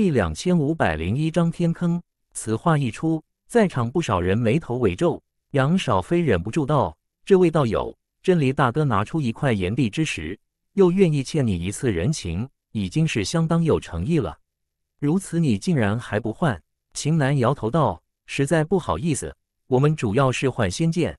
第两千五百零一章天坑，此话一出，在场不少人眉头微皱。杨少飞忍不住道：“这位道友，真离大哥拿出一块炎帝之石，又愿意欠你一次人情，已经是相当有诚意了。如此，你竟然还不换？”秦南摇头道：“实在不好意思，我们主要是换仙剑。”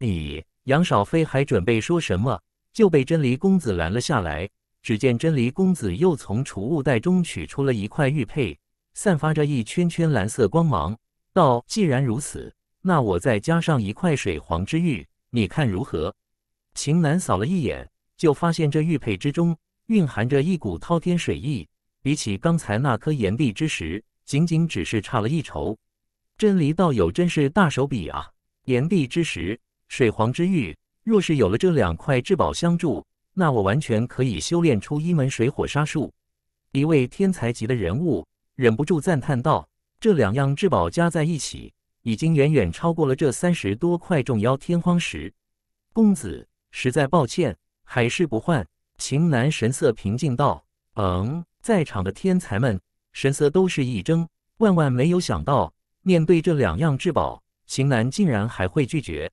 你杨少飞还准备说什么，就被真离公子拦了下来。只见真离公子又从储物袋中取出了一块玉佩，散发着一圈圈蓝色光芒，道：“既然如此，那我再加上一块水黄之玉，你看如何？”秦南扫了一眼，就发现这玉佩之中蕴含着一股滔天水意，比起刚才那颗炎帝之石，仅仅只是差了一筹。真离道友真是大手笔啊！炎帝之石、水黄之玉，若是有了这两块至宝相助，那我完全可以修炼出一门水火杀术。一位天才级的人物忍不住赞叹道：“这两样至宝加在一起，已经远远超过了这三十多块重妖天荒石。”公子，实在抱歉，还是不换。秦南神色平静道：“嗯。”在场的天才们神色都是一怔，万万没有想到，面对这两样至宝，秦南竟然还会拒绝。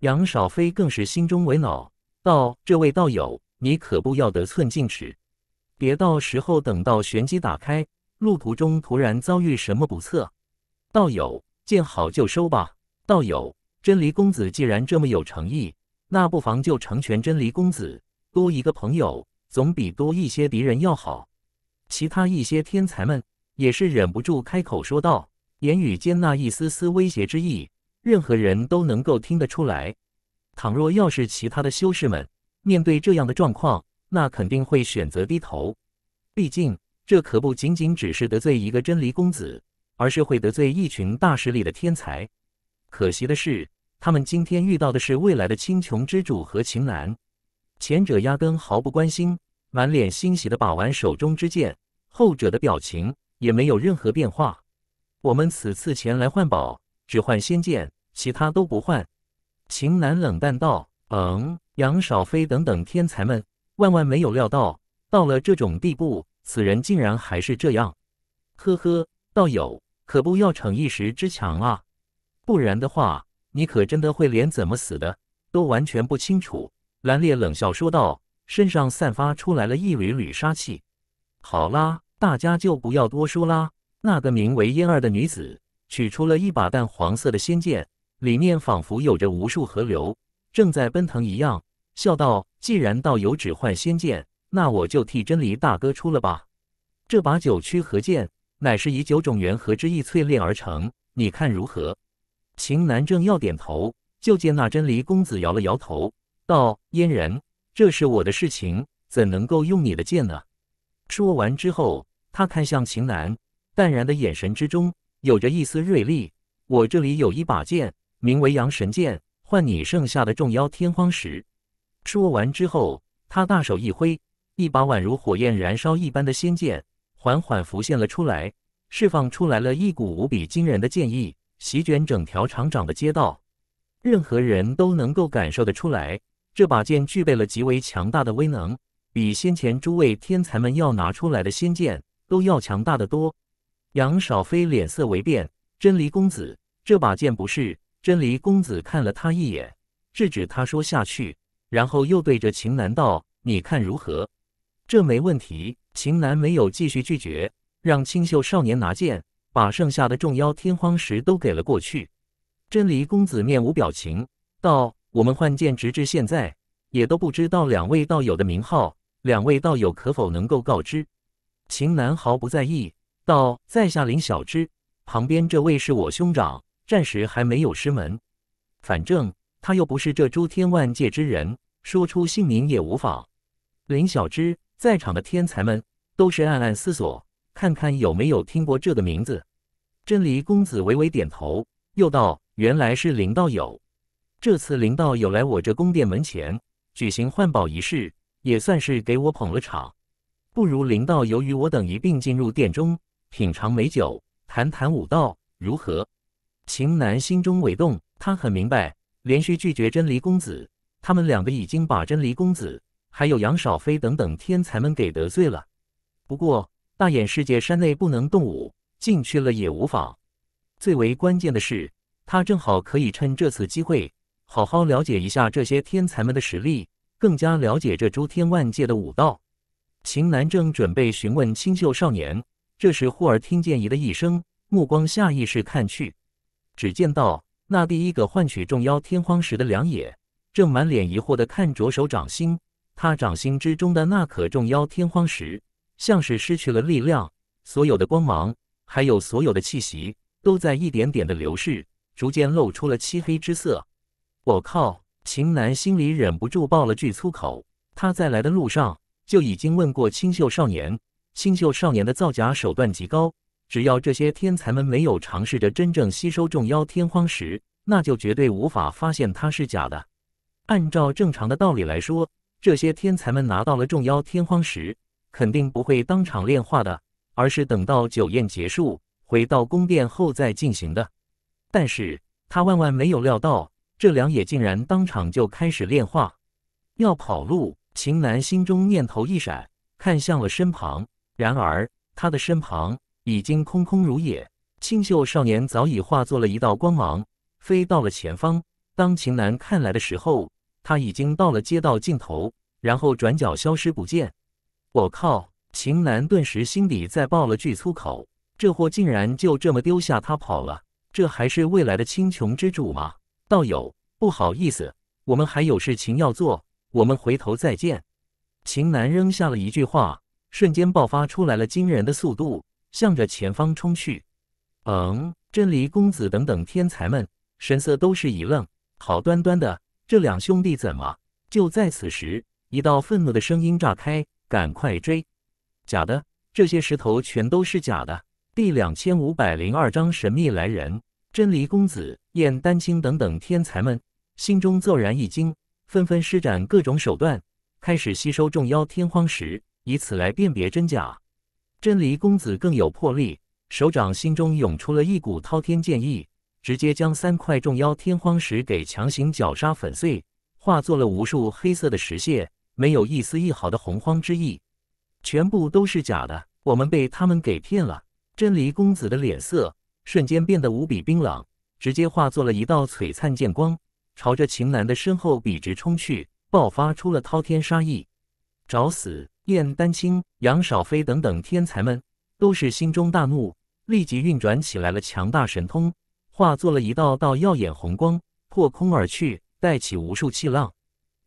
杨少飞更是心中为恼。道：“这位道友，你可不要得寸进尺，别到时候等到玄机打开，路途中突然遭遇什么不测。道友见好就收吧。道友，真离公子既然这么有诚意，那不妨就成全真离公子。多一个朋友，总比多一些敌人要好。”其他一些天才们也是忍不住开口说道，言语间那一丝丝威胁之意，任何人都能够听得出来。倘若要是其他的修士们面对这样的状况，那肯定会选择低头。毕竟这可不仅仅只是得罪一个真离公子，而是会得罪一群大势力的天才。可惜的是，他们今天遇到的是未来的青琼之主和秦岚。前者压根毫不关心，满脸欣喜的把玩手中之剑；后者的表情也没有任何变化。我们此次前来换宝，只换仙剑，其他都不换。秦楠冷淡道：“嗯，杨少飞等等天才们，万万没有料到，到了这种地步，此人竟然还是这样。呵呵，道友可不要逞一时之强啊，不然的话，你可真的会连怎么死的都完全不清楚。”蓝烈冷笑说道，身上散发出来了一缕缕杀气。好啦，大家就不要多说啦。那个名为嫣儿的女子取出了一把淡黄色的仙剑。里面仿佛有着无数河流正在奔腾一样，笑道：“既然道友只换仙剑，那我就替真离大哥出了吧。这把九曲河剑，乃是以九种元和之意淬炼而成，你看如何？”秦南正要点头，就见那真离公子摇了摇头，道：“嫣人，这是我的事情，怎能够用你的剑呢？”说完之后，他看向秦南，淡然的眼神之中有着一丝锐利。我这里有一把剑。名为“阳神剑”，换你剩下的众妖天荒石。”说完之后，他大手一挥，一把宛如火焰燃烧一般的仙剑缓缓浮现了出来，释放出来了一股无比惊人的剑意，席卷整条厂长的街道。任何人都能够感受得出来，这把剑具备了极为强大的威能，比先前诸位天才们要拿出来的仙剑都要强大的多。杨少飞脸色微变：“真离公子，这把剑不是？”真离公子看了他一眼，制止他说下去，然后又对着秦南道：“你看如何？这没问题。”秦南没有继续拒绝，让清秀少年拿剑，把剩下的众妖天荒石都给了过去。真离公子面无表情道：“我们换剑，直至现在，也都不知道两位道友的名号。两位道友可否能够告知？”秦南毫不在意道：“在下林小之，旁边这位是我兄长。”暂时还没有师门，反正他又不是这诸天万界之人，说出姓名也无妨。林小之在场的天才们都是暗暗思索，看看有没有听过这个名字。真离公子微微点头，又道：“原来是林道友，这次林道友来我这宫殿门前举行换宝仪式，也算是给我捧了场。不如林道友与我等一并进入殿中，品尝美酒，谈谈武道，如何？”秦南心中微动，他很明白，连续拒绝真离公子，他们两个已经把真离公子，还有杨少飞等等天才们给得罪了。不过大眼世界山内不能动武，进去了也无妨。最为关键的是，他正好可以趁这次机会，好好了解一下这些天才们的实力，更加了解这诸天万界的武道。秦南正准备询问清秀少年，这时忽而听见“咦”的一声，目光下意识看去。只见到那第一个换取众妖天荒石的梁野，正满脸疑惑的看着手掌心，他掌心之中的那可众妖天荒石，像是失去了力量，所有的光芒还有所有的气息，都在一点点的流逝，逐渐露出了漆黑之色。我靠！秦南心里忍不住爆了句粗口。他在来的路上就已经问过清秀少年，清秀少年的造假手段极高。只要这些天才们没有尝试着真正吸收众妖天荒石，那就绝对无法发现它是假的。按照正常的道理来说，这些天才们拿到了众妖天荒石，肯定不会当场炼化的，而是等到酒宴结束，回到宫殿后再进行的。但是他万万没有料到，这两野竟然当场就开始炼化，要跑路。秦南心中念头一闪，看向了身旁，然而他的身旁。已经空空如也，清秀少年早已化作了一道光芒，飞到了前方。当秦南看来的时候，他已经到了街道尽头，然后转角消失不见。我靠！秦南顿时心底在爆了句粗口：这货竟然就这么丢下他跑了，这还是未来的青琼之主吗？道友，不好意思，我们还有事情要做，我们回头再见。秦南扔下了一句话，瞬间爆发出来了惊人的速度。向着前方冲去。嗯，真离公子等等天才们神色都是一愣，好端端的这两兄弟怎么？就在此时，一道愤怒的声音炸开：“赶快追！假的，这些石头全都是假的！”第两千五百零二章神秘来人。真离公子、燕丹青等等天才们心中骤然一惊，纷纷施展各种手段，开始吸收众妖天荒石，以此来辨别真假。真离公子更有魄力，手掌心中涌出了一股滔天剑意，直接将三块众妖天荒石给强行绞杀粉碎，化作了无数黑色的石屑，没有一丝一毫的洪荒之意，全部都是假的，我们被他们给骗了。真离公子的脸色瞬间变得无比冰冷，直接化作了一道璀璨剑光，朝着秦楠的身后笔直冲去，爆发出了滔天杀意，找死！燕丹青、杨少飞等等天才们都是心中大怒，立即运转起来了强大神通，化作了一道道耀眼红光，破空而去，带起无数气浪。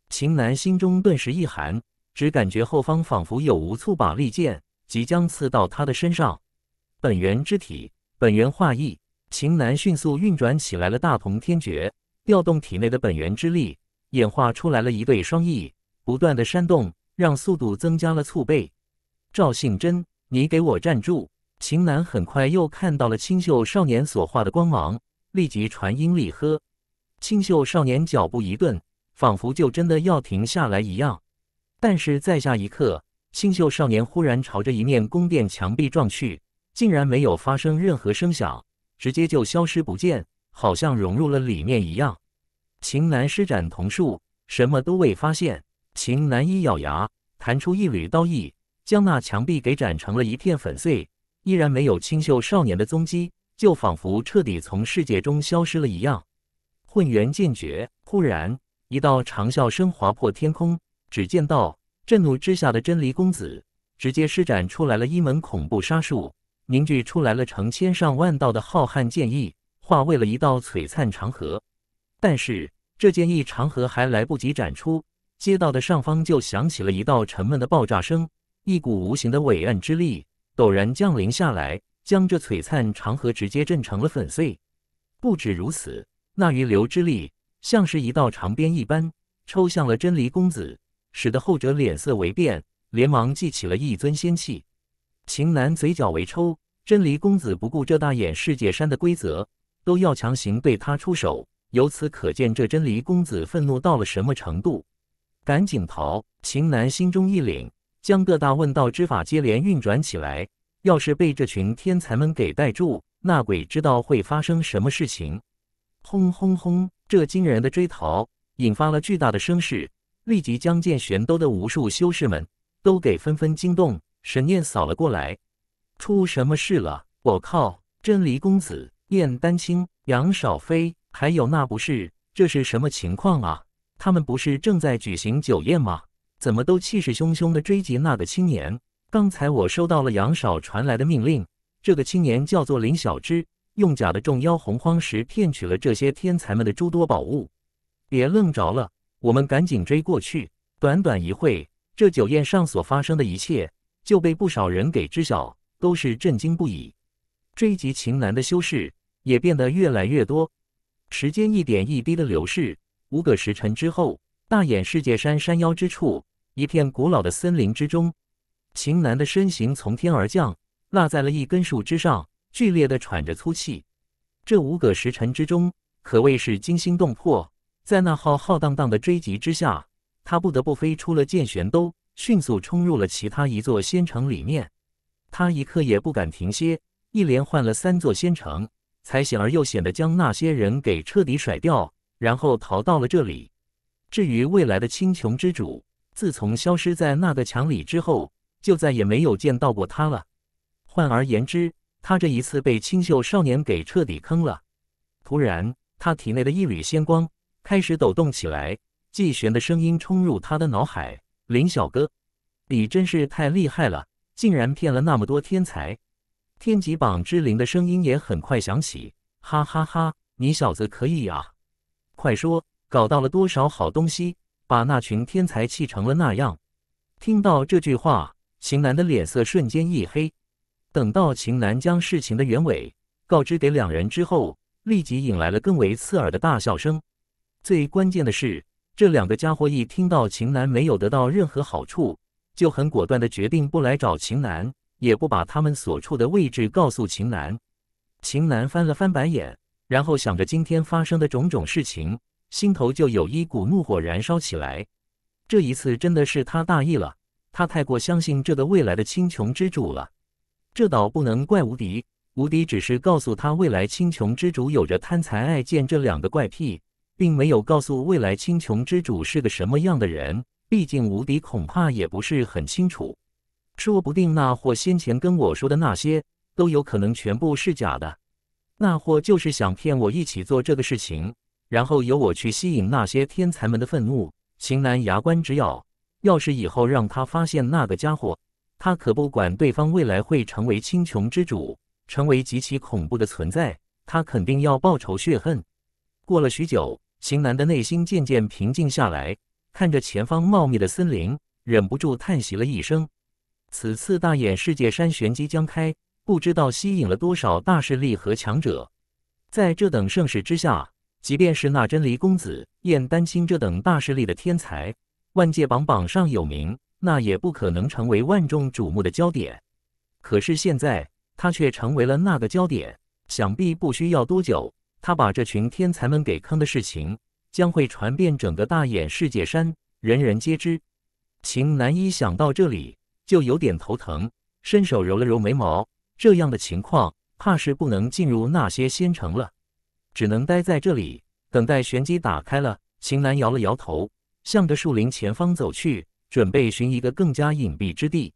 秦南心中顿时一寒，只感觉后方仿佛有无数把利剑即将刺到他的身上。本源之体，本源化意，秦南迅速运转起来了大同天诀，调动体内的本源之力，演化出来了一对双翼，不断的扇动。让速度增加了数倍。赵信真，你给我站住！秦楠很快又看到了清秀少年所化的光芒，立即传音厉喝。清秀少年脚步一顿，仿佛就真的要停下来一样。但是在下一刻，清秀少年忽然朝着一面宫殿墙壁撞去，竟然没有发生任何声响，直接就消失不见，好像融入了里面一样。秦楠施展瞳术，什么都未发现。秦南一咬牙，弹出一缕刀意，将那墙壁给斩成了一片粉碎，依然没有清秀少年的踪迹，就仿佛彻底从世界中消失了一样。混元剑诀，忽然一道长啸声划破天空，只见到震怒之下的真离公子直接施展出来了一门恐怖杀术，凝聚出来了成千上万道的浩瀚剑意，化为了一道璀璨长河。但是这剑意长河还来不及展出。街道的上方就响起了一道沉闷的爆炸声，一股无形的伟岸之力陡然降临下来，将这璀璨长河直接震成了粉碎。不止如此，那余流之力像是一道长鞭一般抽向了真离公子，使得后者脸色为变，连忙祭起了一尊仙器。秦南嘴角微抽，真离公子不顾这大眼世界山的规则，都要强行对他出手，由此可见，这真离公子愤怒到了什么程度。赶紧逃！秦南心中一凛，将各大问道之法接连运转起来。要是被这群天才们给逮住，那鬼知道会发生什么事情！轰轰轰！这惊人的追逃引发了巨大的声势，立即将剑玄都的无数修士们都给纷纷惊动。神念扫了过来，出什么事了？我靠！真离公子、燕丹青、杨少飞，还有那不是，这是什么情况啊？他们不是正在举行酒宴吗？怎么都气势汹汹地追击那个青年？刚才我收到了杨少传来的命令。这个青年叫做林小之，用假的众妖洪荒石骗取了这些天才们的诸多宝物。别愣着了，我们赶紧追过去！短短一会，这酒宴上所发生的一切就被不少人给知晓，都是震惊不已。追击秦南的修士也变得越来越多。时间一点一滴的流逝。五个时辰之后，大眼世界山山腰之处，一片古老的森林之中，秦南的身形从天而降，落在了一根树枝上，剧烈的喘着粗气。这五个时辰之中，可谓是惊心动魄。在那浩浩荡荡的追击之下，他不得不飞出了剑玄都，迅速冲入了其他一座仙城里面。他一刻也不敢停歇，一连换了三座仙城，才险而又险的将那些人给彻底甩掉。然后逃到了这里。至于未来的青穹之主，自从消失在那个墙里之后，就再也没有见到过他了。换而言之，他这一次被清秀少年给彻底坑了。突然，他体内的一缕仙光开始抖动起来。季玄的声音冲入他的脑海：“林小哥，你真是太厉害了，竟然骗了那么多天才！”天极榜之灵的声音也很快响起：“哈哈哈，你小子可以啊！”快说，搞到了多少好东西？把那群天才气成了那样！听到这句话，秦楠的脸色瞬间一黑。等到秦楠将事情的原委告知给两人之后，立即引来了更为刺耳的大笑声。最关键的是，这两个家伙一听到秦楠没有得到任何好处，就很果断的决定不来找秦楠，也不把他们所处的位置告诉秦楠。秦楠翻了翻白眼。然后想着今天发生的种种事情，心头就有一股怒火燃烧起来。这一次真的是他大意了，他太过相信这个未来的青琼之主了。这倒不能怪无敌，无敌只是告诉他未来青琼之主有着贪财爱剑这两个怪癖，并没有告诉未来青琼之主是个什么样的人。毕竟无敌恐怕也不是很清楚，说不定那货先前跟我说的那些都有可能全部是假的。那货就是想骗我一起做这个事情，然后由我去吸引那些天才们的愤怒。秦南牙关直咬，要是以后让他发现那个家伙，他可不管对方未来会成为青穹之主，成为极其恐怖的存在，他肯定要报仇血恨。过了许久，秦南的内心渐渐平静下来，看着前方茂密的森林，忍不住叹息了一声：“此次大眼世界山玄机将开。”不知道吸引了多少大势力和强者，在这等盛世之下，即便是那真离公子、燕丹青这等大势力的天才，万界榜榜上有名，那也不可能成为万众瞩目的焦点。可是现在，他却成为了那个焦点。想必不需要多久，他把这群天才们给坑的事情，将会传遍整个大眼世界山，人人皆知。秦南一想到这里，就有点头疼，伸手揉了揉眉毛。这样的情况，怕是不能进入那些仙城了，只能待在这里等待玄机打开了。秦楠摇了摇头，向着树林前方走去，准备寻一个更加隐蔽之地。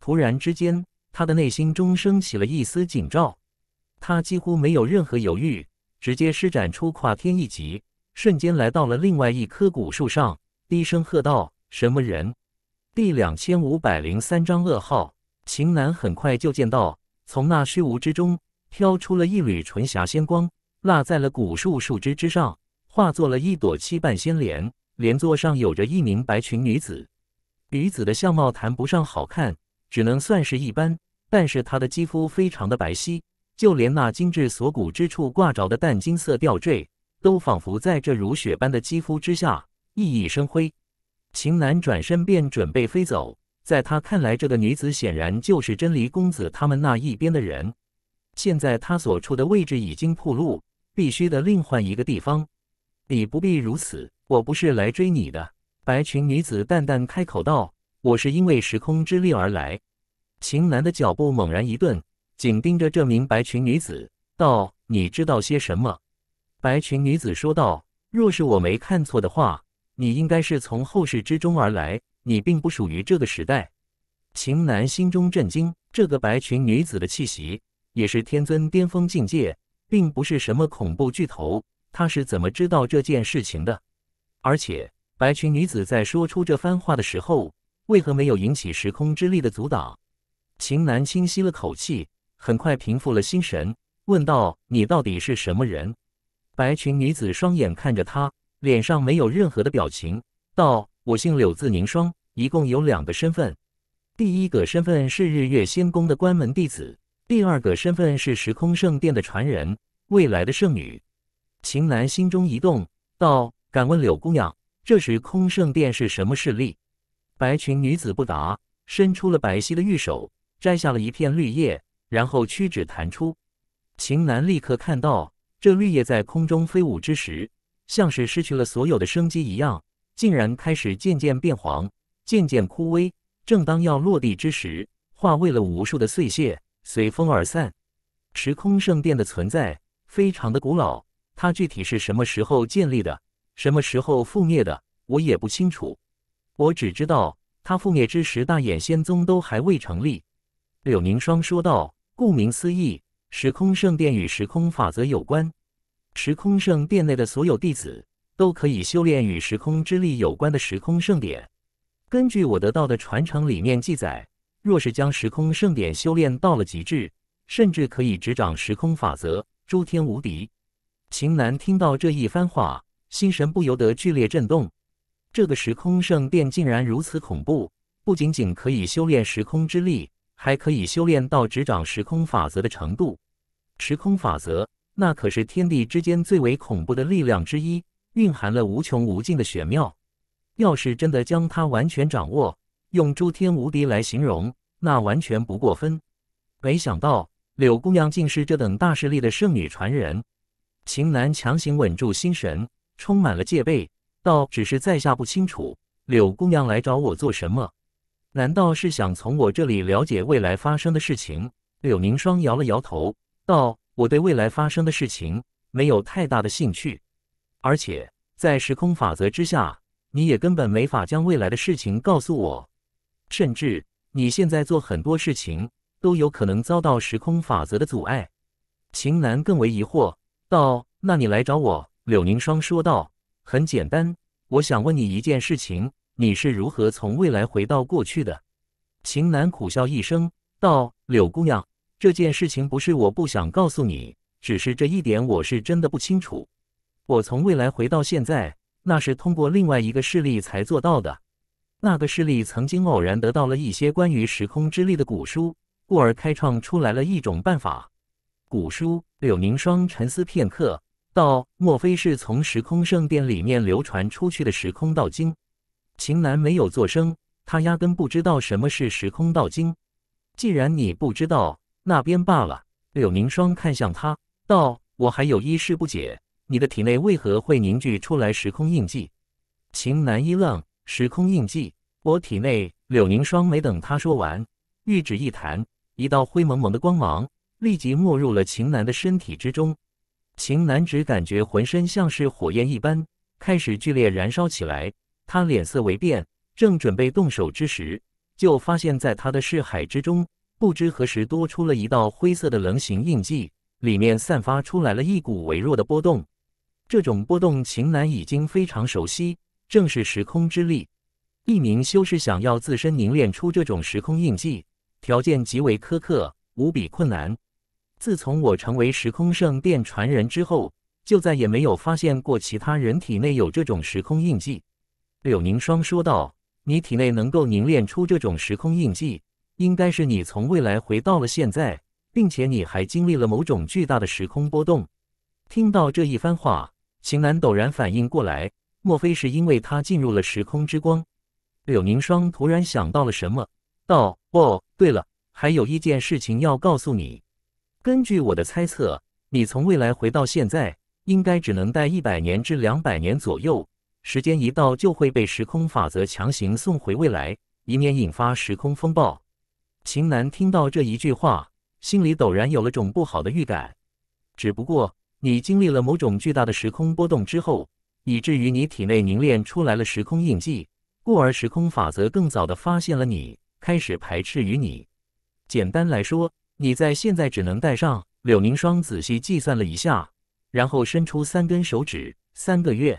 突然之间，他的内心中升起了一丝警兆，他几乎没有任何犹豫，直接施展出跨天一击，瞬间来到了另外一棵古树上，低声喝道：“什么人？”第两千五百零三章噩耗。秦楠很快就见到。从那虚无之中飘出了一缕纯霞仙光，落在了古树树枝之上，化作了一朵七瓣仙莲。莲座上有着一名白裙女子，女子的相貌谈不上好看，只能算是一般，但是她的肌肤非常的白皙，就连那精致锁骨之处挂着的淡金色吊坠，都仿佛在这如雪般的肌肤之下熠熠生辉。秦楠转身便准备飞走。在他看来，这个女子显然就是真离公子他们那一边的人。现在他所处的位置已经暴露，必须得另换一个地方。你不必如此，我不是来追你的。”白裙女子淡淡开口道，“我是因为时空之力而来。”秦南的脚步猛然一顿，紧盯着这名白裙女子道：“你知道些什么？”白裙女子说道：“若是我没看错的话，你应该是从后世之中而来。”你并不属于这个时代，秦南心中震惊。这个白裙女子的气息也是天尊巅峰境界，并不是什么恐怖巨头。他是怎么知道这件事情的？而且，白裙女子在说出这番话的时候，为何没有引起时空之力的阻挡？秦南清晰了口气，很快平复了心神，问道：“你到底是什么人？”白裙女子双眼看着他，脸上没有任何的表情，道。我姓柳，字凝霜，一共有两个身份。第一个身份是日月仙宫的关门弟子，第二个身份是时空圣殿的传人，未来的圣女。秦楠心中一动，道：“敢问柳姑娘，这时空圣殿是什么势力？”白裙女子不答，伸出了白皙的玉手，摘下了一片绿叶，然后屈指弹出。秦楠立刻看到，这绿叶在空中飞舞之时，像是失去了所有的生机一样。竟然开始渐渐变黄，渐渐枯萎。正当要落地之时，化为了无数的碎屑，随风而散。时空圣殿的存在非常的古老，它具体是什么时候建立的，什么时候覆灭的，我也不清楚。我只知道，它覆灭之时，大衍仙宗都还未成立。柳凝霜说道：“顾名思义，时空圣殿与时空法则有关。时空圣殿内的所有弟子。”都可以修炼与时空之力有关的时空圣典。根据我得到的传承理念记载，若是将时空圣典修炼到了极致，甚至可以执掌时空法则，诸天无敌。秦南听到这一番话，心神不由得剧烈震动。这个时空圣殿竟然如此恐怖，不仅仅可以修炼时空之力，还可以修炼到执掌时空法则的程度。时空法则，那可是天地之间最为恐怖的力量之一。蕴含了无穷无尽的玄妙，要是真的将它完全掌握，用诸天无敌来形容，那完全不过分。没想到柳姑娘竟是这等大势力的圣女传人，秦南强行稳住心神，充满了戒备，道：“只是在下不清楚柳姑娘来找我做什么，难道是想从我这里了解未来发生的事情？”柳凝霜摇了摇头，道：“我对未来发生的事情没有太大的兴趣。”而且在时空法则之下，你也根本没法将未来的事情告诉我。甚至你现在做很多事情都有可能遭到时空法则的阻碍。秦楠更为疑惑道：“那你来找我？”柳凝霜说道：“很简单，我想问你一件事情，你是如何从未来回到过去的？”秦楠苦笑一声道：“柳姑娘，这件事情不是我不想告诉你，只是这一点我是真的不清楚。”我从未来回到现在，那是通过另外一个势力才做到的。那个势力曾经偶然得到了一些关于时空之力的古书，故而开创出来了一种办法。古书，柳凝霜沉思片刻，道：“莫非是从时空圣殿里面流传出去的时空道经？”秦南没有作声，他压根不知道什么是时空道经。既然你不知道，那边罢了。柳凝霜看向他，道：“我还有一事不解。”你的体内为何会凝聚出来时空印记？秦南一愣，时空印记，我体内……柳凝霜没等他说完，玉指一弹，一道灰蒙蒙的光芒立即没入了秦南的身体之中。秦南只感觉浑身像是火焰一般，开始剧烈燃烧起来。他脸色微变，正准备动手之时，就发现在他的视海之中，不知何时多出了一道灰色的棱形印记，里面散发出来了一股微弱的波动。这种波动，秦岚已经非常熟悉。正是时空之力。一名修士想要自身凝练出这种时空印记，条件极为苛刻，无比困难。自从我成为时空圣殿传人之后，就再也没有发现过其他人体内有这种时空印记。柳凝霜说道：“你体内能够凝练出这种时空印记，应该是你从未来回到了现在，并且你还经历了某种巨大的时空波动。”听到这一番话。秦楠陡然反应过来，莫非是因为他进入了时空之光？柳凝霜突然想到了什么，道：“哦，对了，还有一件事情要告诉你。根据我的猜测，你从未来回到现在，应该只能待一百年至两百年左右，时间一到就会被时空法则强行送回未来，以免引发时空风暴。”秦楠听到这一句话，心里陡然有了种不好的预感。只不过。你经历了某种巨大的时空波动之后，以至于你体内凝练出来了时空印记，故而时空法则更早的发现了你，开始排斥于你。简单来说，你在现在只能戴上柳凝霜，仔细计算了一下，然后伸出三根手指，三个月。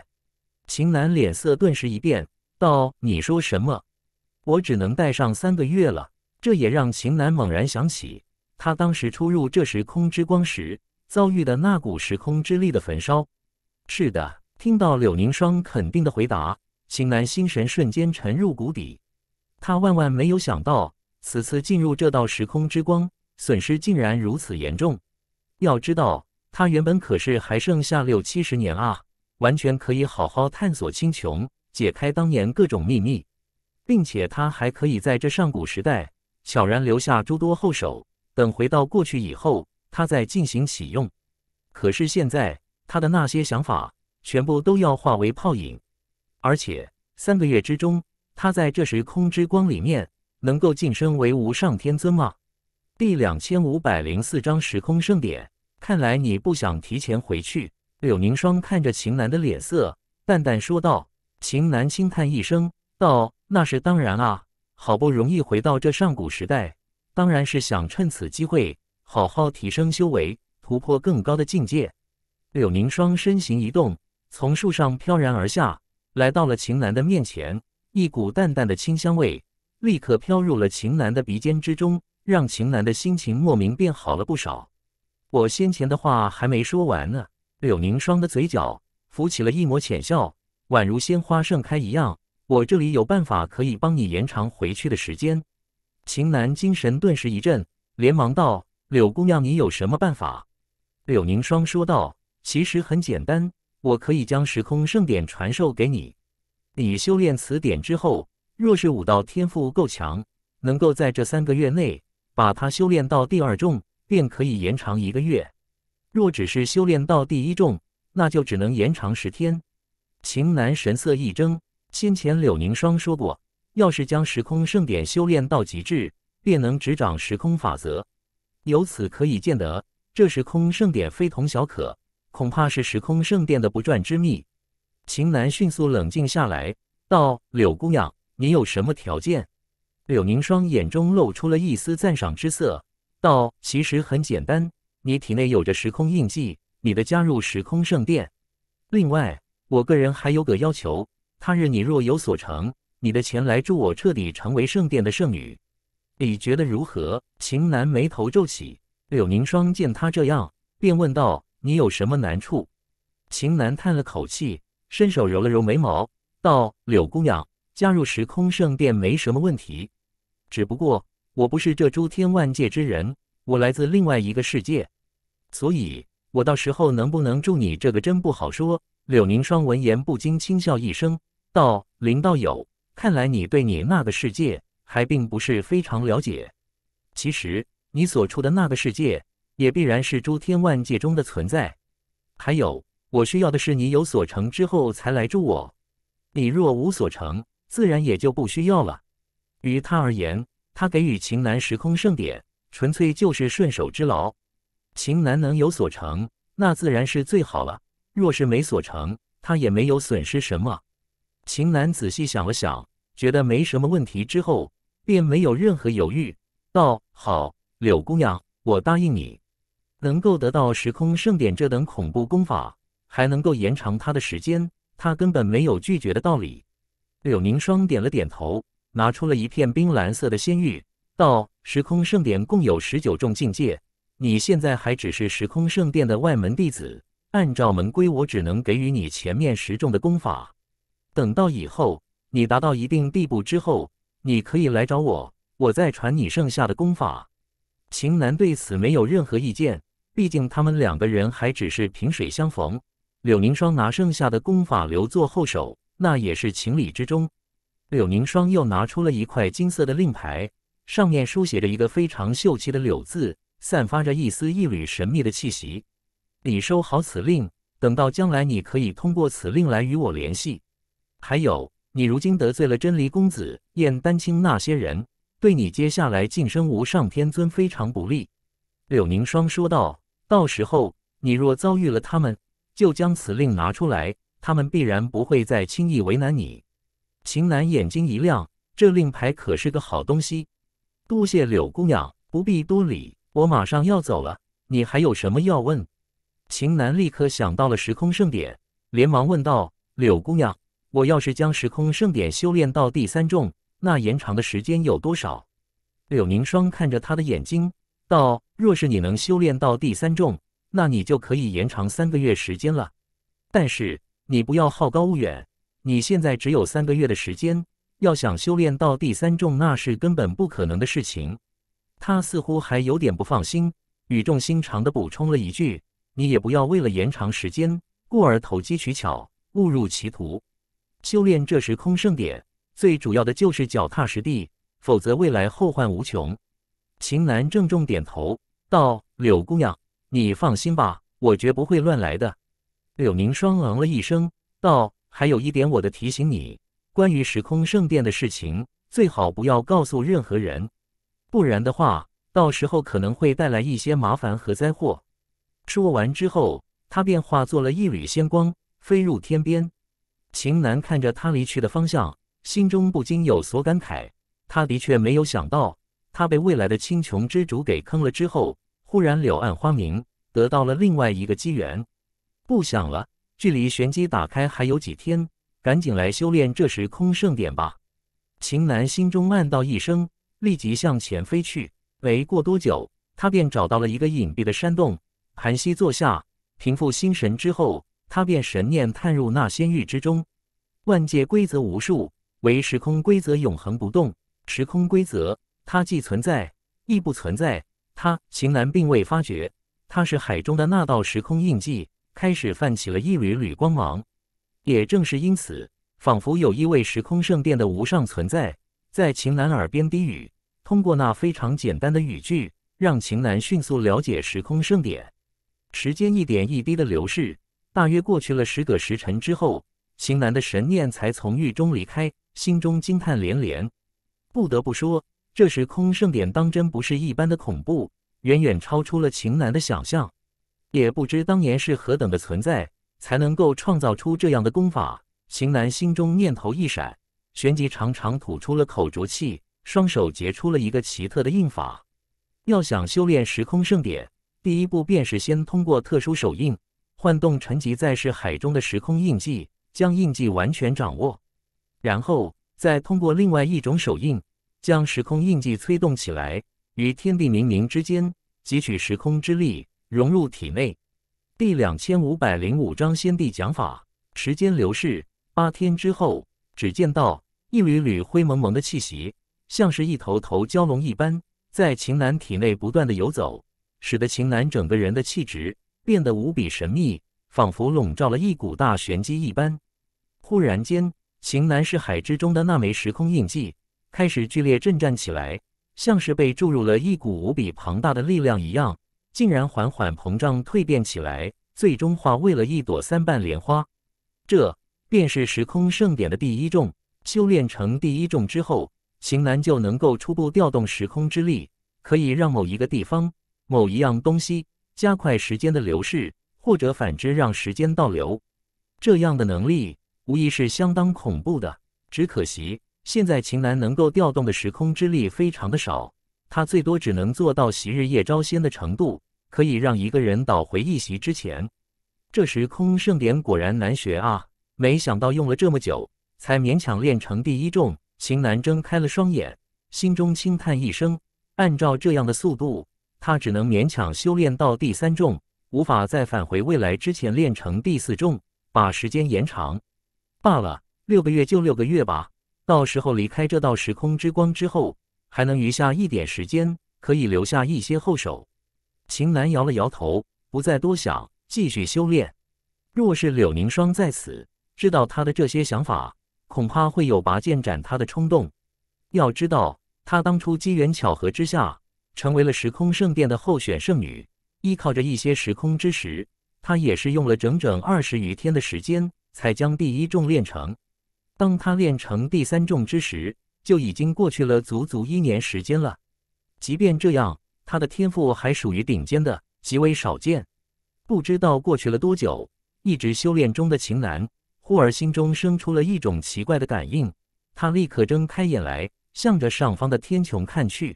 秦楠脸色顿时一变，道：“你说什么？我只能带上三个月了？”这也让秦楠猛然想起，他当时出入这时空之光时。遭遇的那股时空之力的焚烧，是的，听到柳凝霜肯定的回答，秦岚心神瞬间沉入谷底。他万万没有想到，此次进入这道时空之光，损失竟然如此严重。要知道，他原本可是还剩下六七十年啊，完全可以好好探索青琼，解开当年各种秘密，并且他还可以在这上古时代悄然留下诸多后手，等回到过去以后。他在进行启用，可是现在他的那些想法全部都要化为泡影，而且三个月之中，他在这时空之光里面能够晋升为无上天尊吗？第两千五百零四章时空盛典。看来你不想提前回去。柳凝霜看着秦南的脸色，淡淡说道。秦南轻叹一声，道：“那是当然啊，好不容易回到这上古时代，当然是想趁此机会。”好好提升修为，突破更高的境界。柳凝霜身形一动，从树上飘然而下，来到了秦岚的面前。一股淡淡的清香味立刻飘入了秦岚的鼻尖之中，让秦岚的心情莫名变好了不少。我先前的话还没说完呢。柳凝霜的嘴角浮起了一抹浅笑，宛如鲜花盛开一样。我这里有办法可以帮你延长回去的时间。秦岚精神顿时一振，连忙道。柳姑娘，你有什么办法？柳凝霜说道：“其实很简单，我可以将时空圣典传授给你。你修炼此典之后，若是武道天赋够强，能够在这三个月内把它修炼到第二重，便可以延长一个月。若只是修炼到第一重，那就只能延长十天。”秦南神色一怔，先前柳凝霜说过，要是将时空圣典修炼到极致，便能执掌时空法则。由此可以见得，这时空圣殿非同小可，恐怕是时空圣殿的不传之秘。秦南迅速冷静下来，道：“柳姑娘，你有什么条件？”柳凝霜眼中露出了一丝赞赏之色，道：“其实很简单，你体内有着时空印记，你的加入时空圣殿。另外，我个人还有个要求，他日你若有所成，你的前来助我，彻底成为圣殿的圣女。”你觉得如何？秦南眉头皱起。柳凝霜见他这样，便问道：“你有什么难处？”秦南叹了口气，伸手揉了揉眉毛，道：“柳姑娘加入时空圣殿没什么问题，只不过我不是这诸天万界之人，我来自另外一个世界，所以我到时候能不能助你，这个真不好说。”柳凝霜闻言不禁轻笑一声，道：“林道友，看来你对你那个世界……”还并不是非常了解。其实你所处的那个世界，也必然是诸天万界中的存在。还有，我需要的是你有所成之后才来助我。你若无所成，自然也就不需要了。于他而言，他给予秦南时空圣典，纯粹就是顺手之劳。秦南能有所成，那自然是最好了。若是没所成，他也没有损失什么。秦南仔细想了想，觉得没什么问题之后。便没有任何犹豫，道：“好，柳姑娘，我答应你，能够得到时空圣典这等恐怖功法，还能够延长他的时间，他根本没有拒绝的道理。”柳凝霜点了点头，拿出了一片冰蓝色的仙玉，道：“时空圣典共有十九重境界，你现在还只是时空圣殿的外门弟子，按照门规，我只能给予你前面十重的功法。等到以后你达到一定地步之后。”你可以来找我，我再传你剩下的功法。秦南对此没有任何意见，毕竟他们两个人还只是萍水相逢。柳凝霜拿剩下的功法留作后手，那也是情理之中。柳凝霜又拿出了一块金色的令牌，上面书写着一个非常秀气的“柳”字，散发着一丝一缕神秘的气息。你收好此令，等到将来你可以通过此令来与我联系。还有。你如今得罪了真离公子、燕丹青那些人，对你接下来晋升无上天尊非常不利。”柳凝霜说道，“到时候你若遭遇了他们，就将此令拿出来，他们必然不会再轻易为难你。”秦南眼睛一亮，“这令牌可是个好东西，多谢柳姑娘，不必多礼。我马上要走了，你还有什么要问？”秦南立刻想到了时空盛典，连忙问道：“柳姑娘。”我要是将时空圣典修炼到第三重，那延长的时间有多少？柳凝霜看着他的眼睛，道：“若是你能修炼到第三重，那你就可以延长三个月时间了。但是你不要好高骛远，你现在只有三个月的时间，要想修炼到第三重，那是根本不可能的事情。”他似乎还有点不放心，语重心长的补充了一句：“你也不要为了延长时间，故而投机取巧，误入歧途。”修炼这时空圣殿，最主要的就是脚踏实地，否则未来后患无穷。秦南郑重点头道：“柳姑娘，你放心吧，我绝不会乱来的。”柳凝霜嗯了一声道：“还有一点，我的提醒你，关于时空圣殿的事情，最好不要告诉任何人，不然的话，到时候可能会带来一些麻烦和灾祸。”说完之后，他便化作了一缕仙光，飞入天边。秦楠看着他离去的方向，心中不禁有所感慨。他的确没有想到，他被未来的青琼之主给坑了之后，忽然柳暗花明，得到了另外一个机缘。不想了，距离玄机打开还有几天，赶紧来修炼这时空圣典吧！秦楠心中暗道一声，立即向前飞去。没过多久，他便找到了一个隐蔽的山洞，盘膝坐下，平复心神之后。他便神念探入那仙域之中，万界规则无数，唯时空规则永恒不动。时空规则，它既存在，亦不存在。他秦岚并未发觉，他是海中的那道时空印记，开始泛起了一缕缕光芒。也正是因此，仿佛有一位时空圣殿的无上存在，在秦岚耳边低语，通过那非常简单的语句，让秦岚迅速了解时空圣典。时间一点一滴的流逝。大约过去了十个时辰之后，秦南的神念才从狱中离开，心中惊叹连连。不得不说，这时空圣典当真不是一般的恐怖，远远超出了秦南的想象。也不知当年是何等的存在，才能够创造出这样的功法。秦南心中念头一闪，旋即长长吐出了口浊气，双手结出了一个奇特的印法。要想修炼时空圣典，第一步便是先通过特殊手印。幻动沉积在是海中的时空印记，将印记完全掌握，然后再通过另外一种手印，将时空印记催动起来，与天地冥冥之间汲取时空之力，融入体内。第两千五百零五章先帝讲法。时间流逝，八天之后，只见到一缕缕灰蒙蒙的气息，像是一头头蛟龙一般，在秦南体内不断的游走，使得秦南整个人的气质。变得无比神秘，仿佛笼罩了一股大玄机一般。忽然间，秦南是海之中的那枚时空印记开始剧烈震颤起来，像是被注入了一股无比庞大的力量一样，竟然缓缓膨胀蜕变起来，最终化为了一朵三瓣莲花。这便是时空盛典的第一重。修炼成第一重之后，秦南就能够初步调动时空之力，可以让某一个地方、某一样东西。加快时间的流逝，或者反之让时间倒流，这样的能力无疑是相当恐怖的。只可惜现在秦南能够调动的时空之力非常的少，他最多只能做到夕日夜招仙的程度，可以让一个人倒回一席之前。这时空盛典果然难学啊！没想到用了这么久，才勉强练成第一重。秦南睁开了双眼，心中轻叹一声，按照这样的速度。他只能勉强修炼到第三重，无法在返回未来之前练成第四重，把时间延长罢了。六个月就六个月吧，到时候离开这道时空之光之后，还能余下一点时间，可以留下一些后手。秦岚摇了摇头，不再多想，继续修炼。若是柳凝霜在此，知道他的这些想法，恐怕会有拔剑斩他的冲动。要知道，他当初机缘巧合之下。成为了时空圣殿的候选圣女，依靠着一些时空之石，她也是用了整整二十余天的时间才将第一重炼成。当她练成第三重之时，就已经过去了足足一年时间了。即便这样，她的天赋还属于顶尖的，极为少见。不知道过去了多久，一直修炼中的秦岚忽而心中生出了一种奇怪的感应，她立刻睁开眼来，向着上方的天穹看去。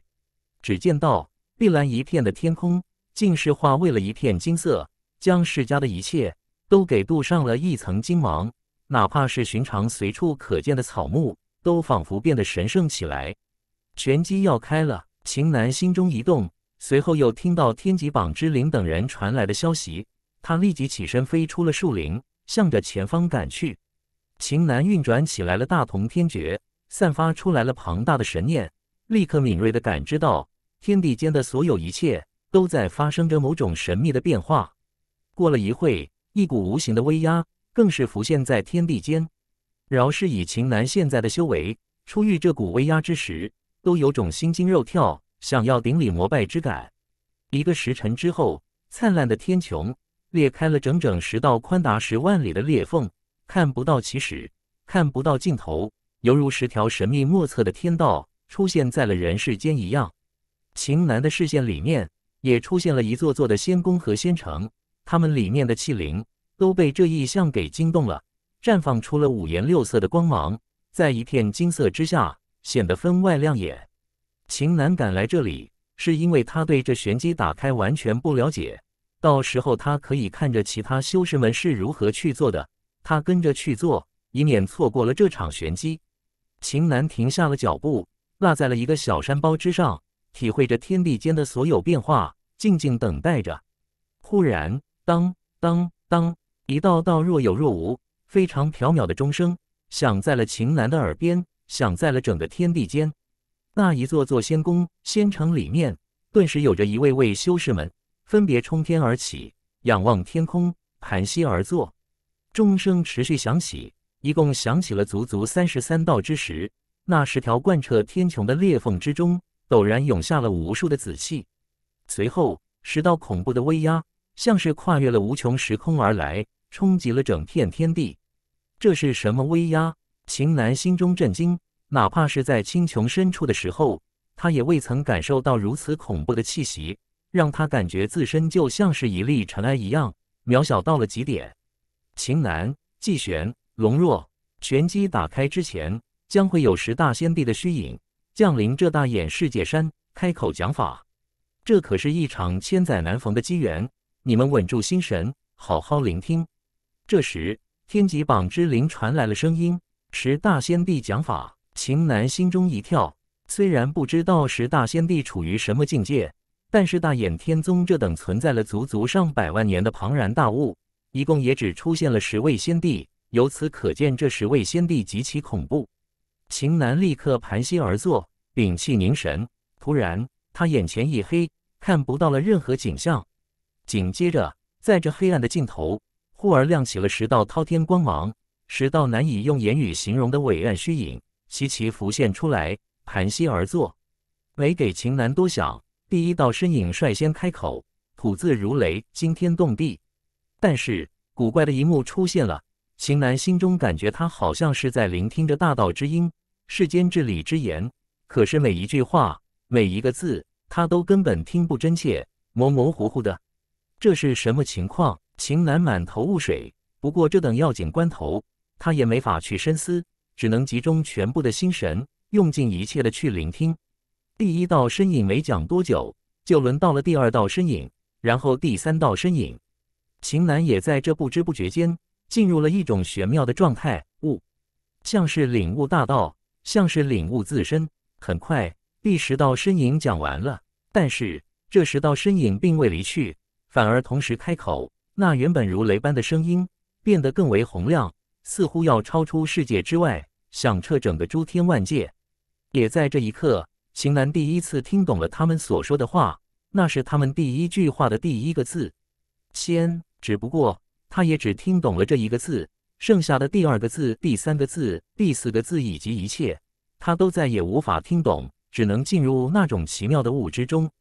只见到碧蓝一片的天空，竟是化为了一片金色，将世家的一切都给镀上了一层金芒。哪怕是寻常随处可见的草木，都仿佛变得神圣起来。拳击要开了，秦南心中一动，随后又听到天极榜之灵等人传来的消息，他立即起身飞出了树林，向着前方赶去。秦南运转起来了大同天诀，散发出来了庞大的神念，立刻敏锐的感知到。天地间的所有一切都在发生着某种神秘的变化。过了一会，一股无形的威压更是浮现在天地间。饶是以秦南现在的修为，初遇这股威压之时，都有种心惊肉跳、想要顶礼膜拜之感。一个时辰之后，灿烂的天穹裂开了整整十道宽达十万里的裂缝，看不到起始，看不到尽头，犹如十条神秘莫测的天道出现在了人世间一样。秦南的视线里面也出现了一座座的仙宫和仙城，他们里面的气灵都被这异象给惊动了，绽放出了五颜六色的光芒，在一片金色之下显得分外亮眼。秦南赶来这里，是因为他对这玄机打开完全不了解，到时候他可以看着其他修士们是如何去做的，他跟着去做，以免错过了这场玄机。秦南停下了脚步，落在了一个小山包之上。体会着天地间的所有变化，静静等待着。忽然，当当当，一道道若有若无、非常缥缈的钟声响在了秦岚的耳边，响在了整个天地间。那一座座仙宫、仙城里面，顿时有着一位位修士们分别冲天而起，仰望天空，盘膝而坐。钟声持续响起，一共响起了足足三十三道之时，那十条贯彻天穹的裂缝之中。陡然涌下了无数的紫气，随后十道恐怖的威压，像是跨越了无穷时空而来，冲击了整片天地。这是什么威压？秦南心中震惊，哪怕是在青穹深处的时候，他也未曾感受到如此恐怖的气息，让他感觉自身就像是一粒尘埃一样，渺小到了极点。秦南、季玄、龙若，玄机打开之前，将会有十大仙帝的虚影。降临这大眼世界山，开口讲法，这可是一场千载难逢的机缘。你们稳住心神，好好聆听。这时，天极榜之灵传来了声音：“十大仙帝讲法。”秦南心中一跳，虽然不知道十大仙帝处于什么境界，但是大眼天宗这等存在了足足上百万年的庞然大物，一共也只出现了十位仙帝，由此可见，这十位仙帝极其恐怖。秦楠立刻盘膝而坐，屏气凝神。突然，他眼前一黑，看不到了任何景象。紧接着，在这黑暗的尽头，忽而亮起了十道滔天光芒，十道难以用言语形容的伟岸虚影齐齐浮现出来。盘膝而坐，没给秦楠多想，第一道身影率先开口，吐字如雷，惊天动地。但是，古怪的一幕出现了。秦楠心中感觉，他好像是在聆听着大道之音、世间至理之言，可是每一句话、每一个字，他都根本听不真切，模模糊糊的。这是什么情况？秦楠满头雾水。不过这等要紧关头，他也没法去深思，只能集中全部的心神，用尽一切的去聆听。第一道身影没讲多久，就轮到了第二道身影，然后第三道身影。秦楠也在这不知不觉间。进入了一种玄妙的状态，悟，像是领悟大道，像是领悟自身。很快，第十道身影讲完了，但是这十道身影并未离去，反而同时开口。那原本如雷般的声音变得更为洪亮，似乎要超出世界之外，响彻整个诸天万界。也在这一刻，秦岚第一次听懂了他们所说的话，那是他们第一句话的第一个字“仙”。只不过。他也只听懂了这一个字，剩下的第二个字、第三个字、第四个字以及一切，他都再也无法听懂，只能进入那种奇妙的物之中。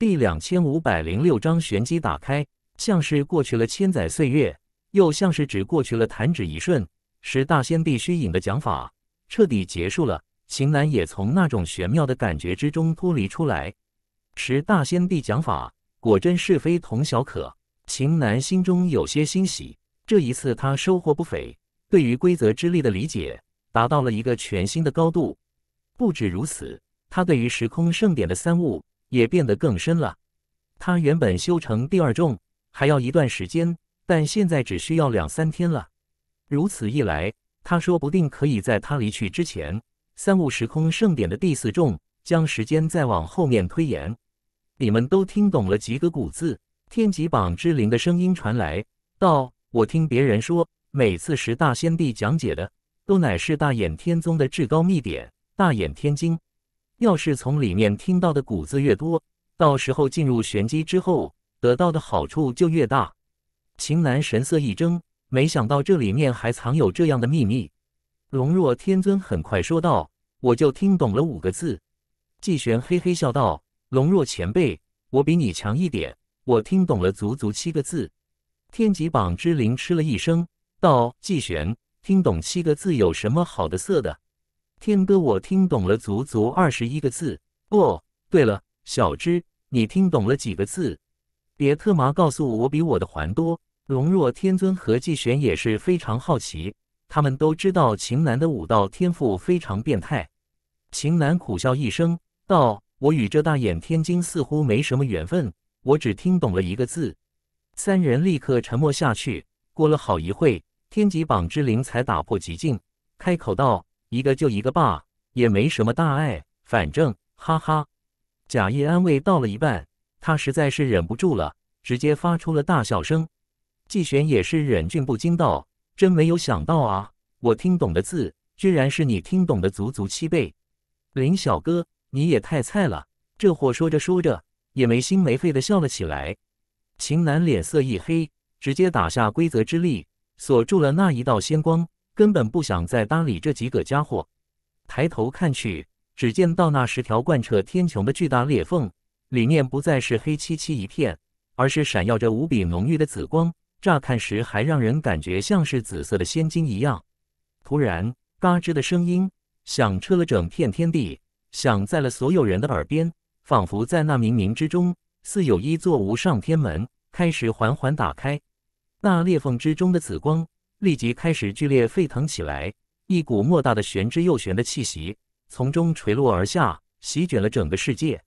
第两千五百零六章玄机打开，像是过去了千载岁月，又像是只过去了弹指一瞬。十大仙帝虚影的讲法彻底结束了，秦楠也从那种玄妙的感觉之中脱离出来。十大仙帝讲法果真是非同小可。秦南心中有些欣喜，这一次他收获不菲，对于规则之力的理解达到了一个全新的高度。不止如此，他对于时空盛典的三悟也变得更深了。他原本修成第二重还要一段时间，但现在只需要两三天了。如此一来，他说不定可以在他离去之前，三悟时空盛典的第四重，将时间再往后面推延。你们都听懂了几个古字？天极榜之灵的声音传来道：“我听别人说，每次十大仙帝讲解的，都乃是大衍天宗的至高秘典《大衍天经》。要是从里面听到的谷子越多，到时候进入玄机之后得到的好处就越大。”秦南神色一怔，没想到这里面还藏有这样的秘密。龙若天尊很快说道：“我就听懂了五个字。”季玄嘿嘿笑道：“龙若前辈，我比你强一点。”我听懂了足足七个字，天极榜之灵吃了一声，道：“季玄，听懂七个字有什么好的色的？”天哥，我听懂了足足二十一个字。哦，对了，小芝，你听懂了几个字？别特麻告诉我比我的还多。龙若天尊和季玄也是非常好奇，他们都知道秦南的武道天赋非常变态。秦南苦笑一声，道：“我与这大眼天津似乎没什么缘分。”我只听懂了一个字，三人立刻沉默下去。过了好一会，天极榜之灵才打破寂静，开口道：“一个就一个吧，也没什么大碍，反正……哈哈。”假意安慰到了一半，他实在是忍不住了，直接发出了大笑声。季玄也是忍俊不禁道：“真没有想到啊，我听懂的字，居然是你听懂的足足七倍，林小哥你也太菜了。”这货说着说着。也没心没肺的笑了起来，秦南脸色一黑，直接打下规则之力锁住了那一道仙光，根本不想再搭理这几个家伙。抬头看去，只见到那十条贯彻天穹的巨大裂缝，里面不再是黑漆漆一片，而是闪耀着无比浓郁的紫光，乍看时还让人感觉像是紫色的仙晶一样。突然，嘎吱的声音响彻了整片天地，响在了所有人的耳边。仿佛在那冥冥之中，似有一座无上天门开始缓缓打开，那裂缝之中的紫光立即开始剧烈沸腾起来，一股莫大的玄之又玄的气息从中垂落而下，席卷了整个世界。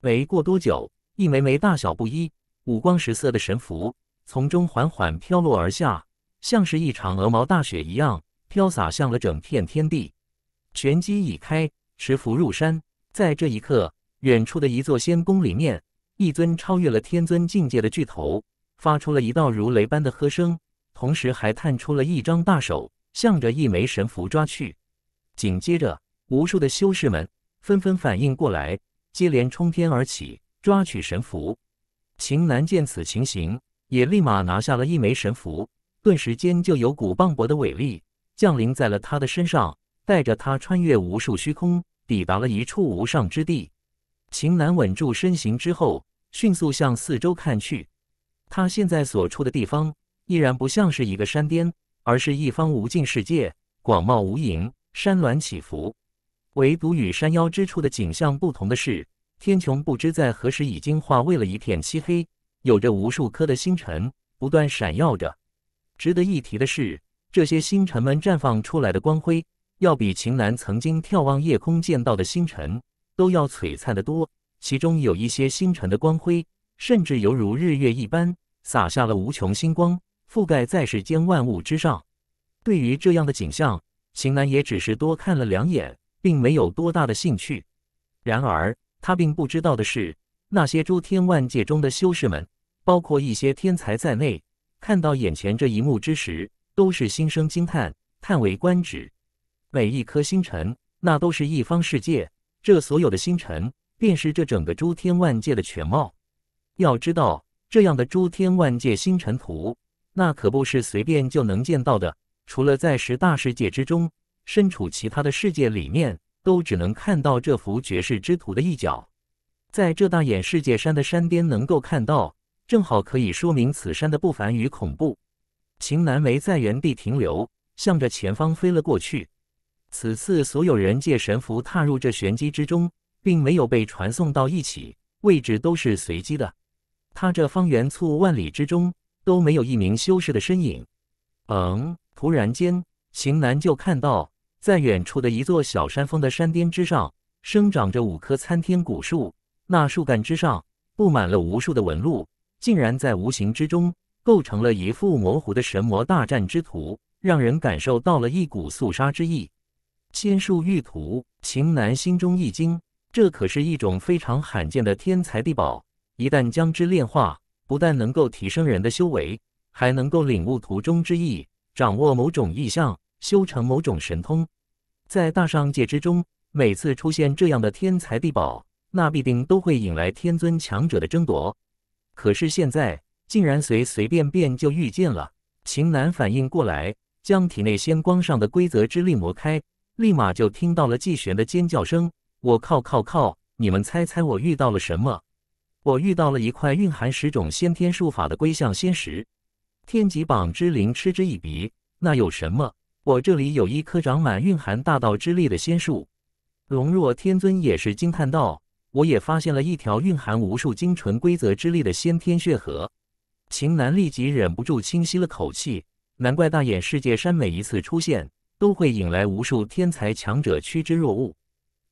没过多久，一枚枚大小不一、五光十色的神符从中缓缓飘落而下，像是一场鹅毛大雪一样飘洒向了整片天地。玄机已开，持符入山，在这一刻。远处的一座仙宫里面，一尊超越了天尊境界的巨头，发出了一道如雷般的喝声，同时还探出了一张大手，向着一枚神符抓去。紧接着，无数的修士们纷纷反应过来，接连冲天而起，抓取神符。秦南见此情形，也立马拿下了一枚神符，顿时间就有股磅礴的伟力降临在了他的身上，带着他穿越无数虚空，抵达了一处无上之地。秦楠稳住身形之后，迅速向四周看去。他现在所处的地方，依然不像是一个山巅，而是一方无尽世界，广袤无垠，山峦起伏。唯独与山腰之处的景象不同的是，天穹不知在何时已经化为了一片漆黑，有着无数颗的星辰不断闪耀着。值得一提的是，这些星辰们绽放出来的光辉，要比秦楠曾经眺望夜空见到的星辰。都要璀璨得多，其中有一些星辰的光辉，甚至犹如日月一般，洒下了无穷星光，覆盖在世间万物之上。对于这样的景象，秦南也只是多看了两眼，并没有多大的兴趣。然而，他并不知道的是，那些诸天万界中的修士们，包括一些天才在内，看到眼前这一幕之时，都是心生惊叹，叹为观止。每一颗星辰，那都是一方世界。这所有的星辰，便是这整个诸天万界的全貌。要知道，这样的诸天万界星辰图，那可不是随便就能见到的。除了在十大世界之中，身处其他的世界里面，都只能看到这幅绝世之图的一角。在这大眼世界山的山巅能够看到，正好可以说明此山的不凡与恐怖。秦南梅在原地停留，向着前方飞了过去。此次所有人借神符踏入这玄机之中，并没有被传送到一起，位置都是随机的。他这方圆数万里之中都没有一名修士的身影。嗯，突然间，秦南就看到，在远处的一座小山峰的山巅之上，生长着五棵参天古树。那树干之上布满了无数的纹路，竟然在无形之中构成了一幅模糊的神魔大战之图，让人感受到了一股肃杀之意。仙树玉图，秦南心中一惊，这可是一种非常罕见的天才地宝。一旦将之炼化，不但能够提升人的修为，还能够领悟图中之意，掌握某种意象，修成某种神通。在大上界之中，每次出现这样的天才地宝，那必定都会引来天尊强者的争夺。可是现在，竟然随随便便就遇见了。秦南反应过来，将体内仙光上的规则之力磨开。立马就听到了季玄的尖叫声！我靠靠靠！你们猜猜我遇到了什么？我遇到了一块蕴含十种先天术法的龟象仙石。天极榜之灵嗤之以鼻：“那有什么？我这里有一颗长满蕴含大道之力的仙树。”龙若天尊也是惊叹道：“我也发现了一条蕴含无数精纯规则之力的先天血河。”秦南立即忍不住轻吸了口气：“难怪大眼世界山每一次出现。”都会引来无数天才强者趋之若鹜。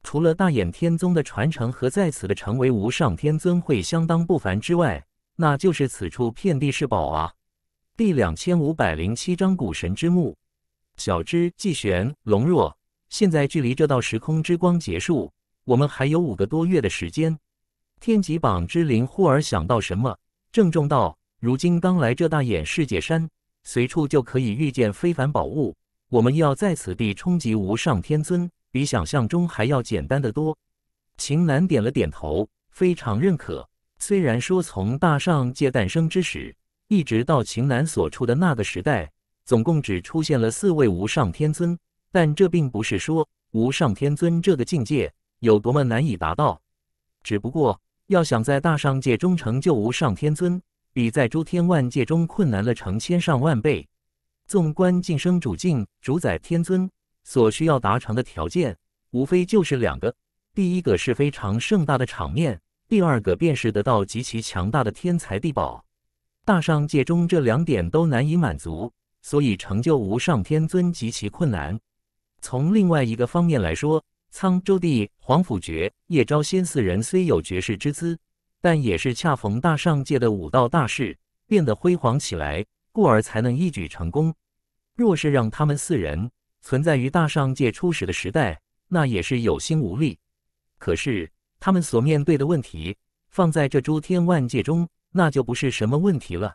除了大衍天宗的传承和在此的成为无上天尊会相当不凡之外，那就是此处遍地是宝啊！第两千五百零七章古神之墓。小之、纪玄、龙若，现在距离这道时空之光结束，我们还有五个多月的时间。天极榜之灵忽而想到什么，郑重道：“如今刚来这大衍世界山，随处就可以遇见非凡宝物。”我们要在此地冲击无上天尊，比想象中还要简单的多。秦楠点了点头，非常认可。虽然说从大上界诞生之时，一直到秦楠所处的那个时代，总共只出现了四位无上天尊，但这并不是说无上天尊这个境界有多么难以达到，只不过要想在大上界中成就无上天尊，比在诸天万界中困难了成千上万倍。纵观晋升主境、主宰天尊所需要达成的条件，无非就是两个：第一个是非常盛大的场面，第二个便是得到极其强大的天才地宝。大上界中这两点都难以满足，所以成就无上天尊极其困难。从另外一个方面来说，沧州地、黄甫爵、叶昭仙四人虽有绝世之资，但也是恰逢大上界的武道大事变得辉煌起来。故而才能一举成功。若是让他们四人存在于大上界初始的时代，那也是有心无力。可是他们所面对的问题，放在这诸天万界中，那就不是什么问题了。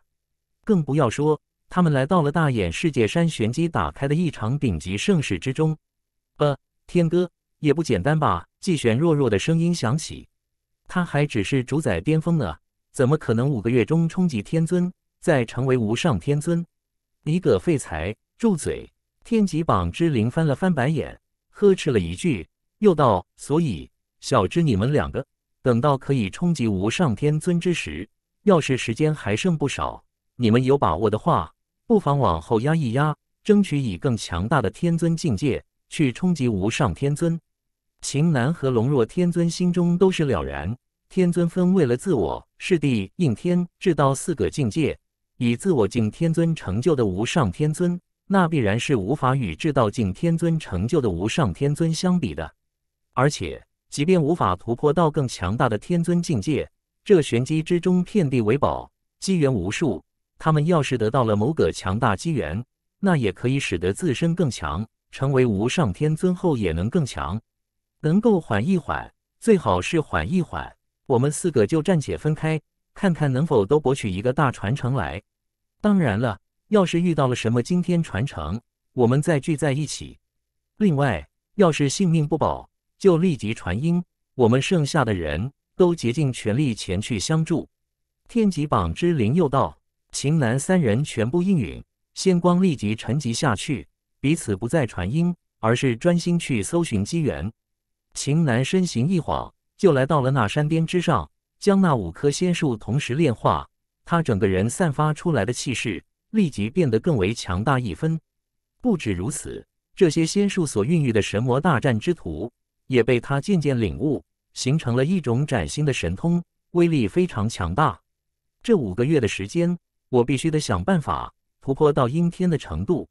更不要说他们来到了大眼世界山玄机打开的一场顶级盛世之中。呃，天哥也不简单吧？季玄弱弱的声音响起，他还只是主宰巅峰呢，怎么可能五个月中冲击天尊？再成为无上天尊，你个废材，住嘴！天极榜之灵翻了翻白眼，呵斥了一句，又道：“所以，小知你们两个，等到可以冲击无上天尊之时，要是时间还剩不少，你们有把握的话，不妨往后压一压，争取以更强大的天尊境界去冲击无上天尊。”秦南和龙若天尊心中都是了然，天尊分为了自我、是地、应天、至道四个境界。以自我境天尊成就的无上天尊，那必然是无法与至道境天尊成就的无上天尊相比的。而且，即便无法突破到更强大的天尊境界，这玄机之中遍地为宝，机缘无数。他们要是得到了某个强大机缘，那也可以使得自身更强，成为无上天尊后也能更强。能够缓一缓，最好是缓一缓。我们四个就暂且分开，看看能否都博取一个大传承来。当然了，要是遇到了什么惊天传承，我们再聚在一起。另外，要是性命不保，就立即传音，我们剩下的人都竭尽全力前去相助。天极榜之灵又道：“秦南三人全部应允，仙光立即沉寂下去，彼此不再传音，而是专心去搜寻机缘。”秦南身形一晃，就来到了那山巅之上，将那五棵仙树同时炼化。他整个人散发出来的气势立即变得更为强大一分。不止如此，这些仙术所孕育的神魔大战之图也被他渐渐领悟，形成了一种崭新的神通，威力非常强大。这五个月的时间，我必须得想办法突破到阴天的程度。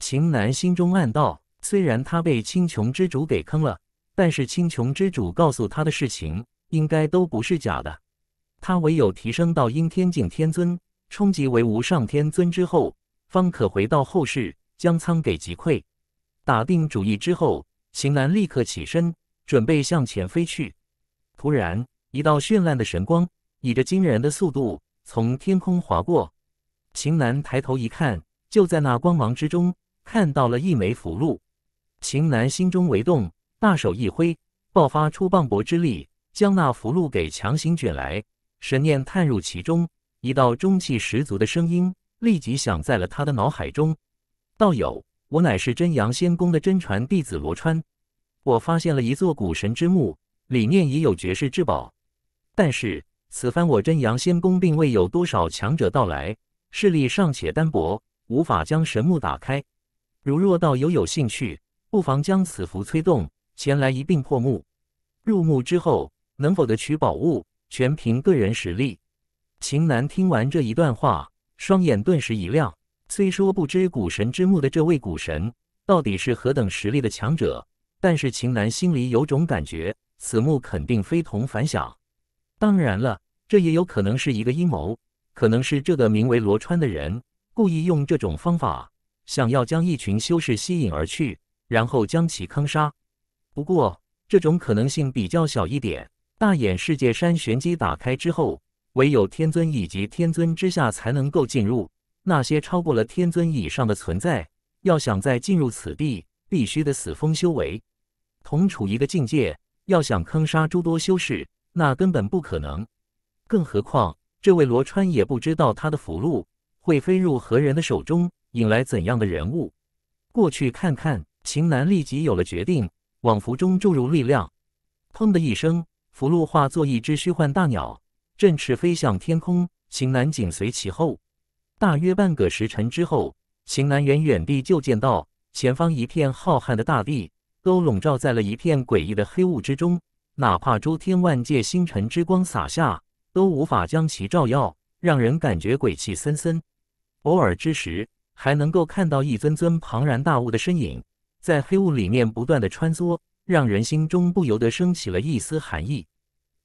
秦南心中暗道：虽然他被青琼之主给坑了，但是青琼之主告诉他的事情应该都不是假的。他唯有提升到阴天境天尊，冲击为无上天尊之后，方可回到后世将仓给击溃。打定主意之后，秦楠立刻起身，准备向前飞去。突然，一道绚烂的神光，以着惊人的速度从天空划过。秦南抬头一看，就在那光芒之中，看到了一枚符箓。秦南心中为动，大手一挥，爆发出磅礴之力，将那符箓给强行卷来。神念探入其中，一道中气十足的声音立即响在了他的脑海中。道友，我乃是真阳仙宫的真传弟子罗川。我发现了一座古神之墓，里面已有绝世之宝。但是此番我真阳仙宫并未有多少强者到来，势力尚且单薄，无法将神墓打开。如若道友有兴趣，不妨将此符催动，前来一并破墓。入墓之后，能否得取宝物？全凭个人实力。秦南听完这一段话，双眼顿时一亮。虽说不知古神之墓的这位古神到底是何等实力的强者，但是秦南心里有种感觉，此墓肯定非同凡响。当然了，这也有可能是一个阴谋，可能是这个名为罗川的人故意用这种方法，想要将一群修士吸引而去，然后将其坑杀。不过，这种可能性比较小一点。大眼世界山玄机打开之后，唯有天尊以及天尊之下才能够进入。那些超过了天尊以上的存在，要想再进入此地，必须得死封修为。同处一个境界，要想坑杀诸多修士，那根本不可能。更何况，这位罗川也不知道他的符箓会飞入何人的手中，引来怎样的人物。过去看看，秦南立即有了决定，往符中注入力量。砰的一声。福禄化作一只虚幻大鸟，振翅飞向天空。邢南紧随其后。大约半个时辰之后，邢南远远地就见到前方一片浩瀚的大地，都笼罩在了一片诡异的黑雾之中。哪怕诸天万界星辰之光洒下，都无法将其照耀，让人感觉鬼气森森。偶尔之时，还能够看到一尊尊庞然大物的身影，在黑雾里面不断的穿梭。让人心中不由得升起了一丝寒意。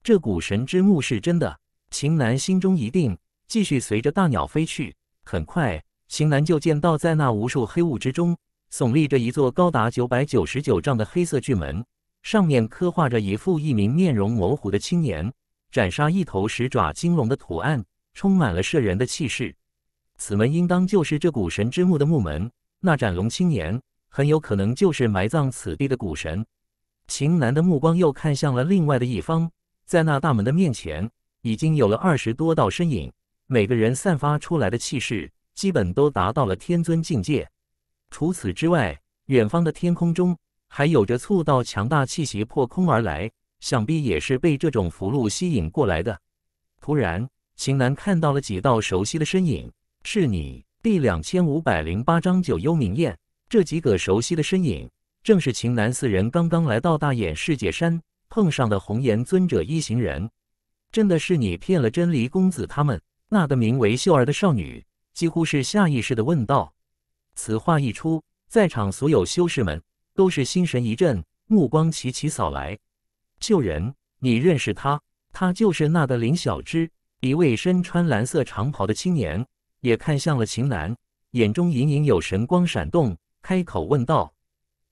这古神之墓是真的。秦南心中一定，继续随着大鸟飞去。很快，秦南就见到，在那无数黑雾之中，耸立着一座高达九百九十九丈的黑色巨门，上面刻画着一副一名面容模糊的青年斩杀一头十爪金龙的图案，充满了慑人的气势。此门应当就是这古神之墓的墓门。那斩龙青年很有可能就是埋葬此地的古神。秦南的目光又看向了另外的一方，在那大门的面前，已经有了二十多道身影，每个人散发出来的气势，基本都达到了天尊境界。除此之外，远方的天空中，还有着数道强大气息破空而来，想必也是被这种福禄吸引过来的。突然，秦南看到了几道熟悉的身影，是你，第两千五百零八章九幽明宴。这几个熟悉的身影。正是秦南四人刚刚来到大眼世界山，碰上的红颜尊者一行人。真的是你骗了真离公子他们？那个名为秀儿的少女几乎是下意识的问道。此话一出，在场所有修士们都是心神一震，目光齐齐扫来。救人，你认识他？他就是那个林小之。一位身穿蓝色长袍的青年也看向了秦南，眼中隐隐有神光闪动，开口问道。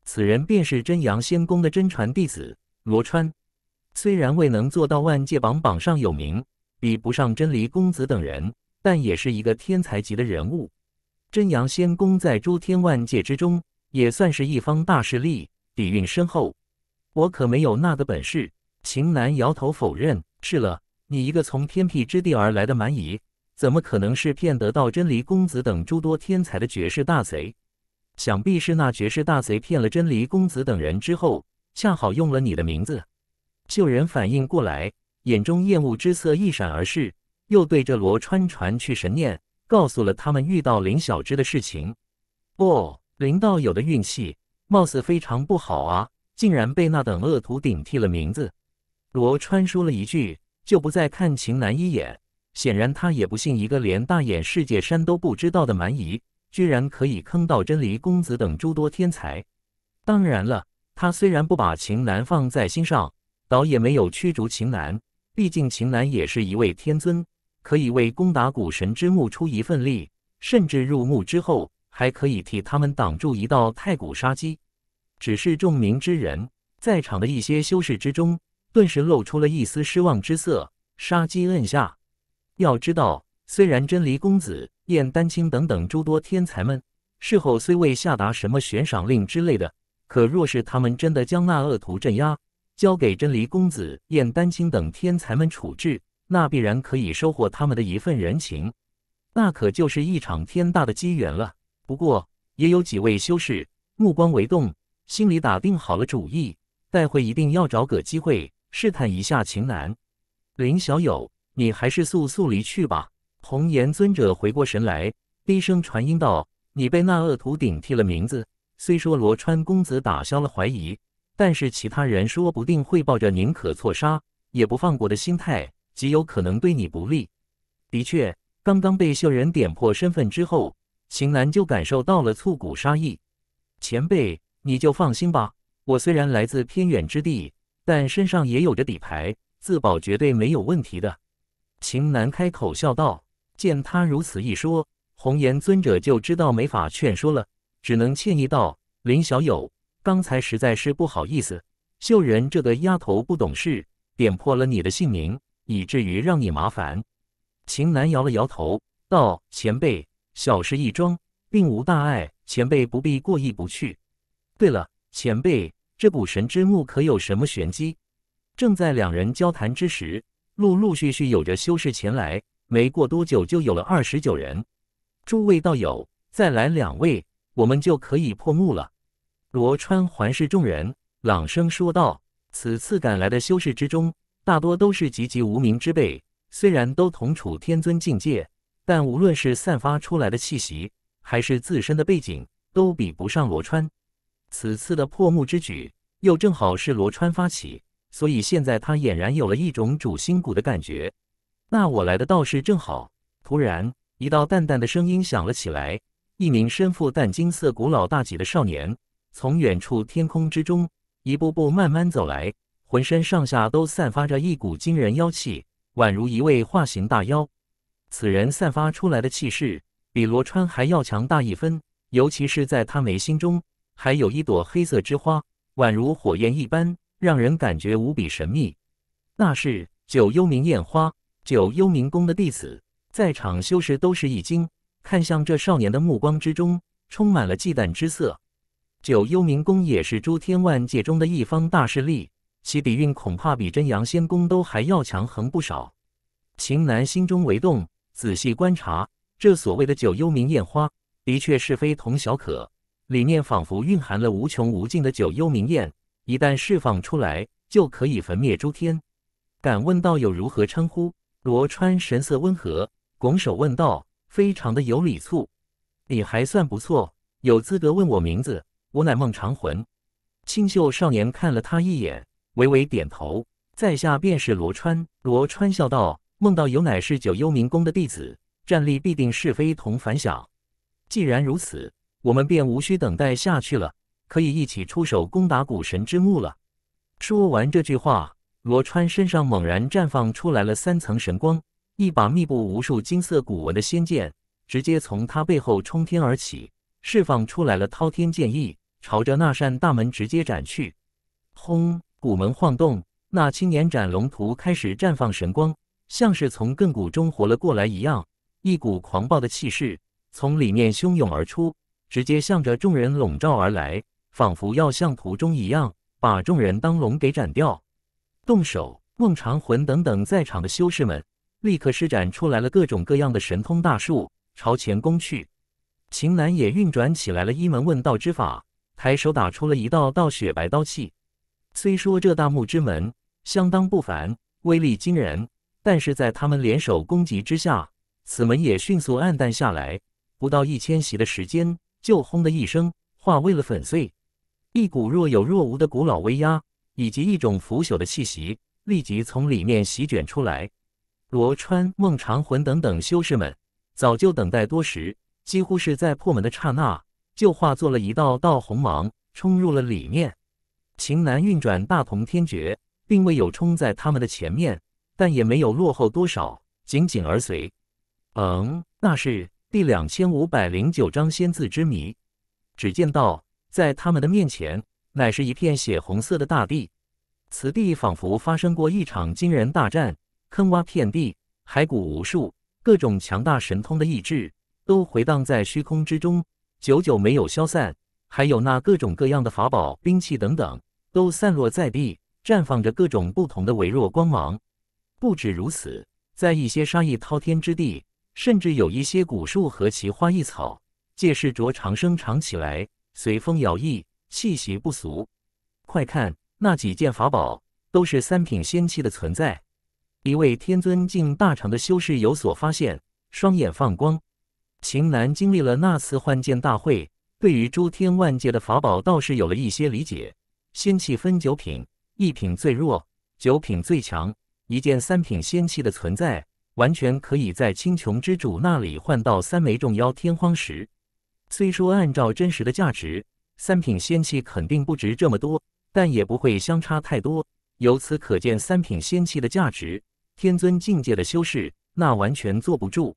此人便是真阳仙宫的真传弟子罗川，虽然未能做到万界榜榜上有名，比不上真离公子等人，但也是一个天才级的人物。真阳仙宫在诸天万界之中也算是一方大势力，底蕴深厚。我可没有那个本事。秦南摇头否认。是了，你一个从偏僻之地而来的蛮夷，怎么可能是骗得到真离公子等诸多天才的绝世大贼？想必是那绝世大贼骗了真离公子等人之后，恰好用了你的名字。秀人反应过来，眼中厌恶之色一闪而逝，又对着罗川传去神念，告诉了他们遇到林小芝的事情。哦，林道友的运气貌似非常不好啊，竟然被那等恶徒顶替了名字。罗川说了一句，就不再看秦南一眼，显然他也不信一个连大眼世界山都不知道的蛮夷。居然可以坑到真离公子等诸多天才。当然了，他虽然不把秦南放在心上，倒也没有驱逐秦南。毕竟秦南也是一位天尊，可以为攻打古神之墓出一份力，甚至入墓之后还可以替他们挡住一道太古杀机。只是众名之人，在场的一些修士之中，顿时露出了一丝失望之色。杀机按下。要知道，虽然真离公子。燕丹青等等诸多天才们，事后虽未下达什么悬赏令之类的，可若是他们真的将那恶徒镇压，交给真离公子、燕丹青等天才们处置，那必然可以收获他们的一份人情，那可就是一场天大的机缘了。不过，也有几位修士目光为动，心里打定好了主意，待会一定要找个机会试探一下秦南。林小友，你还是速速离去吧。红颜尊者回过神来，低声传音道：“你被那恶徒顶替了名字。虽说罗川公子打消了怀疑，但是其他人说不定会抱着宁可错杀也不放过的心态，极有可能对你不利。”的确，刚刚被秀人点破身份之后，秦楠就感受到了促骨杀意。前辈，你就放心吧。我虽然来自偏远之地，但身上也有着底牌，自保绝对没有问题的。秦南开口笑道。见他如此一说，红颜尊者就知道没法劝说了，只能歉意道：“林小友，刚才实在是不好意思，秀人这个丫头不懂事，点破了你的姓名，以至于让你麻烦。”秦南摇了摇头道：“前辈，小事一桩，并无大碍，前辈不必过意不去。”对了，前辈，这古神之墓可有什么玄机？正在两人交谈之时，陆陆续续有着修士前来。没过多久，就有了二十九人。诸位道友，再来两位，我们就可以破墓了。罗川环视众人，朗声说道：“此次赶来的修士之中，大多都是籍籍无名之辈。虽然都同处天尊境界，但无论是散发出来的气息，还是自身的背景，都比不上罗川。此次的破墓之举，又正好是罗川发起，所以现在他俨然有了一种主心骨的感觉。”那我来的倒是正好。突然，一道淡淡的声音响了起来。一名身负淡金色古老大戟的少年，从远处天空之中一步步慢慢走来，浑身上下都散发着一股惊人妖气，宛如一位化形大妖。此人散发出来的气势，比罗川还要强大一分。尤其是在他眉心中，还有一朵黑色之花，宛如火焰一般，让人感觉无比神秘。那是九幽冥焰花。九幽冥宫的弟子在场修士都是一惊，看向这少年的目光之中充满了忌惮之色。九幽冥宫也是诸天万界中的一方大势力，其底蕴恐怕比真阳仙宫都还要强横不少。秦南心中微动，仔细观察这所谓的九幽冥焰花，的确是非同小可，里面仿佛蕴含了无穷无尽的九幽冥焰，一旦释放出来，就可以焚灭诸天。敢问道友如何称呼？罗川神色温和，拱手问道：“非常的有礼数，你还算不错，有资格问我名字。我乃孟长魂。”清秀少年看了他一眼，微微点头：“在下便是罗川。”罗川笑道：“孟道友乃是九幽冥宫的弟子，战力必定是非同凡响。既然如此，我们便无需等待下去了，可以一起出手攻打古神之墓了。”说完这句话。罗川身上猛然绽放出来了三层神光，一把密布无数金色古文的仙剑直接从他背后冲天而起，释放出来了滔天剑意，朝着那扇大门直接斩去。轰！古门晃动，那青年斩龙图开始绽放神光，像是从亘古中活了过来一样，一股狂暴的气势从里面汹涌而出，直接向着众人笼罩而来，仿佛要像图中一样把众人当龙给斩掉。动手！孟长魂等等，在场的修士们立刻施展出来了各种各样的神通大术，朝前攻去。秦楠也运转起来了一门问道之法，抬手打出了一道道雪白刀气。虽说这大墓之门相当不凡，威力惊人，但是在他们联手攻击之下，此门也迅速暗淡下来。不到一千息的时间，就轰的一声化为了粉碎。一股若有若无的古老威压。以及一种腐朽的气息立即从里面席卷出来。罗川、孟长魂等等修士们早就等待多时，几乎是在破门的刹那就化作了一道道红芒冲入了里面。秦南运转大同天诀，并未有冲在他们的前面，但也没有落后多少，紧紧而随。嗯，那是第两千五百零九章仙字之谜。只见到在他们的面前。乃是一片血红色的大地，此地仿佛发生过一场惊人大战，坑洼遍地，骸骨无数，各种强大神通的意志都回荡在虚空之中，久久没有消散。还有那各种各样的法宝、兵器等等，都散落在地，绽放着各种不同的微弱光芒。不止如此，在一些杀意滔天之地，甚至有一些古树和奇花异草，借势着长生长起来，随风摇曳。气息不俗，快看那几件法宝，都是三品仙器的存在。一位天尊境大成的修士有所发现，双眼放光。秦南经历了那次换剑大会，对于诸天万界的法宝倒是有了一些理解。仙器分九品，一品最弱，九品最强。一件三品仙器的存在，完全可以在青琼之主那里换到三枚重妖天荒石。虽说按照真实的价值。三品仙器肯定不值这么多，但也不会相差太多。由此可见，三品仙器的价值。天尊境界的修士那完全坐不住。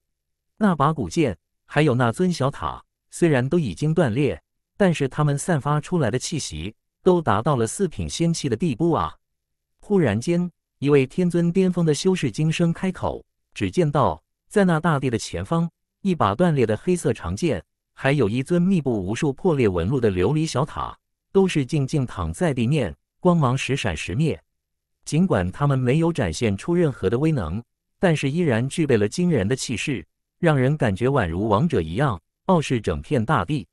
那把古剑，还有那尊小塔，虽然都已经断裂，但是他们散发出来的气息都达到了四品仙器的地步啊！忽然间，一位天尊巅峰的修士惊声开口，只见到在那大地的前方，一把断裂的黑色长剑。还有一尊密布无数破裂纹路的琉璃小塔，都是静静躺在地面，光芒时闪时灭。尽管它们没有展现出任何的威能，但是依然具备了惊人的气势，让人感觉宛如王者一样傲视整片大地。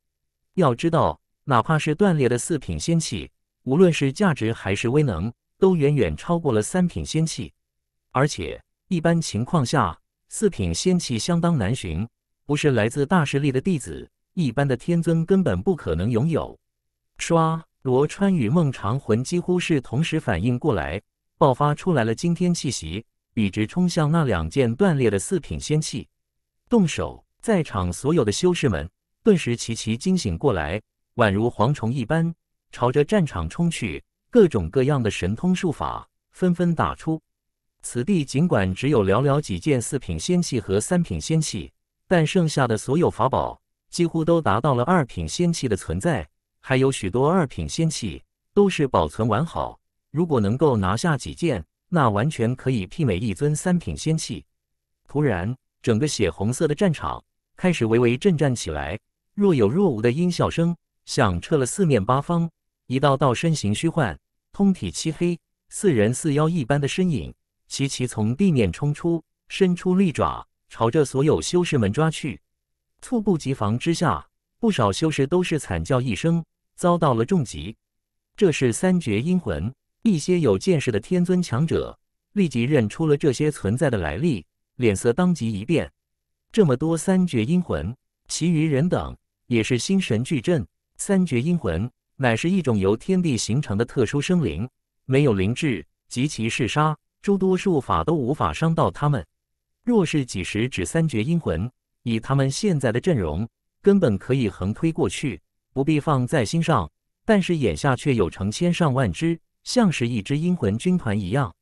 要知道，哪怕是断裂的四品仙器，无论是价值还是威能，都远远超过了三品仙器。而且一般情况下，四品仙器相当难寻，不是来自大势力的弟子。一般的天尊根本不可能拥有。唰！罗川与孟长魂几乎是同时反应过来，爆发出来了惊天气息，笔直冲向那两件断裂的四品仙器。动手！在场所有的修士们顿时齐齐惊醒过来，宛如蝗虫一般朝着战场冲去，各种各样的神通术法纷纷打出。此地尽管只有寥寥几件四品仙器和三品仙器，但剩下的所有法宝。几乎都达到了二品仙器的存在，还有许多二品仙器都是保存完好。如果能够拿下几件，那完全可以媲美一尊三品仙器。突然，整个血红色的战场开始微微震颤起来，若有若无的音笑声响彻了四面八方。一道道身形虚幻、通体漆黑、似人似妖一般的身影，齐齐从地面冲出，伸出利爪，朝着所有修士们抓去。猝不及防之下，不少修士都是惨叫一声，遭到了重击。这是三绝阴魂，一些有见识的天尊强者立即认出了这些存在的来历，脸色当即一变。这么多三绝阴魂，其余人等也是心神俱震。三绝阴魂乃是一种由天地形成的特殊生灵，没有灵智，及其嗜杀，诸多术法都无法伤到他们。若是几时指三绝阴魂？以他们现在的阵容，根本可以横推过去，不必放在心上。但是眼下却有成千上万只，像是一支阴魂军团一样。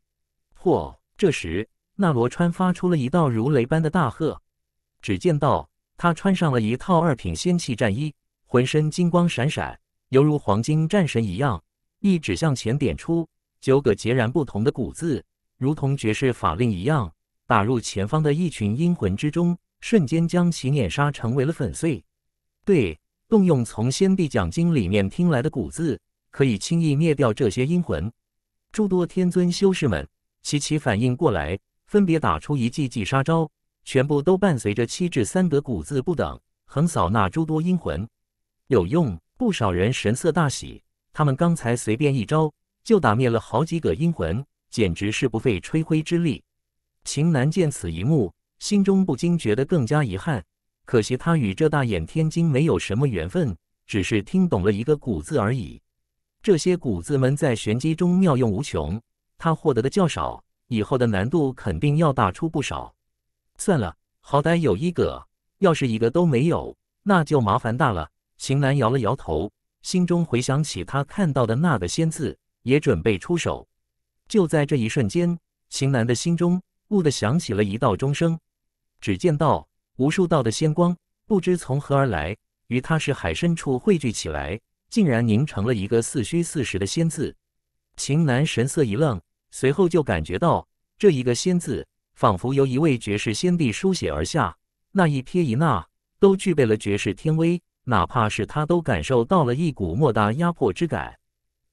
嚯！这时，那罗川发出了一道如雷般的大喝。只见到他穿上了一套二品仙器战衣，浑身金光闪闪，犹如黄金战神一样。一指向前点出九个截然不同的古字，如同绝世法令一样，打入前方的一群阴魂之中。瞬间将其碾杀，成为了粉碎。对，动用从先帝讲经里面听来的古字，可以轻易灭掉这些阴魂。诸多天尊修士们齐齐反应过来，分别打出一记记杀招，全部都伴随着七至三德古字不等，横扫那诸多阴魂。有用，不少人神色大喜，他们刚才随便一招就打灭了好几个阴魂，简直是不费吹灰之力。秦南见此一幕。心中不禁觉得更加遗憾，可惜他与这大眼天津没有什么缘分，只是听懂了一个古字而已。这些古字们在玄机中妙用无穷，他获得的较少，以后的难度肯定要大出不少。算了，好歹有一个，要是一个都没有，那就麻烦大了。秦楠摇了摇头，心中回想起他看到的那个仙字，也准备出手。就在这一瞬间，秦楠的心中蓦地响起了一道钟声。只见到无数道的仙光，不知从何而来，于他是海深处汇聚起来，竟然凝成了一个四虚四实的仙字。秦南神色一愣，随后就感觉到这一个仙字，仿佛由一位绝世仙帝书写而下，那一撇一捺都具备了绝世天威，哪怕是他都感受到了一股莫大压迫之感。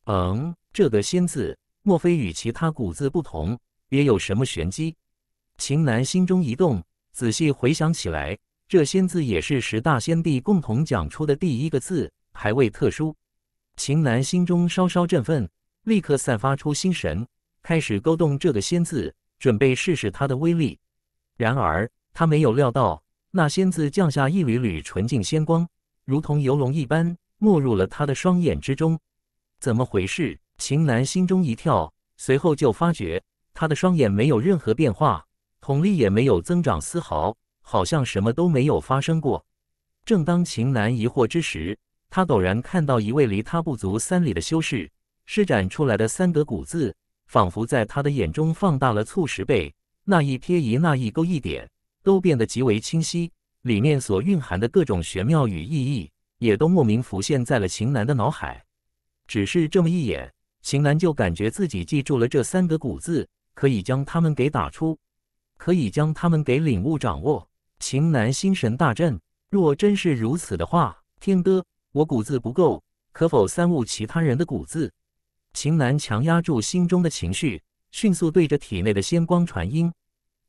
嗯，这个仙字莫非与其他古字不同，别有什么玄机？秦南心中一动。仔细回想起来，这“仙”字也是十大仙帝共同讲出的第一个字，还未特殊。秦南心中稍稍振奋，立刻散发出心神，开始勾动这个“仙”字，准备试试它的威力。然而他没有料到，那“仙”字降下一缕缕纯净仙光，如同游龙一般没入了他的双眼之中。怎么回事？秦南心中一跳，随后就发觉他的双眼没有任何变化。统力也没有增长丝毫，好像什么都没有发生过。正当秦楠疑惑之时，他陡然看到一位离他不足三里的修士施展出来的三德古字，仿佛在他的眼中放大了数十倍。那一撇一捺一勾一点，都变得极为清晰，里面所蕴含的各种玄妙与意义，也都莫名浮现在了秦楠的脑海。只是这么一眼，秦楠就感觉自己记住了这三个古字，可以将他们给打出。可以将他们给领悟掌握。秦南心神大震，若真是如此的话，天哥，我谷子不够，可否三悟其他人的谷子？秦南强压住心中的情绪，迅速对着体内的仙光传音：“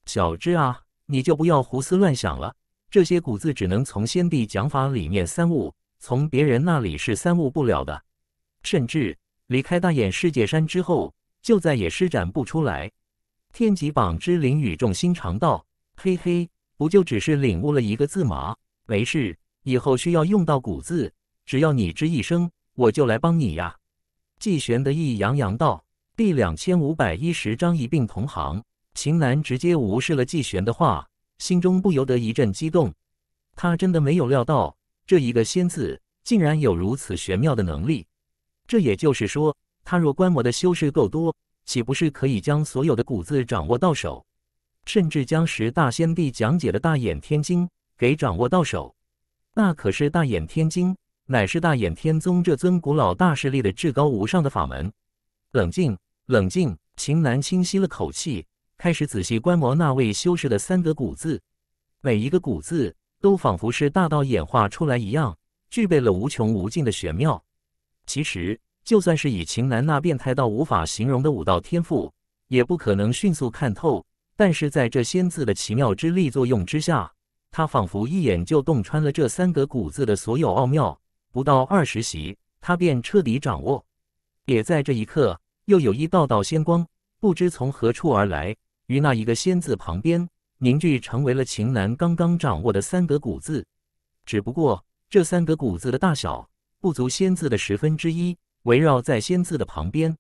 小智啊，你就不要胡思乱想了。这些谷子只能从先帝讲法里面三悟，从别人那里是三悟不了的，甚至离开大眼世界山之后，就再也施展不出来。”天极榜之灵语重心长道：“嘿嘿，不就只是领悟了一个字吗？没事，以后需要用到古字，只要你知一声，我就来帮你呀。”季玄得意洋洋道：“第两千五百一十章一并同行。”秦南直接无视了季玄的话，心中不由得一阵激动。他真的没有料到，这一个仙字竟然有如此玄妙的能力。这也就是说，他若观摩的修士够多。岂不是可以将所有的古字掌握到手，甚至将十大仙帝讲解的大眼天经给掌握到手？那可是大眼天经，乃是大眼天宗这尊古老大势力的至高无上的法门。冷静，冷静，秦南清晰了口气，开始仔细观摩那位修士的三个古字，每一个古字都仿佛是大道演化出来一样，具备了无穷无尽的玄妙。其实。就算是以秦南那变态到无法形容的武道天赋，也不可能迅速看透。但是在这仙字的奇妙之力作用之下，他仿佛一眼就洞穿了这三个古字的所有奥妙。不到二十席，他便彻底掌握。也在这一刻，又有一道道仙光，不知从何处而来，于那一个仙字旁边凝聚成为了秦南刚刚掌握的三个古字。只不过这三个古字的大小不足仙字的十分之一。围绕在仙字的旁边，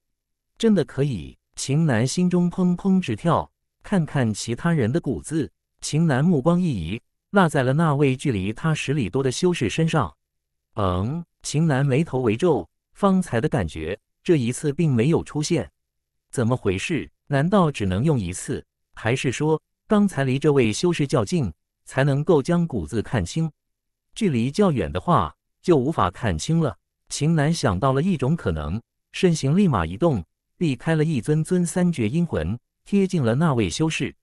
真的可以？秦南心中砰砰直跳。看看其他人的古字，秦南目光一移，落在了那位距离他十里多的修士身上。嗯，秦南眉头微皱，方才的感觉这一次并没有出现，怎么回事？难道只能用一次？还是说刚才离这位修士较近，才能够将古字看清？距离较远的话，就无法看清了。秦南想到了一种可能，身形立马移动，避开了一尊尊三绝阴魂，贴近了那位修士。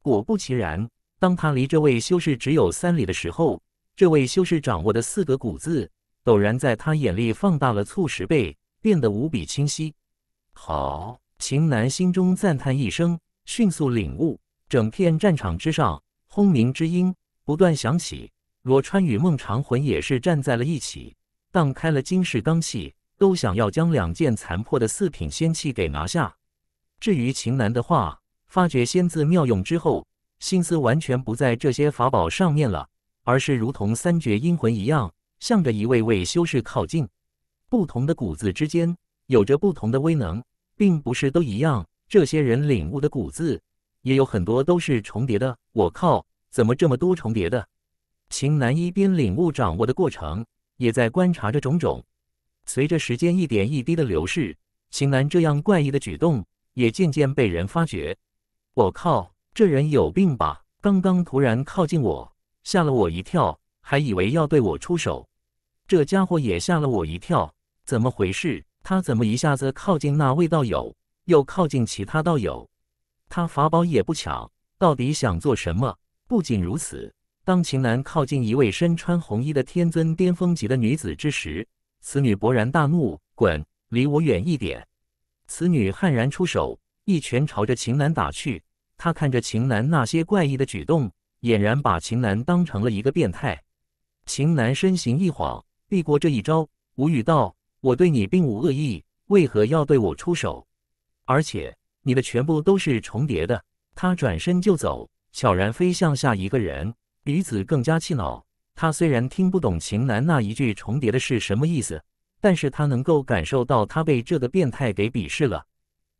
果不其然，当他离这位修士只有三里的时候，这位修士掌握的四个古字陡然在他眼里放大了数十倍，变得无比清晰。好，秦南心中赞叹一声，迅速领悟。整片战场之上，轰鸣之音不断响起。罗川与孟长魂也是站在了一起。荡开了金氏罡气，都想要将两件残破的四品仙器给拿下。至于秦南的话，发觉仙字妙用之后，心思完全不在这些法宝上面了，而是如同三绝阴魂一样，向着一位位修士靠近。不同的古字之间有着不同的威能，并不是都一样。这些人领悟的古字，也有很多都是重叠的。我靠，怎么这么多重叠的？秦南一边领悟掌握的过程。也在观察着种种，随着时间一点一滴的流逝，秦楠这样怪异的举动也渐渐被人发觉。我靠，这人有病吧？刚刚突然靠近我，吓了我一跳，还以为要对我出手。这家伙也吓了我一跳，怎么回事？他怎么一下子靠近那位道友，又靠近其他道友？他法宝也不抢，到底想做什么？不仅如此。当秦楠靠近一位身穿红衣的天尊巅峰级的女子之时，此女勃然大怒：“滚，离我远一点！”此女悍然出手，一拳朝着秦楠打去。她看着秦楠那些怪异的举动，俨然把秦楠当成了一个变态。秦楠身形一晃，避过这一招，无语道：“我对你并无恶意，为何要对我出手？而且你的全部都是重叠的。”他转身就走，悄然飞向下一个人。女子更加气恼，她虽然听不懂秦楠那一句重叠的是什么意思，但是她能够感受到她被这个变态给鄙视了。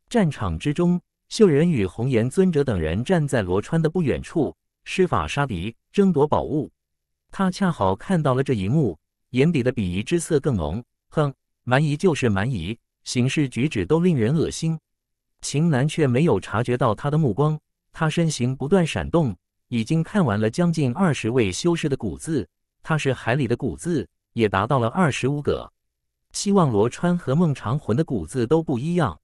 战场之中，秀人与红颜尊者等人站在罗川的不远处，施法杀敌，争夺宝物。他恰好看到了这一幕，眼底的鄙夷之色更浓。哼，蛮夷就是蛮夷，行事举止都令人恶心。秦楠却没有察觉到他的目光，他身形不断闪动。已经看完了将近二十位修士的古字，他是海里的古字，也达到了二十五个。希望罗川和孟长魂的古字都不一样。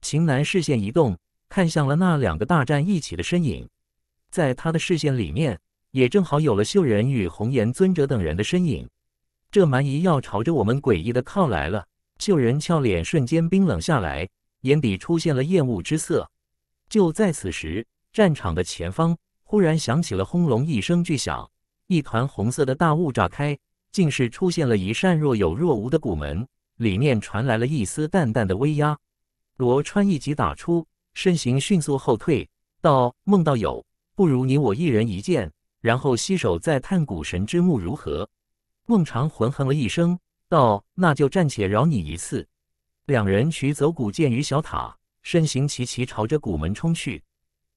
秦南视线移动，看向了那两个大战一起的身影，在他的视线里面，也正好有了秀人与红颜尊者等人的身影。这蛮夷要朝着我们诡异的靠来了。秀人俏脸瞬间冰冷下来，眼底出现了厌恶之色。就在此时，战场的前方。忽然响起了轰隆一声巨响，一团红色的大雾炸开，竟是出现了一扇若有若无的古门，里面传来了一丝淡淡的微压。罗川一击打出，身形迅速后退，道：“孟道友，不如你我一人一剑，然后携手再探古神之墓如何？”孟长浑哼了一声，道：“那就暂且饶你一次。”两人取走古剑与小塔，身形齐齐朝着古门冲去。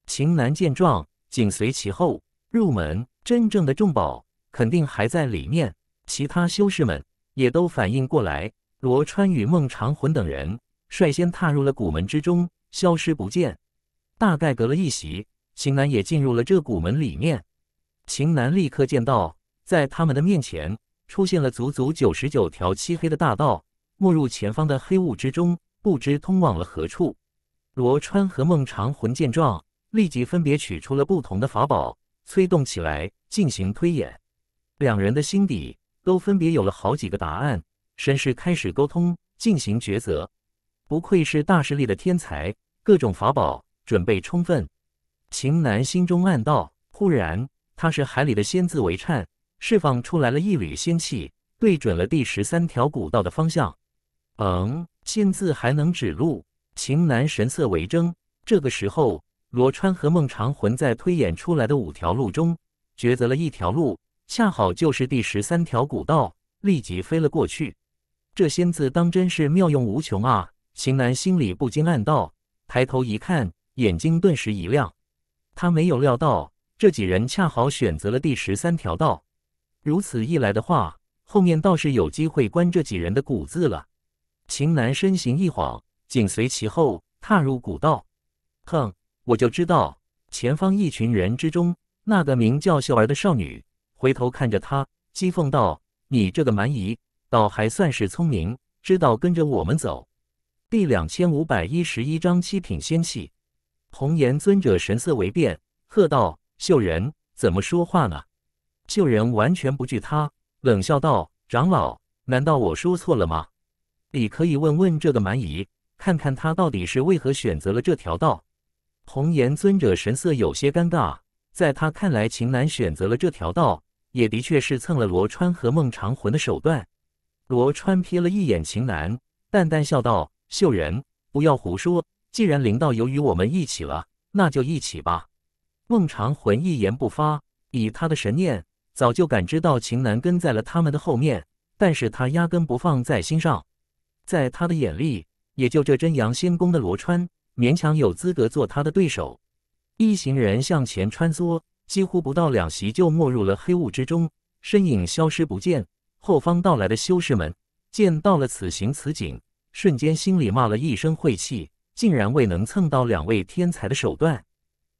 秦南见状。紧随其后，入门真正的重宝肯定还在里面。其他修士们也都反应过来，罗川与孟长魂等人率先踏入了古门之中，消失不见。大概隔了一席，秦南也进入了这古门里面。秦南立刻见到，在他们的面前出现了足足九十九条漆黑的大道，没入前方的黑雾之中，不知通往了何处。罗川和孟长魂见状。立即分别取出了不同的法宝，催动起来进行推演。两人的心底都分别有了好几个答案。绅士开始沟通，进行抉择。不愧是大势力的天才，各种法宝准备充分。秦南心中暗道。忽然，他是海里的仙字为颤，释放出来了一缕仙气，对准了第十三条古道的方向。嗯，仙字还能指路？秦南神色为怔。这个时候。罗川和孟长魂在推演出来的五条路中抉择了一条路，恰好就是第十三条古道，立即飞了过去。这仙字当真是妙用无穷啊！秦楠心里不禁暗道，抬头一看，眼睛顿时一亮。他没有料到这几人恰好选择了第十三条道，如此一来的话，后面倒是有机会关这几人的谷子了。秦楠身形一晃，紧随其后踏入古道。哼！我就知道，前方一群人之中，那个名叫秀儿的少女回头看着他，讥讽道：“你这个蛮夷，倒还算是聪明，知道跟着我们走。”第两千五百一十一章七品仙气。红颜尊者神色为变，喝道：“秀人，怎么说话呢？”秀人完全不惧他，冷笑道：“长老，难道我说错了吗？你可以问问这个蛮夷，看看他到底是为何选择了这条道。”红颜尊者神色有些尴尬，在他看来，秦楠选择了这条道，也的确是蹭了罗川和孟长魂的手段。罗川瞥了一眼秦楠，淡淡笑道：“秀人，不要胡说。既然灵道由与我们一起了，那就一起吧。”孟长魂一言不发，以他的神念早就感知到秦楠跟在了他们的后面，但是他压根不放在心上，在他的眼里，也就这真阳仙宫的罗川。勉强有资格做他的对手。一行人向前穿梭，几乎不到两席就没入了黑雾之中，身影消失不见。后方到来的修士们见到了此情此景，瞬间心里骂了一声晦气，竟然未能蹭到两位天才的手段。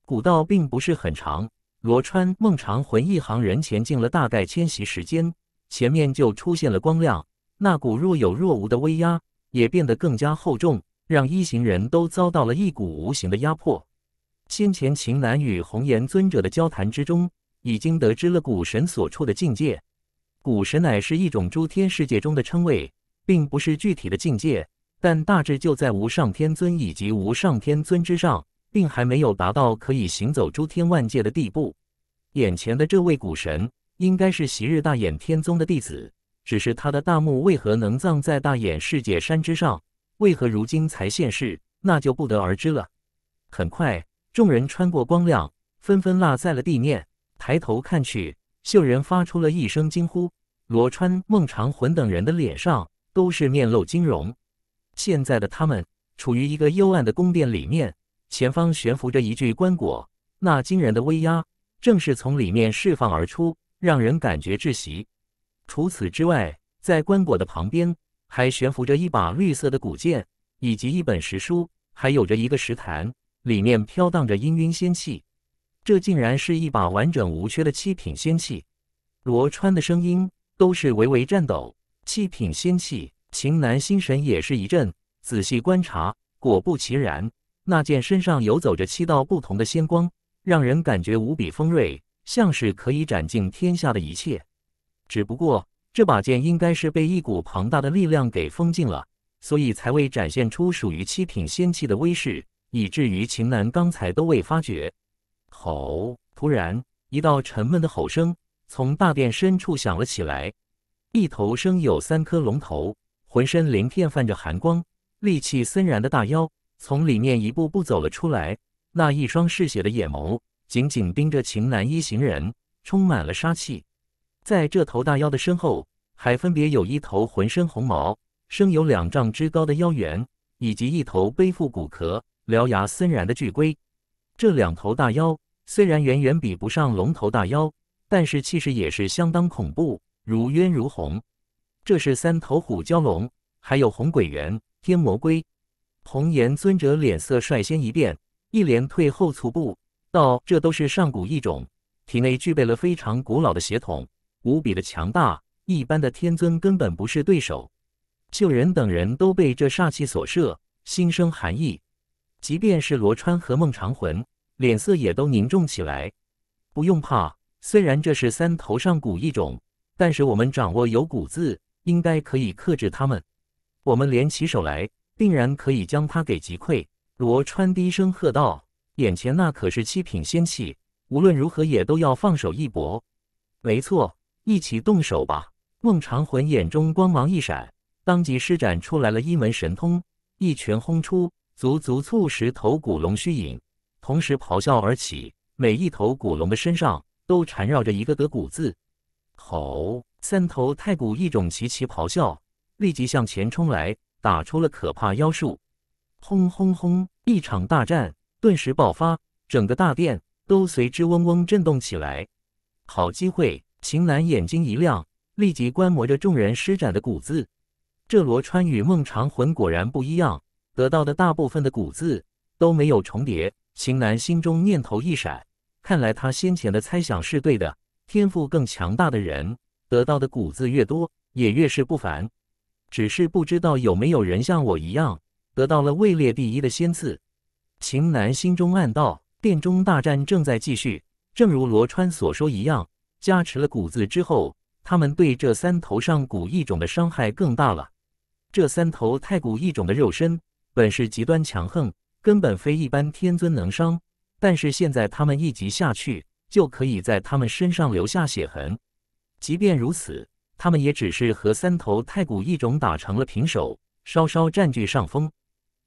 古道并不是很长，罗川、孟长魂一行人前进了大概迁徙时间，前面就出现了光亮，那股若有若无的威压也变得更加厚重。让一行人都遭到了一股无形的压迫。先前秦南与红颜尊者的交谈之中，已经得知了古神所处的境界。古神乃是一种诸天世界中的称谓，并不是具体的境界，但大致就在无上天尊以及无上天尊之上，并还没有达到可以行走诸天万界的地步。眼前的这位古神，应该是昔日大衍天宗的弟子，只是他的大墓为何能葬在大衍世界山之上？为何如今才现世？那就不得而知了。很快，众人穿过光亮，纷纷落在了地面。抬头看去，秀人发出了一声惊呼。罗川、孟长魂等人的脸上都是面露惊容。现在的他们处于一个幽暗的宫殿里面，前方悬浮着一具棺椁，那惊人的威压正是从里面释放而出，让人感觉窒息。除此之外，在棺椁的旁边。还悬浮着一把绿色的古剑，以及一本石书，还有着一个石坛，里面飘荡着氤氲仙气。这竟然是一把完整无缺的七品仙器！罗川的声音都是微微颤抖。七品仙器，秦南心神也是一震。仔细观察，果不其然，那剑身上游走着七道不同的仙光，让人感觉无比锋锐，像是可以斩尽天下的一切。只不过……这把剑应该是被一股庞大的力量给封禁了，所以才未展现出属于七品仙器的威势，以至于秦南刚才都未发觉。吼！突然，一道沉闷的吼声从大殿深处响了起来。一头生有三颗龙头，浑身鳞片泛着寒光，戾气森然的大妖从里面一步步走了出来。那一双嗜血的眼眸紧紧盯着秦南一行人，充满了杀气。在这头大妖的身后，还分别有一头浑身红毛、生有两丈之高的妖猿，以及一头背负骨壳、獠牙森然的巨龟。这两头大妖虽然远远比不上龙头大妖，但是气势也是相当恐怖，如渊如虹。这是三头虎蛟龙，还有红鬼猿、天魔龟。红岩尊者脸色率先一变，一连退后粗步，道：“这都是上古异种，体内具备了非常古老的血统。”无比的强大，一般的天尊根本不是对手。救人等人都被这煞气所慑，心生寒意。即便是罗川和孟长魂，脸色也都凝重起来。不用怕，虽然这是三头上古一种，但是我们掌握有古字，应该可以克制他们。我们联起手来，定然可以将他给击溃。罗川低声喝道：“眼前那可是七品仙器，无论如何也都要放手一搏。”没错。一起动手吧！孟长魂眼中光芒一闪，当即施展出来了，一门神通，一拳轰出，足足促使头骨龙虚影，同时咆哮而起。每一头骨龙的身上都缠绕着一个个骨字，吼！三头太古异种齐齐咆哮，立即向前冲来，打出了可怕妖术。轰轰轰！一场大战顿时爆发，整个大殿都随之嗡嗡震动起来。好机会！秦楠眼睛一亮，立即观摩着众人施展的古字。这罗川与孟长魂果然不一样，得到的大部分的古字都没有重叠。秦楠心中念头一闪，看来他先前的猜想是对的，天赋更强大的人得到的古字越多，也越是不凡。只是不知道有没有人像我一样得到了位列第一的仙字。秦南心中暗道，殿中大战正在继续，正如罗川所说一样。加持了骨子之后，他们对这三头上古异种的伤害更大了。这三头太古异种的肉身本是极端强横，根本非一般天尊能伤。但是现在他们一击下去，就可以在他们身上留下血痕。即便如此，他们也只是和三头太古异种打成了平手，稍稍占据上风。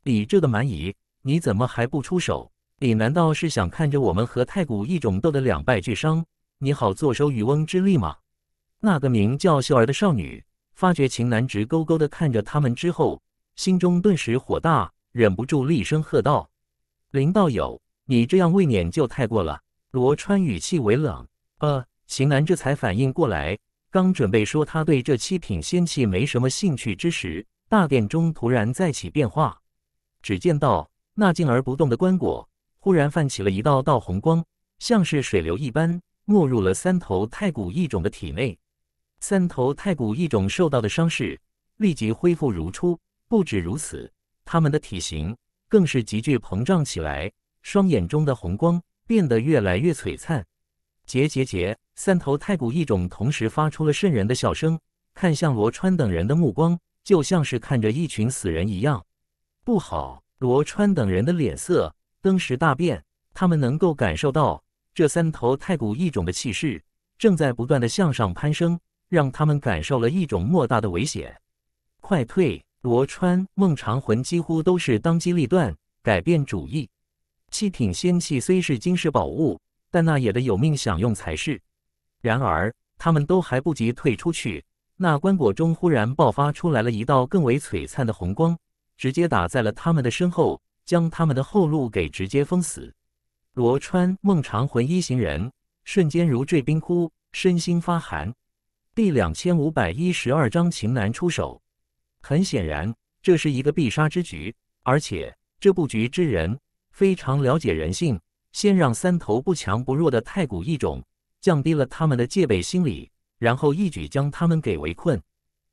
李这个蛮夷，你怎么还不出手？你难道是想看着我们和太古异种斗得两败俱伤？你好，坐收渔翁之利吗？那个名叫秀儿的少女发觉秦南直勾勾的看着他们之后，心中顿时火大，忍不住厉声喝道：“林道友，你这样未免就太过了。”罗川语气微冷。呃，秦南这才反应过来，刚准备说他对这七品仙器没什么兴趣之时，大殿中突然再起变化。只见到那静而不动的棺椁，忽然泛起了一道道红光，像是水流一般。没入了三头太古异种的体内，三头太古异种受到的伤势立即恢复如初。不止如此，他们的体型更是急剧膨胀起来，双眼中的红光变得越来越璀璨。结结结！三头太古异种同时发出了渗人的笑声，看向罗川等人的目光就像是看着一群死人一样。不好！罗川等人的脸色登时大变，他们能够感受到。这三头太古异种的气势正在不断的向上攀升，让他们感受了一种莫大的危险。快退！罗川、孟长魂几乎都是当机立断，改变主意。七品仙器虽是金石宝物，但那也得有命享用才是。然而，他们都还不及退出去，那棺椁中忽然爆发出来了一道更为璀璨的红光，直接打在了他们的身后，将他们的后路给直接封死。罗川、孟长魂一行人瞬间如坠冰窟，身心发寒。第两千五百一十二章，情难出手。很显然，这是一个必杀之局，而且这布局之人非常了解人性，先让三头不强不弱的太古异种降低了他们的戒备心理，然后一举将他们给围困。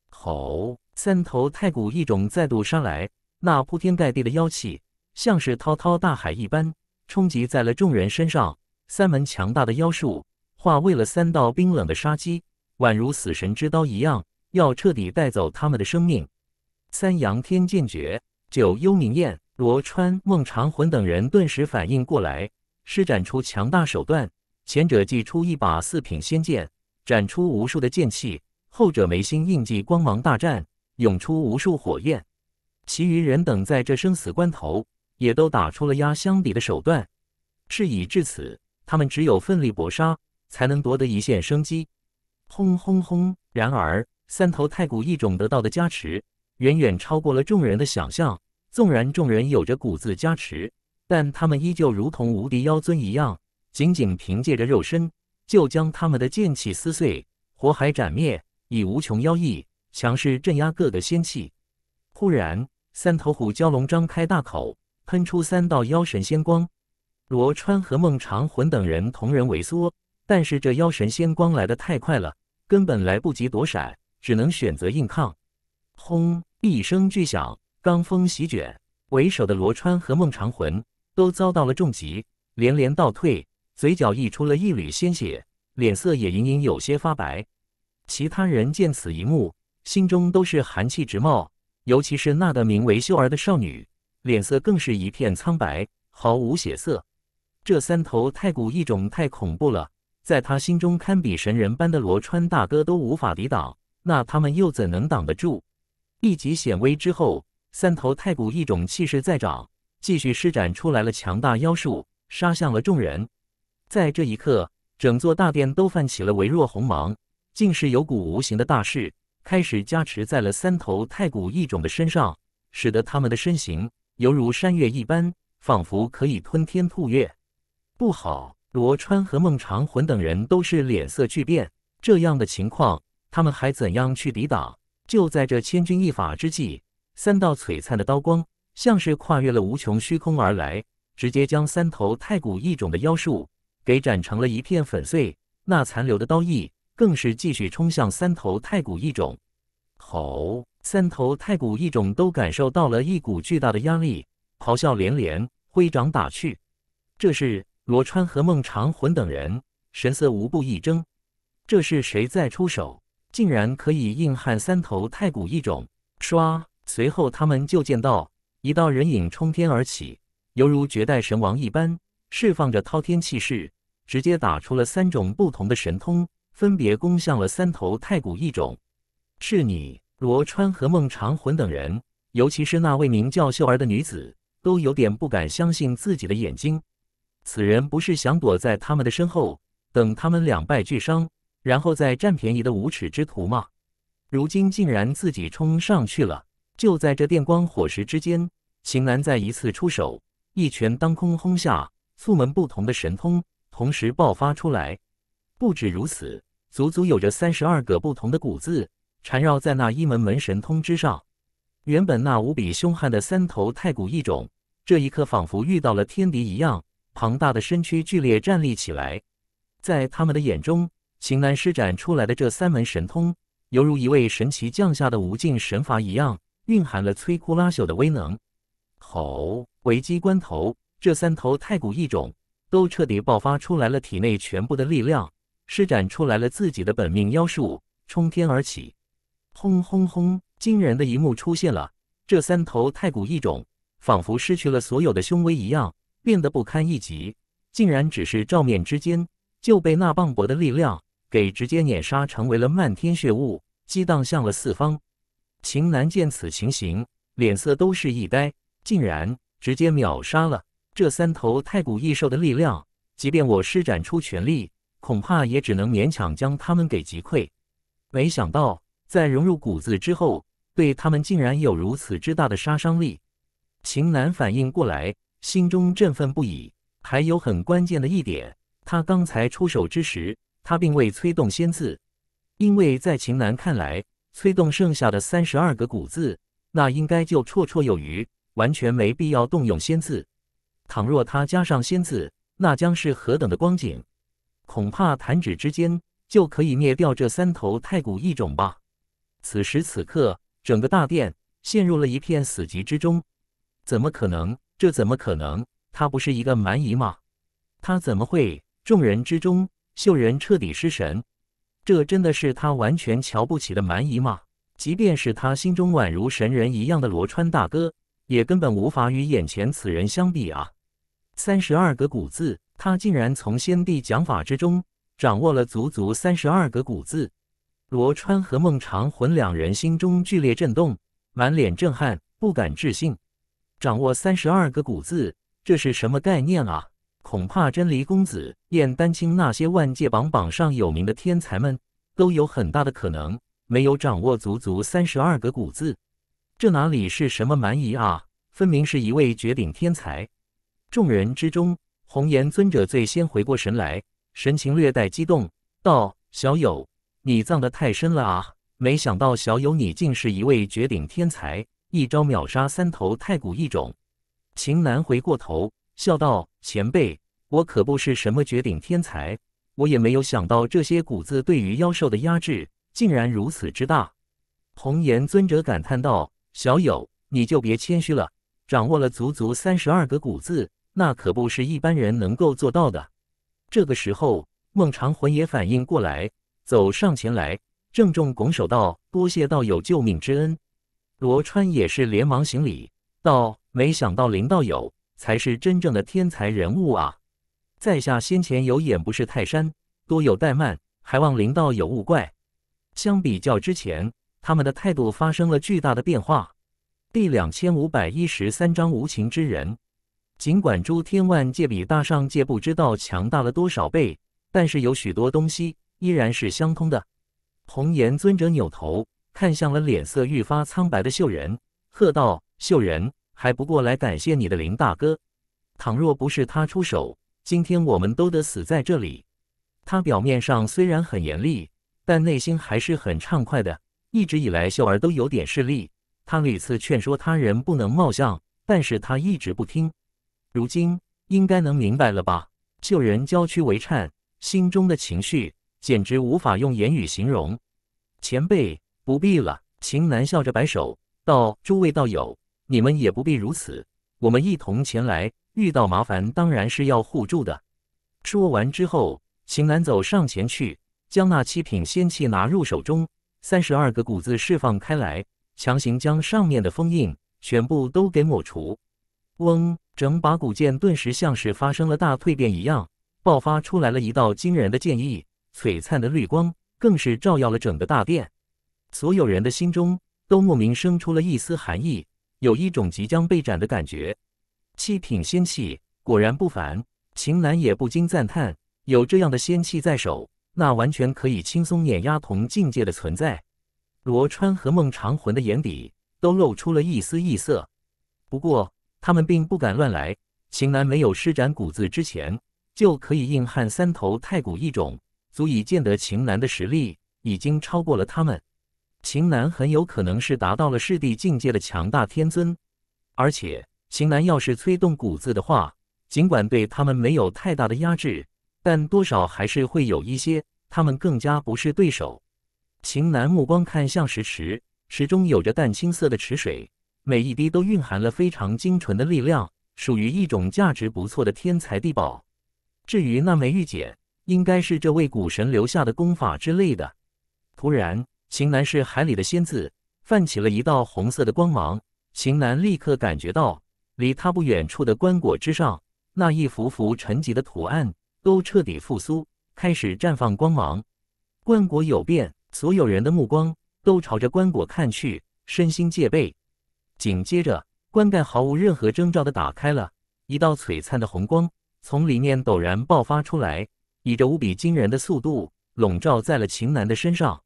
吼！三头太古异种再度杀来，那铺天盖地的妖气，像是滔滔大海一般。冲击在了众人身上，三门强大的妖术化为了三道冰冷的杀机，宛如死神之刀一样，要彻底带走他们的生命。三阳天剑诀，九幽明焰。罗川、孟长魂等人顿时反应过来，施展出强大手段。前者祭出一把四品仙剑，斩出无数的剑气；后者眉心印记光芒大绽，涌出无数火焰。其余人等在这生死关头。也都打出了压箱底的手段，事已至此，他们只有奋力搏杀，才能夺得一线生机。轰轰轰！然而，三头太古异种得到的加持，远远超过了众人的想象。纵然众人有着骨子加持，但他们依旧如同无敌妖尊一样，仅仅凭借着肉身，就将他们的剑气撕碎，火海斩灭，以无穷妖意强势镇压各个仙气。忽然，三头虎蛟龙张开大口。喷出三道妖神仙光，罗川和孟长魂等人同人萎缩，但是这妖神仙光来的太快了，根本来不及躲闪，只能选择硬抗。轰！一声巨响，罡风席卷，为首的罗川和孟长魂都遭到了重击，连连倒退，嘴角溢出了一缕鲜血，脸色也隐隐有些发白。其他人见此一幕，心中都是寒气直冒，尤其是那个名为秀儿的少女。脸色更是一片苍白，毫无血色。这三头太古异种太恐怖了，在他心中堪比神人般的罗川大哥都无法抵挡，那他们又怎能挡得住？一级显威之后，三头太古异种气势再涨，继续施展出来了强大妖术，杀向了众人。在这一刻，整座大殿都泛起了微弱红芒，竟是有股无形的大势开始加持在了三头太古异种的身上，使得他们的身形。犹如山岳一般，仿佛可以吞天吐月。不好！罗川和孟长魂等人都是脸色巨变。这样的情况，他们还怎样去抵挡？就在这千钧一发之际，三道璀璨的刀光，像是跨越了无穷虚空而来，直接将三头太古异种的妖术给斩成了一片粉碎。那残留的刀意，更是继续冲向三头太古异种。吼！三头太古异种都感受到了一股巨大的压力，咆哮连连，挥掌打去。这时，罗川和孟长魂等人神色无不一怔：这是谁在出手？竟然可以硬撼三头太古异种！唰！随后他们就见到一道人影冲天而起，犹如绝代神王一般，释放着滔天气势，直接打出了三种不同的神通，分别攻向了三头太古异种。是你。罗川和孟长魂等人，尤其是那位名叫秀儿的女子，都有点不敢相信自己的眼睛。此人不是想躲在他们的身后，等他们两败俱伤，然后再占便宜的无耻之徒吗？如今竟然自己冲上去了！就在这电光火石之间，秦南再一次出手，一拳当空轰下，促门不同的神通同时爆发出来。不止如此，足足有着三十二个不同的古字。缠绕在那一门门神通之上，原本那无比凶悍的三头太古异种，这一刻仿佛遇到了天敌一样，庞大的身躯剧烈站立起来。在他们的眼中，秦岚施展出来的这三门神通，犹如一位神奇降下的无尽神罚一样，蕴含了摧枯拉朽的威能。吼！危机关头，这三头太古异种都彻底爆发出来了体内全部的力量，施展出来了自己的本命妖术，冲天而起。轰轰轰！惊人的一幕出现了，这三头太古异种仿佛失去了所有的凶威一样，变得不堪一击，竟然只是照面之间就被那磅礴的力量给直接碾杀，成为了漫天血雾，激荡向了四方。秦南见此情形，脸色都是一呆，竟然直接秒杀了这三头太古异兽的力量，即便我施展出全力，恐怕也只能勉强将他们给击溃，没想到。在融入骨子之后，对他们竟然有如此之大的杀伤力，秦楠反应过来，心中振奋不已。还有很关键的一点，他刚才出手之时，他并未催动仙字，因为在秦楠看来，催动剩下的三十二个骨字，那应该就绰绰有余，完全没必要动用仙字。倘若他加上仙字，那将是何等的光景？恐怕弹指之间就可以灭掉这三头太古异种吧。此时此刻，整个大殿陷入了一片死寂之中。怎么可能？这怎么可能？他不是一个蛮夷吗？他怎么会？众人之中，秀人彻底失神。这真的是他完全瞧不起的蛮夷吗？即便是他心中宛如神人一样的罗川大哥，也根本无法与眼前此人相比啊！三十二个古字，他竟然从先帝讲法之中掌握了足足三十二个古字。罗川和孟长魂两人心中剧烈震动，满脸震撼，不敢置信。掌握三十二个古字，这是什么概念啊？恐怕真离公子、燕丹青那些万界榜榜上有名的天才们，都有很大的可能没有掌握足足三十二个古字。这哪里是什么蛮夷啊？分明是一位绝顶天才。众人之中，红颜尊者最先回过神来，神情略带激动，道：“小友。”你藏的太深了啊！没想到小友你竟是一位绝顶天才，一招秒杀三头太古异种。秦南回过头，笑道：“前辈，我可不是什么绝顶天才，我也没有想到这些古字对于妖兽的压制竟然如此之大。”红颜尊者感叹道：“小友，你就别谦虚了，掌握了足足三十二个古字，那可不是一般人能够做到的。”这个时候，孟长魂也反应过来。走上前来，郑重拱手道：“多谢道友救命之恩。”罗川也是连忙行礼道：“没想到林道友才是真正的天才人物啊！在下先前有眼不识泰山，多有怠慢，还望林道友勿怪。”相比较之前，他们的态度发生了巨大的变化。第两千五百一十三章无情之人。尽管诸天万界比大上界不知道强大了多少倍，但是有许多东西。依然是相通的。红颜尊者扭头看向了脸色愈发苍白的秀人，喝道：“秀人，还不过来感谢你的林大哥？倘若不是他出手，今天我们都得死在这里。他表面上虽然很严厉，但内心还是很畅快的。一直以来，秀儿都有点势利，他屡次劝说他人不能貌相，但是他一直不听。如今应该能明白了吧？”秀人娇躯微颤，心中的情绪。简直无法用言语形容。前辈不必了，秦南笑着摆手道：“诸位道友，你们也不必如此。我们一同前来，遇到麻烦当然是要互助的。”说完之后，秦南走上前去，将那七品仙器拿入手中，三十二个骨字释放开来，强行将上面的封印全部都给抹除。嗡！整把古剑顿时像是发生了大蜕变一样，爆发出来了一道惊人的剑意。璀璨的绿光更是照耀了整个大殿，所有人的心中都莫名生出了一丝寒意，有一种即将被斩的感觉。七品仙器果然不凡，秦岚也不禁赞叹：有这样的仙器在手，那完全可以轻松碾压同境界的存在。罗川和孟长魂的眼底都露出了一丝异色，不过他们并不敢乱来。秦岚没有施展骨字之前，就可以硬撼三头太古异种。足以见得秦南的实力已经超过了他们，秦南很有可能是达到了师弟境界的强大天尊，而且秦南要是催动骨子的话，尽管对他们没有太大的压制，但多少还是会有一些，他们更加不是对手。秦南目光看向石池，池中有着淡青色的池水，每一滴都蕴含了非常精纯的力量，属于一种价值不错的天才地宝。至于那枚玉简。应该是这位古神留下的功法之类的。突然，秦南是海里的仙子，泛起了一道红色的光芒。秦南立刻感觉到，离他不远处的棺椁之上，那一幅幅沉寂的图案都彻底复苏，开始绽放光芒。棺椁有变，所有人的目光都朝着棺椁看去，身心戒备。紧接着，棺盖毫无任何征兆的打开了，一道璀璨的红光从里面陡然爆发出来。以着无比惊人的速度笼罩在了秦南的身上。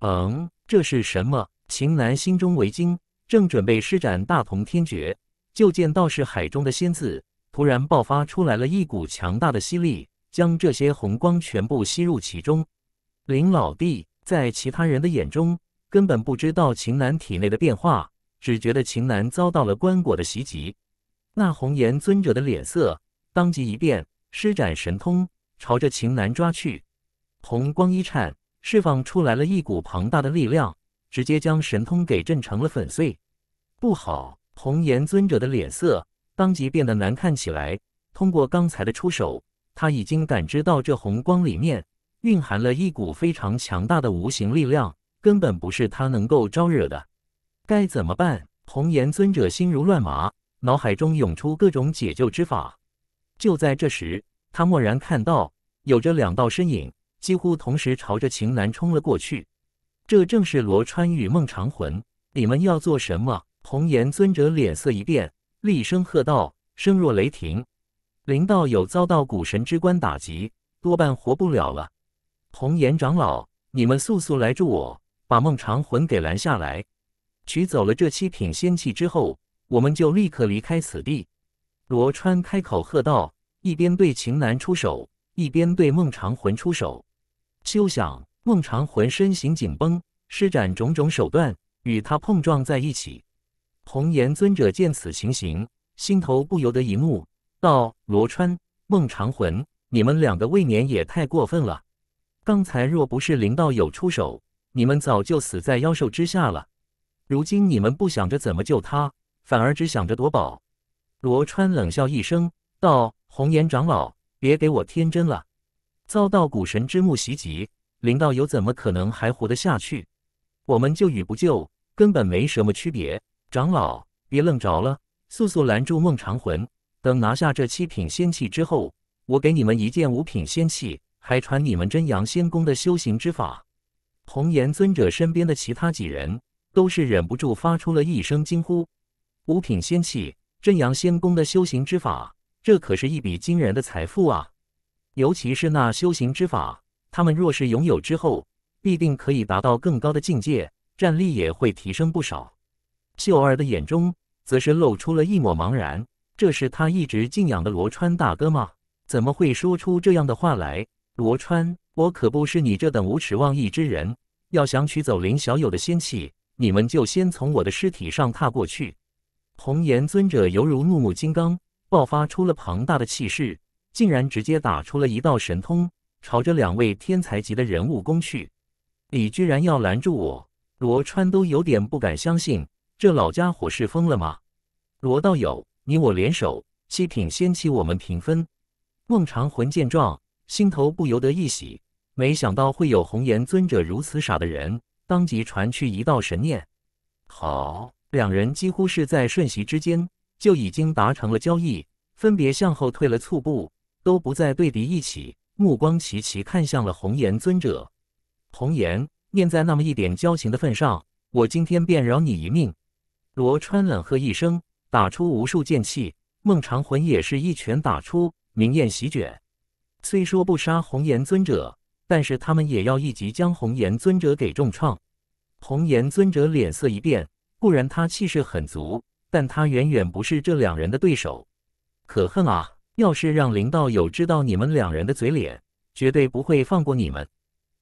嗯，这是什么？秦南心中为惊，正准备施展大同天诀，就见道士海中的仙子突然爆发出来了一股强大的吸力，将这些红光全部吸入其中。林老弟在其他人的眼中根本不知道秦南体内的变化，只觉得秦南遭到了棺椁的袭击。那红颜尊者的脸色当即一变，施展神通。朝着秦南抓去，红光一颤，释放出来了一股庞大的力量，直接将神通给震成了粉碎。不好！红颜尊者的脸色当即变得难看起来。通过刚才的出手，他已经感知到这红光里面蕴含了一股非常强大的无形力量，根本不是他能够招惹的。该怎么办？红颜尊者心如乱麻，脑海中涌出各种解救之法。就在这时。他蓦然看到，有着两道身影几乎同时朝着秦楠冲了过去。这正是罗川与孟长魂。你们要做什么？红颜尊者脸色一变，厉声喝道，声若雷霆：“林道友遭到古神之官打击，多半活不了了。红颜长老，你们速速来助我，把孟长魂给拦下来。取走了这七品仙器之后，我们就立刻离开此地。”罗川开口喝道。一边对秦楠出手，一边对孟长魂出手。休想！孟长魂身形紧绷，施展种种手段与他碰撞在一起。红颜尊者见此情形，心头不由得一怒，道：“罗川，孟长魂，你们两个未免也太过分了！刚才若不是林道友出手，你们早就死在妖兽之下了。如今你们不想着怎么救他，反而只想着夺宝。”罗川冷笑一声，道。红颜长老，别给我天真了！遭到古神之墓袭击，林道友怎么可能还活得下去？我们就与不救根本没什么区别。长老，别愣着了，速速拦住孟长魂！等拿下这七品仙器之后，我给你们一件五品仙器，还传你们真阳仙宫的修行之法。红颜尊者身边的其他几人都是忍不住发出了一声惊呼：五品仙器，真阳仙宫的修行之法。这可是一笔惊人的财富啊！尤其是那修行之法，他们若是拥有之后，必定可以达到更高的境界，战力也会提升不少。秀儿的眼中则是露出了一抹茫然：这是他一直敬仰的罗川大哥吗？怎么会说出这样的话来？罗川，我可不是你这等无耻妄义之人！要想取走林小友的仙气，你们就先从我的尸体上踏过去！红颜尊者犹如怒目金刚。爆发出了庞大的气势，竟然直接打出了一道神通，朝着两位天才级的人物攻去。你居然要拦住我？罗川都有点不敢相信，这老家伙是疯了吗？罗道友，你我联手，七品仙器我们平分。孟长魂见状，心头不由得一喜，没想到会有红颜尊者如此傻的人，当即传去一道神念：“好。”两人几乎是在瞬息之间。就已经达成了交易，分别向后退了促步，都不再对敌一起，目光齐齐看向了红颜尊者。红颜念在那么一点交情的份上，我今天便饶你一命。罗川冷喝一声，打出无数剑气。孟长魂也是一拳打出，明艳席卷。虽说不杀红颜尊者，但是他们也要一击将红颜尊者给重创。红颜尊者脸色一变，固然他气势很足。但他远远不是这两人的对手，可恨啊！要是让林道友知道你们两人的嘴脸，绝对不会放过你们！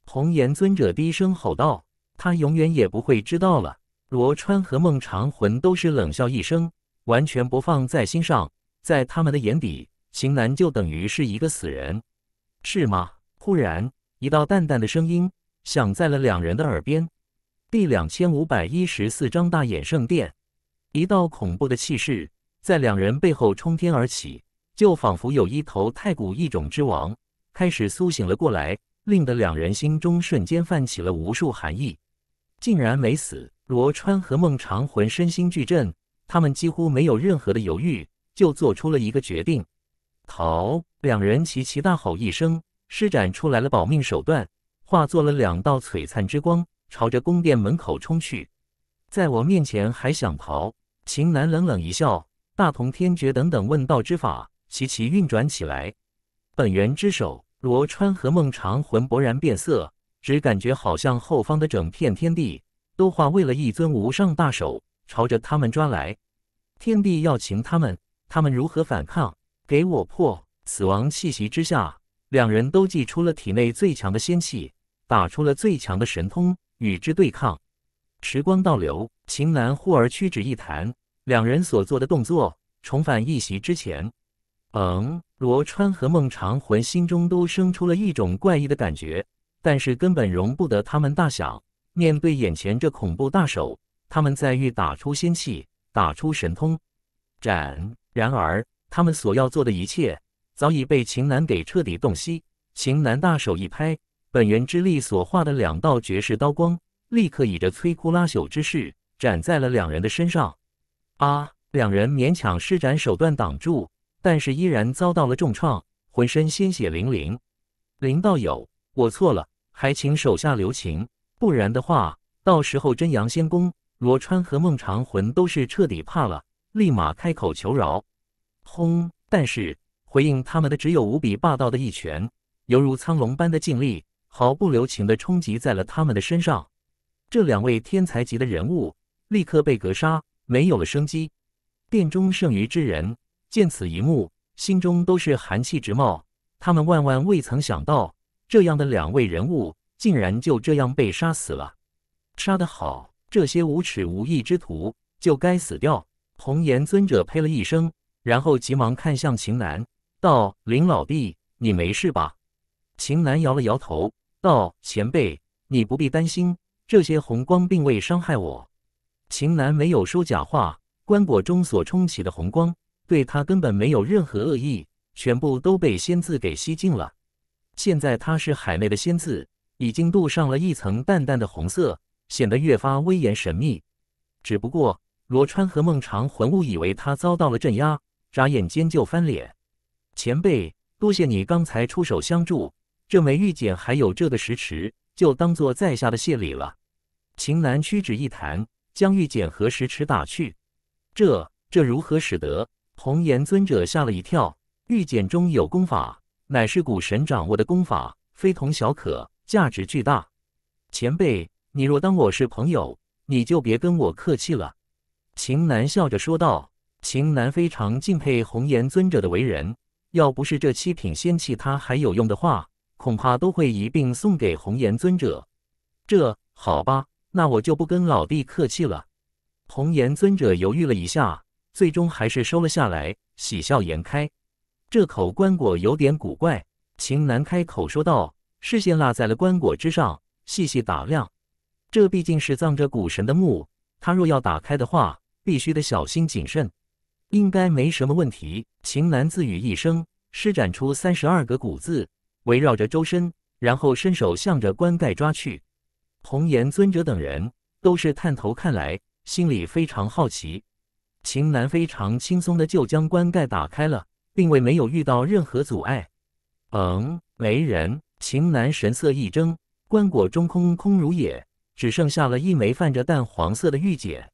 红颜尊者低声吼道：“他永远也不会知道了。”罗川和孟长魂都是冷笑一声，完全不放在心上，在他们的眼里，秦南就等于是一个死人，是吗？忽然，一道淡淡的声音响在了两人的耳边。第两千五百一十四章大衍圣殿。一道恐怖的气势在两人背后冲天而起，就仿佛有一头太古异种之王开始苏醒了过来，令得两人心中瞬间泛起了无数寒意。竟然没死！罗川和孟长浑身心俱震，他们几乎没有任何的犹豫，就做出了一个决定：逃！两人齐齐大吼一声，施展出来了保命手段，化作了两道璀璨之光，朝着宫殿门口冲去。在我面前还想逃？秦南冷冷一笑，大同天诀等等问道之法齐齐运转起来。本源之手，罗川和孟长魂勃然变色，只感觉好像后方的整片天地都化为了一尊无上大手，朝着他们抓来。天地要擒他们，他们如何反抗？给我破！死亡气息之下，两人都祭出了体内最强的仙气，打出了最强的神通与之对抗。时光倒流，秦岚忽而屈指一弹。两人所做的动作，重返一席之前，嗯，罗川和孟长魂心中都生出了一种怪异的感觉，但是根本容不得他们大想。面对眼前这恐怖大手，他们在欲打出仙气，打出神通斩。然而，他们所要做的一切早已被秦南给彻底洞悉。秦南大手一拍，本源之力所化的两道绝世刀光，立刻以着摧枯拉朽之势斩在了两人的身上。啊！两人勉强施展手段挡住，但是依然遭到了重创，浑身鲜血淋淋。林道友，我错了，还请手下留情，不然的话，到时候真阳仙宫罗川和孟长魂都是彻底怕了，立马开口求饶。轰！但是回应他们的只有无比霸道的一拳，犹如苍龙般的劲力，毫不留情的冲击在了他们的身上。这两位天才级的人物立刻被格杀。没有了生机。殿中剩余之人见此一幕，心中都是寒气直冒。他们万万未曾想到，这样的两位人物竟然就这样被杀死了。杀得好！这些无耻无义之徒，就该死掉！红颜尊者呸了一声，然后急忙看向秦南，道：“林老弟，你没事吧？”秦南摇了摇头，道：“前辈，你不必担心，这些红光并未伤害我。”秦南没有说假话，棺椁中所充起的红光对他根本没有任何恶意，全部都被仙字给吸尽了。现在他是海内的仙字，已经镀上了一层淡淡的红色，显得越发威严神秘。只不过罗川和孟长魂误以为他遭到了镇压，眨眼间就翻脸。前辈，多谢你刚才出手相助，这枚玉简还有这个石池，就当做在下的谢礼了。秦南屈指一弹。将玉简和石池打去，这这如何使得红颜尊者吓了一跳？玉简中有功法，乃是古神掌握的功法，非同小可，价值巨大。前辈，你若当我是朋友，你就别跟我客气了。”秦南笑着说道。秦南非常敬佩红颜尊者的为人，要不是这七品仙器他还有用的话，恐怕都会一并送给红颜尊者。这好吧。那我就不跟老弟客气了。红颜尊者犹豫了一下，最终还是收了下来，喜笑颜开。这口棺椁有点古怪，秦南开口说道，视线落在了棺椁之上，细细打量。这毕竟是葬着古神的墓，他若要打开的话，必须得小心谨慎。应该没什么问题。秦南自语一声，施展出三十二个古字，围绕着周身，然后伸手向着棺盖抓去。红颜尊者等人都是探头看来，心里非常好奇。秦南非常轻松的就将棺盖打开了，并未没有遇到任何阻碍。嗯，没人。秦南神色一怔，棺椁中空空如也，只剩下了一枚泛着淡黄色的玉简。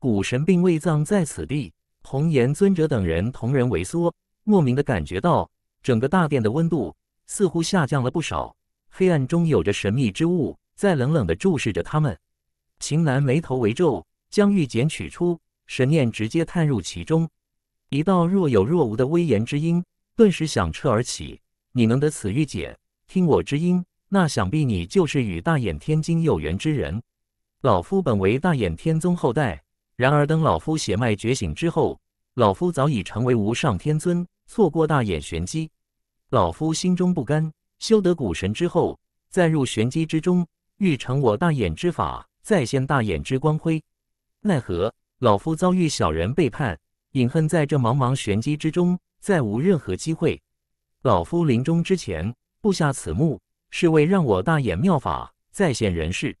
古神并未葬在此地。红颜尊者等人同人萎缩，莫名的感觉到整个大殿的温度似乎下降了不少。黑暗中有着神秘之物。在冷冷的注视着他们，秦楠眉头微皱，将玉简取出，神念直接探入其中。一道若有若无的威严之音顿时响彻而起：“你能得此玉简，听我之音，那想必你就是与大眼天经有缘之人。老夫本为大眼天宗后代，然而等老夫血脉觉醒之后，老夫早已成为无上天尊，错过大眼玄机，老夫心中不甘。修得古神之后，再入玄机之中。”欲成我大眼之法，再现大眼之光辉。奈何老夫遭遇小人背叛，隐恨在这茫茫玄机之中，再无任何机会。老夫临终之前布下此幕，是为让我大眼妙法再现人世。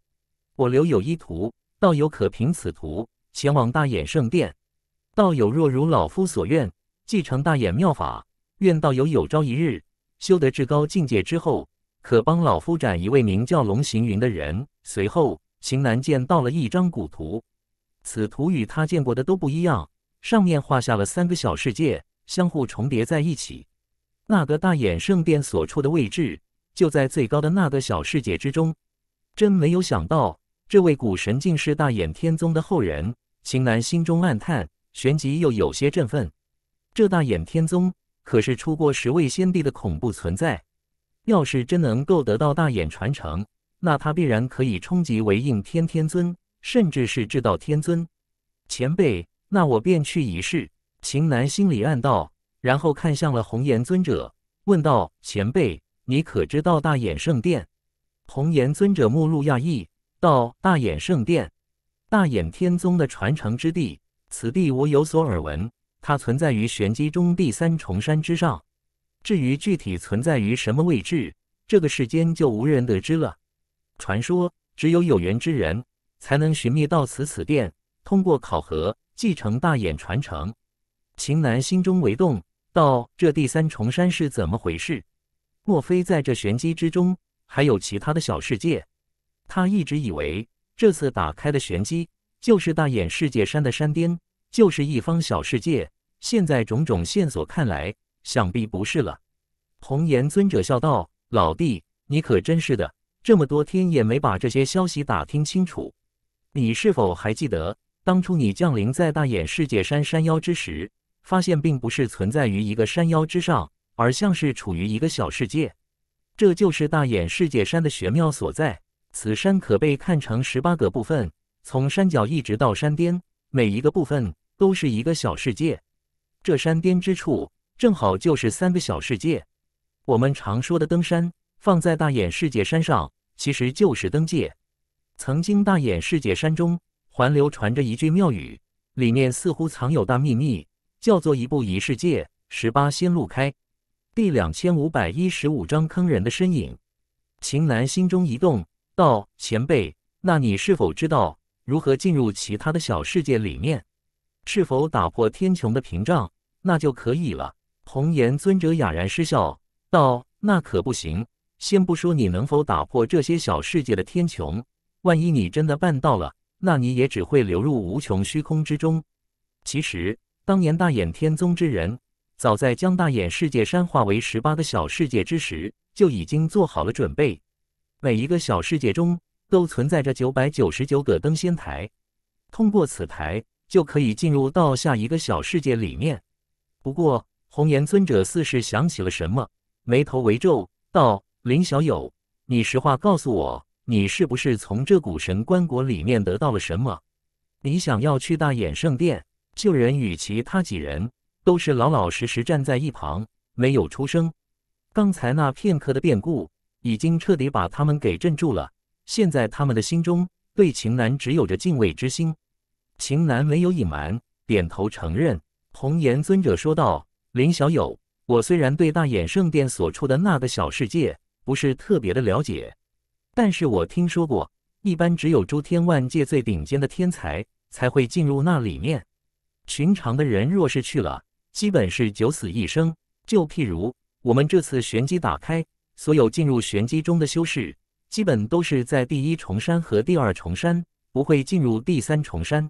我留有一图，道友可凭此图前往大眼圣殿。道友若如老夫所愿，继承大眼妙法，愿道友有朝一日修得至高境界之后。可帮老夫斩一位名叫龙行云的人。随后，秦南见到了一张古图，此图与他见过的都不一样，上面画下了三个小世界相互重叠在一起。那个大衍圣殿所处的位置就在最高的那个小世界之中。真没有想到，这位古神竟是大衍天宗的后人。秦南心中暗叹，旋即又有些振奋。这大衍天宗可是出过十位先帝的恐怖存在。要是真能够得到大眼传承，那他必然可以冲击为应天天尊，甚至是至道天尊。前辈，那我便去一试。秦南心里暗道，然后看向了红颜尊者，问道：“前辈，你可知道大眼圣殿？”红颜尊者目露讶异，道：“大眼圣殿，大眼天宗的传承之地。此地我有所耳闻，它存在于玄机中第三重山之上。”至于具体存在于什么位置，这个世间就无人得知了。传说只有有缘之人，才能寻觅到此此殿，通过考核，继承大眼传承。秦南心中为动，道：“这第三重山是怎么回事？莫非在这玄机之中，还有其他的小世界？”他一直以为这次打开的玄机，就是大眼世界山的山巅，就是一方小世界。现在种种线索看来，想必不是了，红颜尊者笑道：“老弟，你可真是的，这么多天也没把这些消息打听清楚。你是否还记得，当初你降临在大眼世界山山腰之时，发现并不是存在于一个山腰之上，而像是处于一个小世界？这就是大眼世界山的玄妙所在。此山可被看成十八个部分，从山脚一直到山巅，每一个部分都是一个小世界。这山巅之处。”正好就是三个小世界，我们常说的登山，放在大眼世界山上，其实就是登界。曾经大眼世界山中还流传着一句妙语，里面似乎藏有大秘密，叫做一步一世界，十八仙路开。第两千五百一十五章坑人的身影。秦岚心中一动，道：“前辈，那你是否知道如何进入其他的小世界里面？是否打破天穹的屏障，那就可以了。”红颜尊者哑然失笑，道：“那可不行。先不说你能否打破这些小世界的天穹，万一你真的办到了，那你也只会流入无穷虚空之中。其实，当年大眼天宗之人，早在将大眼世界山化为十八个小世界之时，就已经做好了准备。每一个小世界中都存在着九百九十九个登仙台，通过此台就可以进入到下一个小世界里面。不过，”红颜尊者似是想起了什么，眉头微皱，道：“林小友，你实话告诉我，你是不是从这古神棺椁里面得到了什么？你想要去大衍圣殿？救人与其他几人都是老老实实站在一旁，没有出声。刚才那片刻的变故，已经彻底把他们给镇住了。现在他们的心中对秦南只有着敬畏之心。秦南没有隐瞒，点头承认。红颜尊者说道。”林小友，我虽然对大衍圣殿所处的那个小世界不是特别的了解，但是我听说过，一般只有诸天万界最顶尖的天才才会进入那里面，寻常的人若是去了，基本是九死一生。就譬如我们这次玄机打开，所有进入玄机中的修士，基本都是在第一重山和第二重山，不会进入第三重山。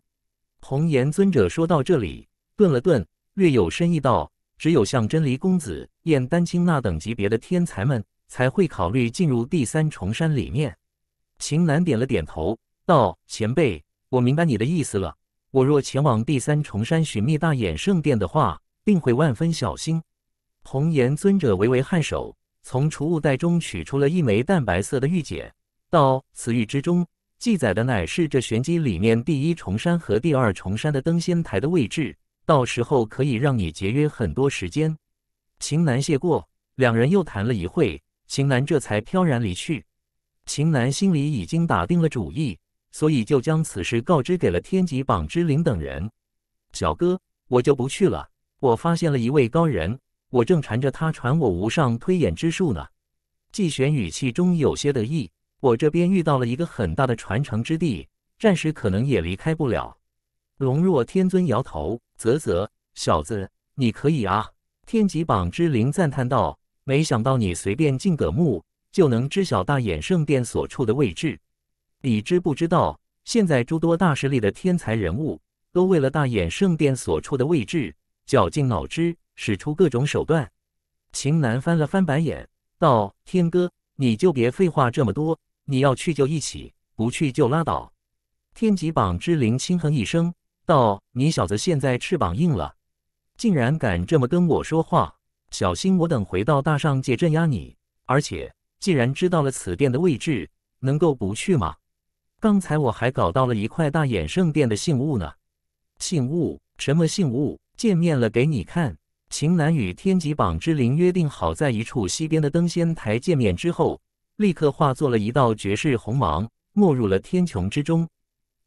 红颜尊者说到这里，顿了顿，略有深意道。只有像真离公子、燕丹青那等级别的天才们，才会考虑进入第三重山里面。秦南点了点头，道：“前辈，我明白你的意思了。我若前往第三重山寻觅大衍圣殿的话，定会万分小心。”红颜尊者微微颔首，从储物袋中取出了一枚淡白色的玉简，道：“此玉之中记载的，乃是这玄机里面第一重山和第二重山的登仙台的位置。”到时候可以让你节约很多时间。秦南谢过，两人又谈了一会，秦南这才飘然离去。秦南心里已经打定了主意，所以就将此事告知给了天极榜之灵等人。小哥，我就不去了。我发现了一位高人，我正缠着他传我无上推演之术呢。季玄语气中有些得意。我这边遇到了一个很大的传承之地，暂时可能也离开不了。龙若天尊摇头，啧啧，小子，你可以啊！天极榜之灵赞叹道：“没想到你随便进个墓，就能知晓大衍圣殿所处的位置。你知不知道，现在诸多大势力的天才人物，都为了大衍圣殿所处的位置，绞尽脑汁，使出各种手段。”秦南翻了翻白眼，道：“天哥，你就别废话这么多。你要去就一起，不去就拉倒。”天极榜之灵轻哼一声。道：“你小子现在翅膀硬了，竟然敢这么跟我说话，小心我等回到大上界镇压你！而且，既然知道了此殿的位置，能够不去吗？刚才我还搞到了一块大衍圣殿的信物呢。信物？什么信物？见面了给你看。秦南与天极榜之灵约定好在一处西边的登仙台见面之后，立刻化作了一道绝世红芒，没入了天穹之中。”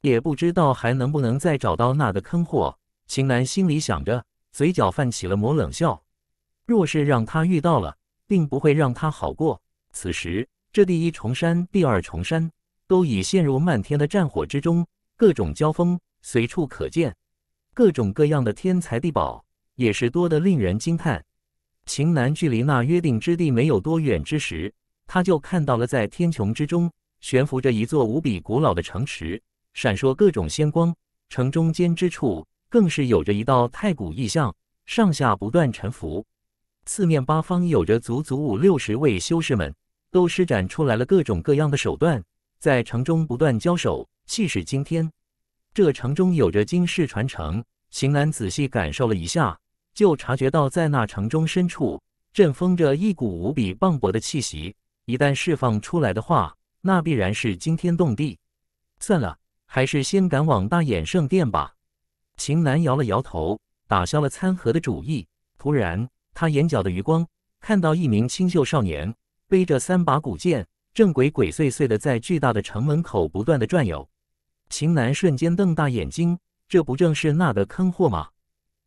也不知道还能不能再找到那个坑货，秦南心里想着，嘴角泛起了抹冷笑。若是让他遇到了，并不会让他好过。此时，这第一重山、第二重山都已陷入漫天的战火之中，各种交锋随处可见，各种各样的天才地宝也是多得令人惊叹。秦南距离那约定之地没有多远之时，他就看到了在天穹之中悬浮着一座无比古老的城池。闪烁各种仙光，城中间之处更是有着一道太古异象，上下不断沉浮。四面八方有着足足五六十位修士们，都施展出来了各种各样的手段，在城中不断交手，气势惊天。这城中有着金世传承，秦岚仔细感受了一下，就察觉到在那城中深处，正封着一股无比磅礴的气息。一旦释放出来的话，那必然是惊天动地。算了。还是先赶往大衍圣殿吧。秦南摇了摇头，打消了参合的主意。突然，他眼角的余光看到一名清秀少年背着三把古剑，正鬼鬼祟祟地在巨大的城门口不断的转悠。秦南瞬间瞪大眼睛，这不正是那个坑货吗？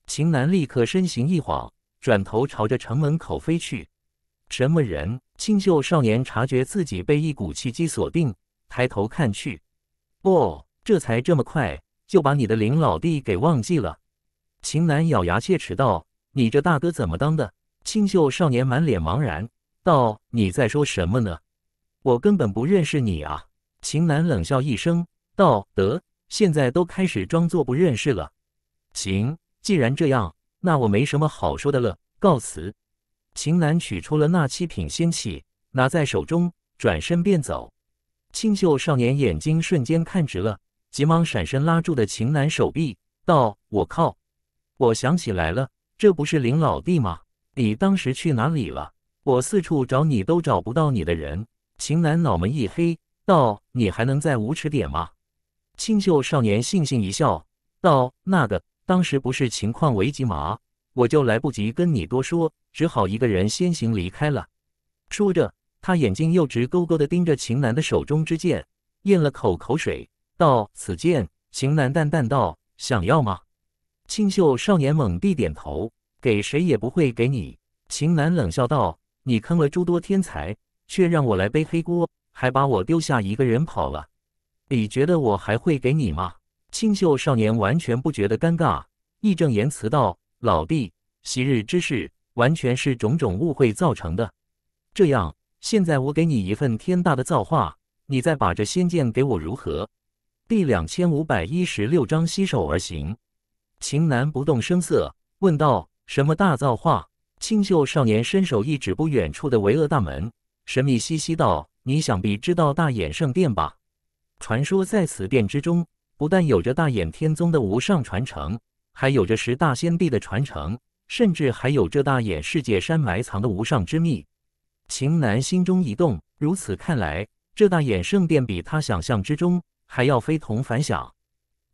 秦南立刻身形一晃，转头朝着城门口飞去。什么人？清秀少年察觉自己被一股气机锁定，抬头看去，哦，这才这么快就把你的林老弟给忘记了？秦南咬牙切齿道：“你这大哥怎么当的？”清秀少年满脸茫然道：“你在说什么呢？我根本不认识你啊！”秦南冷笑一声道：“得，现在都开始装作不认识了。行，既然这样，那我没什么好说的了，告辞。”秦南取出了那七品仙器，拿在手中，转身便走。清秀少年眼睛瞬间看直了。急忙闪身拉住的秦楠手臂，道：“我靠！我想起来了，这不是林老弟吗？你当时去哪里了？我四处找你都找不到你的人。”秦楠脑门一黑，道：“你还能再无耻点吗？”清秀少年悻悻一笑，道：“那个，当时不是情况危急嘛，我就来不及跟你多说，只好一个人先行离开了。”说着，他眼睛又直勾勾地盯着秦楠的手中之剑，咽了口口水。到此剑，秦楠淡淡道：“想要吗？”清秀少年猛地点头。给谁也不会给你。秦楠冷笑道：“你坑了诸多天才，却让我来背黑锅，还把我丢下一个人跑了。你觉得我还会给你吗？”清秀少年完全不觉得尴尬，义正言辞道：“老弟，昔日之事完全是种种误会造成的。这样，现在我给你一份天大的造化，你再把这仙剑给我，如何？”第两千五百一十六章携手而行。秦南不动声色问道：“什么大造化？”清秀少年伸手一指不远处的巍峨大门，神秘兮兮道：“你想必知道大衍圣殿吧？传说在此殿之中，不但有着大衍天宗的无上传承，还有着十大仙帝的传承，甚至还有这大衍世界山埋藏的无上之秘。”秦南心中一动，如此看来，这大衍圣殿比他想象之中。还要非同凡响，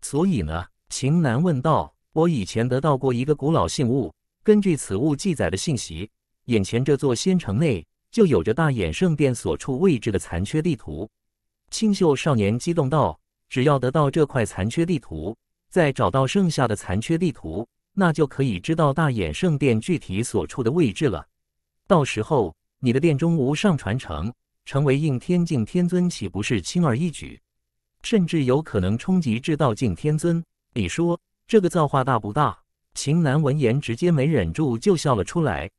所以呢？秦南问道：“我以前得到过一个古老信物，根据此物记载的信息，眼前这座仙城内就有着大衍圣殿所处位置的残缺地图。”清秀少年激动道：“只要得到这块残缺地图，再找到剩下的残缺地图，那就可以知道大衍圣殿具体所处的位置了。到时候，你的殿中无上传承，成为应天境天尊，岂不是轻而易举？”甚至有可能冲击至道境天尊，你说这个造化大不大？秦南闻言直接没忍住就笑了出来。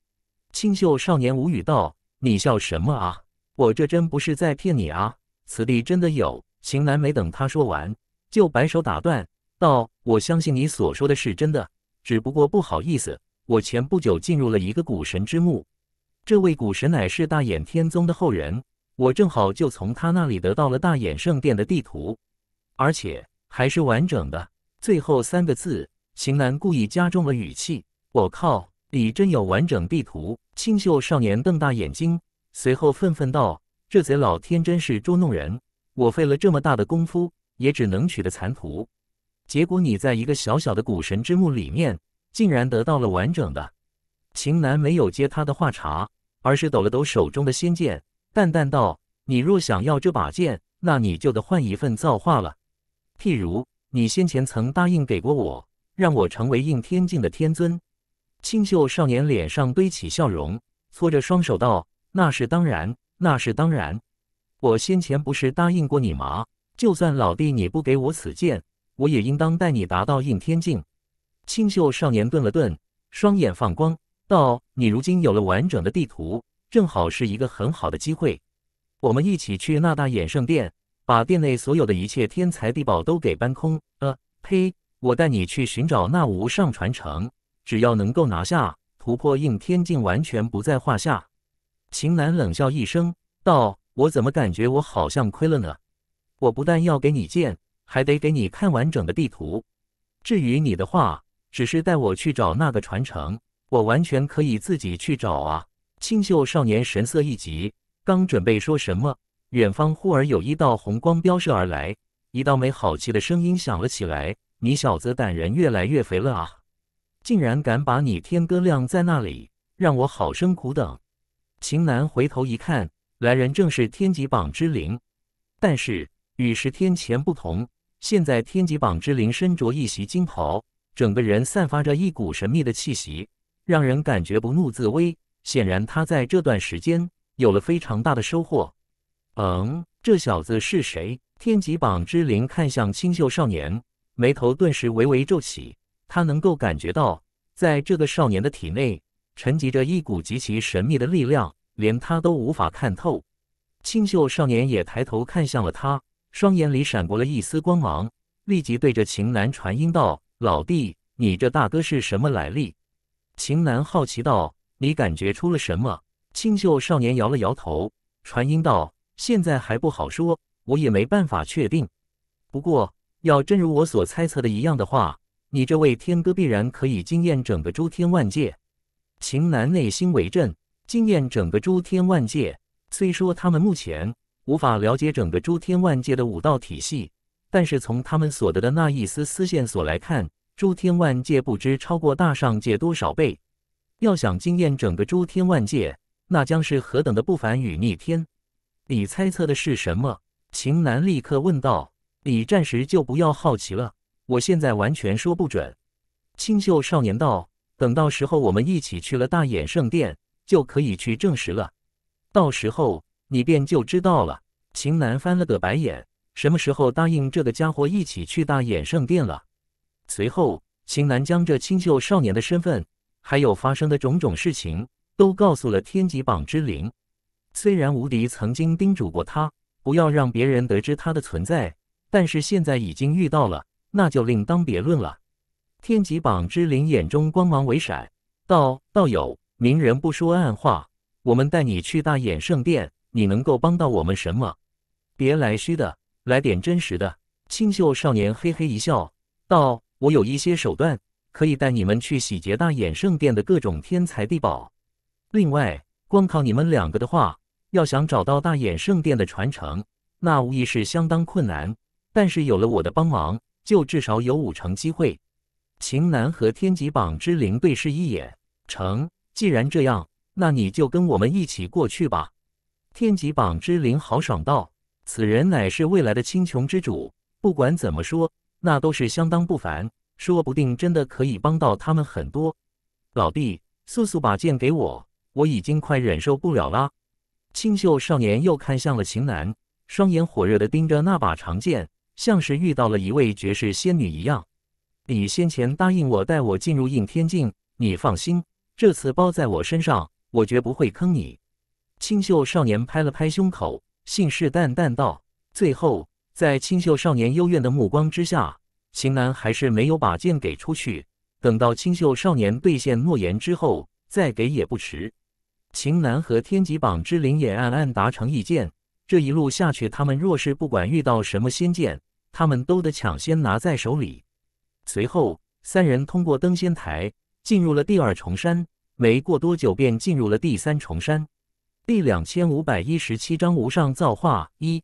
清秀少年无语道：“你笑什么啊？我这真不是在骗你啊，此地真的有。”秦南没等他说完，就摆手打断道：“我相信你所说的是真的，只不过不好意思，我前不久进入了一个古神之墓，这位古神乃是大衍天宗的后人。”我正好就从他那里得到了大衍圣殿的地图，而且还是完整的。最后三个字，秦楠故意加重了语气：“我靠，你真有完整地图！”清秀少年瞪大眼睛，随后愤愤道：“这贼老天真是捉弄人！我费了这么大的功夫，也只能取得残图，结果你在一个小小的古神之墓里面，竟然得到了完整的。”秦楠没有接他的话茬，而是抖了抖手中的仙剑。淡淡道：“你若想要这把剑，那你就得换一份造化了。譬如你先前曾答应给过我，让我成为应天境的天尊。”清秀少年脸上堆起笑容，搓着双手道：“那是当然，那是当然。我先前不是答应过你吗？就算老弟你不给我此剑，我也应当带你达到应天境。”清秀少年顿了顿，双眼放光道：“你如今有了完整的地图。”正好是一个很好的机会，我们一起去那大衍圣殿，把殿内所有的一切天才地宝都给搬空。呃，呸！我带你去寻找那无上传承，只要能够拿下，突破应天境完全不在话下。秦岚冷笑一声道：“我怎么感觉我好像亏了呢？我不但要给你剑，还得给你看完整的地图。至于你的话，只是带我去找那个传承，我完全可以自己去找啊。”清秀少年神色一急，刚准备说什么，远方忽而有一道红光飙射而来，一道没好气的声音响了起来：“你小子胆人越来越肥了啊！竟然敢把你天哥晾在那里，让我好生苦等。”秦南回头一看，来人正是天极榜之灵，但是与十天前不同，现在天极榜之灵身着一袭金袍，整个人散发着一股神秘的气息，让人感觉不怒自威。显然，他在这段时间有了非常大的收获。嗯，这小子是谁？天极榜之灵看向清秀少年，眉头顿时微微皱起。他能够感觉到，在这个少年的体内沉积着一股极其神秘的力量，连他都无法看透。清秀少年也抬头看向了他，双眼里闪过了一丝光芒，立即对着秦南传音道：“老弟，你这大哥是什么来历？”秦南好奇道。你感觉出了什么？清秀少年摇了摇头，传音道：“现在还不好说，我也没办法确定。不过，要真如我所猜测的一样的话，你这位天哥必然可以惊艳整个诸天万界。”秦南内心为震，惊艳整个诸天万界。虽说他们目前无法了解整个诸天万界的武道体系，但是从他们所得的那一丝丝线索来看，诸天万界不知超过大上界多少倍。要想惊艳整个诸天万界，那将是何等的不凡与逆天！你猜测的是什么？秦南立刻问道。你暂时就不要好奇了，我现在完全说不准。清秀少年道：“等到时候我们一起去了大衍圣殿，就可以去证实了。到时候你便就知道了。”秦南翻了个白眼，什么时候答应这个家伙一起去大衍圣殿了？随后，秦南将这清秀少年的身份。还有发生的种种事情，都告诉了天极榜之灵。虽然无敌曾经叮嘱过他，不要让别人得知他的存在，但是现在已经遇到了，那就另当别论了。天极榜之灵眼中光芒微闪，道：“道友，明人不说暗话，我们带你去大衍圣殿，你能够帮到我们什么？别来虚的，来点真实的。”清秀少年嘿嘿一笑，道：“我有一些手段。”可以带你们去洗劫大衍圣殿的各种天才地宝。另外，光靠你们两个的话，要想找到大衍圣殿的传承，那无疑是相当困难。但是有了我的帮忙，就至少有五成机会。秦南和天极榜之灵对视一眼，成。既然这样，那你就跟我们一起过去吧。天极榜之灵豪爽道：“此人乃是未来的青琼之主，不管怎么说，那都是相当不凡。”说不定真的可以帮到他们很多，老弟，速速把剑给我，我已经快忍受不了啦！清秀少年又看向了秦南，双眼火热的盯着那把长剑，像是遇到了一位绝世仙女一样。你先前答应我带我进入应天境，你放心，这次包在我身上，我绝不会坑你。清秀少年拍了拍胸口，信誓旦旦道。最后，在清秀少年幽怨的目光之下。秦楠还是没有把剑给出去。等到清秀少年兑现诺言之后，再给也不迟。秦楠和天极榜之灵也暗暗达成意见。这一路下去，他们若是不管遇到什么仙剑，他们都得抢先拿在手里。随后，三人通过登仙台进入了第二重山，没过多久便进入了第三重山。第两千五百一十七章无上造化一。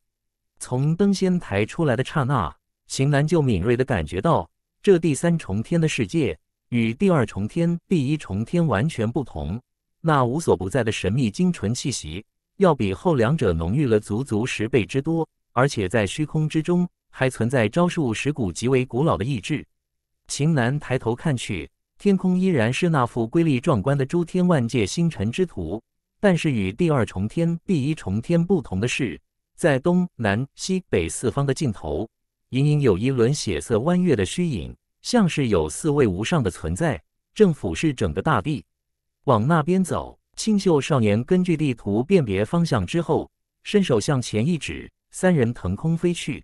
从登仙台出来的刹那。秦楠就敏锐的感觉到，这第三重天的世界与第二重天、第一重天完全不同。那无所不在的神秘精纯气息，要比后两者浓郁了足足十倍之多。而且在虚空之中，还存在招数、十股极为古老的意志。秦楠抬头看去，天空依然是那副瑰丽壮观的诸天万界星辰之图，但是与第二重天、第一重天不同的是，在东南西北四方的尽头。隐隐有一轮血色弯月的虚影，像是有四位无上的存在正俯视整个大地。往那边走，清秀少年根据地图辨别方向之后，伸手向前一指，三人腾空飞去。